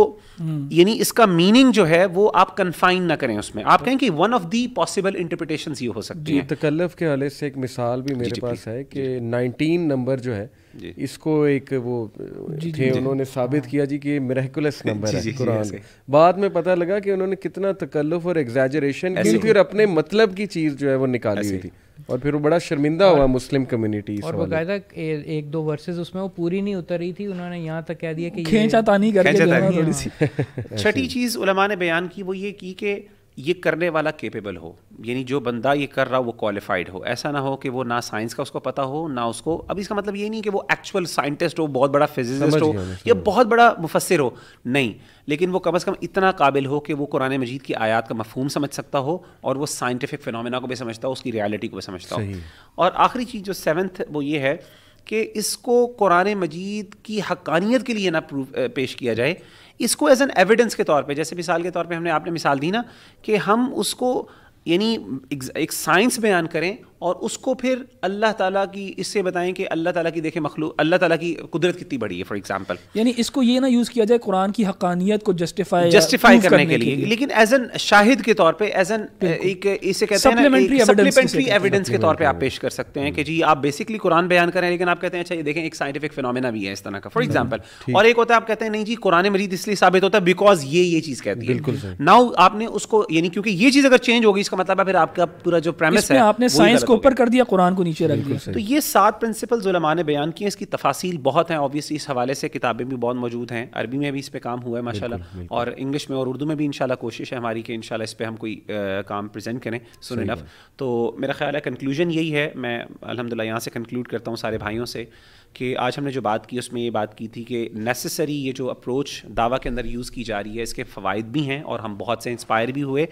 यानी इसका मीनिंग जो है वो आप कन्फाइन ना करें उसमें आप तो कहें कि one of the possible interpretation ये हो सकती है तकल्लफ के हवाले से एक मिसाल भी मेरे पास है कि नाइनटीन नंबर जो है इसको एक वो जी, थे जी, उन्होंने साबित हाँ। किया जी कि ये मेरेकुलस नंबर (laughs) है कुरान बाद में पता लगा कि उन्होंने कितना तकल्लुफ और एग्जैजरेशन की फिर अपने मतलब की चीज़ जो है वो निकाली हुई थी और फिर वो बड़ा शर्मिंदा हुआ मुस्लिम कम्युनिटी और बाकायदा एक दो वर्सेस उसमें वो पूरी नहीं उतर रही थी उन्होंने यहाँ तक कह दिया कि हाँ। (laughs) छठी चीज़ उलमा ने बयान की वो ये की कि ये करने वाला केपेबल हो यानी जो बंदा ये कर रहा हो वो क्वालिफाइड हो ऐसा ना हो कि वो ना साइंस का उसको पता हो ना उसको अब इसका मतलब ये नहीं कि वो एक्चुअल साइंटिस्ट हो बहुत बड़ा फिजिसिस्ट हो या बहुत बड़ा मुफसर हो नहीं लेकिन वो कम अज़ कम इतना काबिल हो कि वो कुरान मजीद की आयात का मफहम समझ सकता हो और वो साइंटिफिक फ़िनमिना को भी समझता हो उसकी रियलिटी को भी समझता हो और आखिरी चीज़ जो सेवन्थ वो ये है कि इसको कुरान मजीद की हकानियत के लिए ना पेश किया जाए इसको एज एन एविडेंस के तौर पे जैसे मिसाल के तौर पे हमने आपने मिसाल दी ना कि हम उसको यानी एक साइंस बयान करें और उसको फिर अल्लाह ताला की इससे बताएं कि अल्लाह ताला की देखें मखलू अल्लाह ताला की कुदरत कितनी बड़ी है फॉर एग्जांपल यानी इसको ये ना यूज़ किया जाए कुरान की हकानियत को जस्टिफाई जस्टिफाई करने, करने के, के लिए।, लिए लेकिन एज एन शाहिद के तौर पे एज एन uh, एक इसे कहते हैं सप्लीमेंट्री एविडेंस के तौर पर आप पेश कर सकते हैं कि जी आप बेसिकली कुरान बयान करें लेकिन आप कहते हैं अच्छा ये देखें एक साइंटिफिक फिनोमेना भी है इस तरह का फॉर एग्जाम्पल हम्म, और एक होता है आप कहते हैं नहीं जी कुरान मरीद इसलिए साबित होता है बिकॉज ये ये चीज़ कहती है बिल्कुल नाउ आपने उसको यानी क्योंकि ये चीज़ अगर चेंज होगी इसका मतलब है फिर आपका पूरा जो प्रेमिस है आपने साइंस उसको ऊपर कर दिया कुरान को नीचे रख दिया तो ये सात प्रिंसिपल जुलमा ने बयान किए इसकी तफासिल बहुत हैं ऑब्वियसली इस हवाले से किताबें भी बहुत मौजूद हैं अरबी में भी इस पर काम हुआ है माशाल्लाह और इंग्लिश में और उर्दू में भी इनशाला कोशिश है हमारी कि इन इस पर हम कोई काम प्रजेंट करें सुन इनफ तो मेरा ख्याल है कंक्लूजन यही है मैं अलहमदिल्ला यहाँ से कंक्लूड करता हूँ सारे भाइयों से कि आज हमने जो बात की उसमें ये बात की थी कि नेसेसरी ये जो अप्रोच दावा के अंदर यूज़ की जा रही है इसके फ़वाद भी हैं और हम बहुत से इंस्पायर भी हुए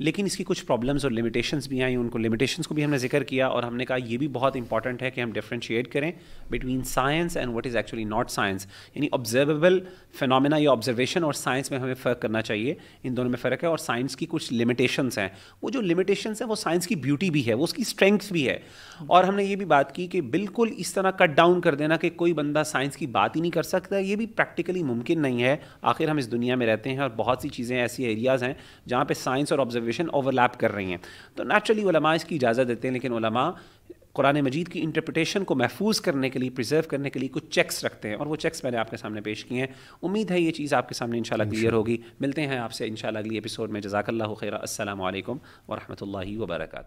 लेकिन इसकी कुछ प्रॉब्लम्स और लिमिटेशंस भी आई उनको लिमिटेशंस को भी हमने जिक्र किया और हमने कहा ये भी बहुत इंपॉर्टेंट है कि हम डिफ्रेंशिएट करें between science and what is actually not science यानी ऑब्जर्वेबल फिनमिना या ऑब्जर्वेशन और साइंस में हमें फ़र्क करना चाहिए इन दोनों में फ़र्क है और साइंस की कुछ लिमिटेशंस हैं वो जो लिमिटेशंस हैं वो साइंस की ब्यूटी भी है वो उसकी स्ट्रेंथ भी है और हमने ये भी बात की कि बिल्कुल इस तरह कट डाउन कर देना कि कोई बंदा साइंस की बात ही नहीं कर सकता ये भी प्रैक्टिकली मुमकिन नहीं है आखिर हम इस दुनिया में रहते हैं और बहुत सी चीज़ें ऐसी एरियाज़ हैं जहाँ पर साइंस और ऑब्जर्वेशन ऑब्जर्वेशन ओवरलैप कर रही हैं तो नेचुरली उलमा इसकी इजाज़त देते हैं लेकिन उलमा कुरान मजीद की इंटरप्रटेशन को महफूज करने के लिए प्रिजर्व करने के लिए कुछ चेक्स रखते हैं और वो चेक्स मैंने आपके सामने पेश किए हैं उम्मीद है ये चीज़ आपके सामने इंशाल्लाह क्लियर होगी मिलते हैं आपसे इनशाला अगली एपिसोड में जजाकल्ला खैर असल वरहमल वर्का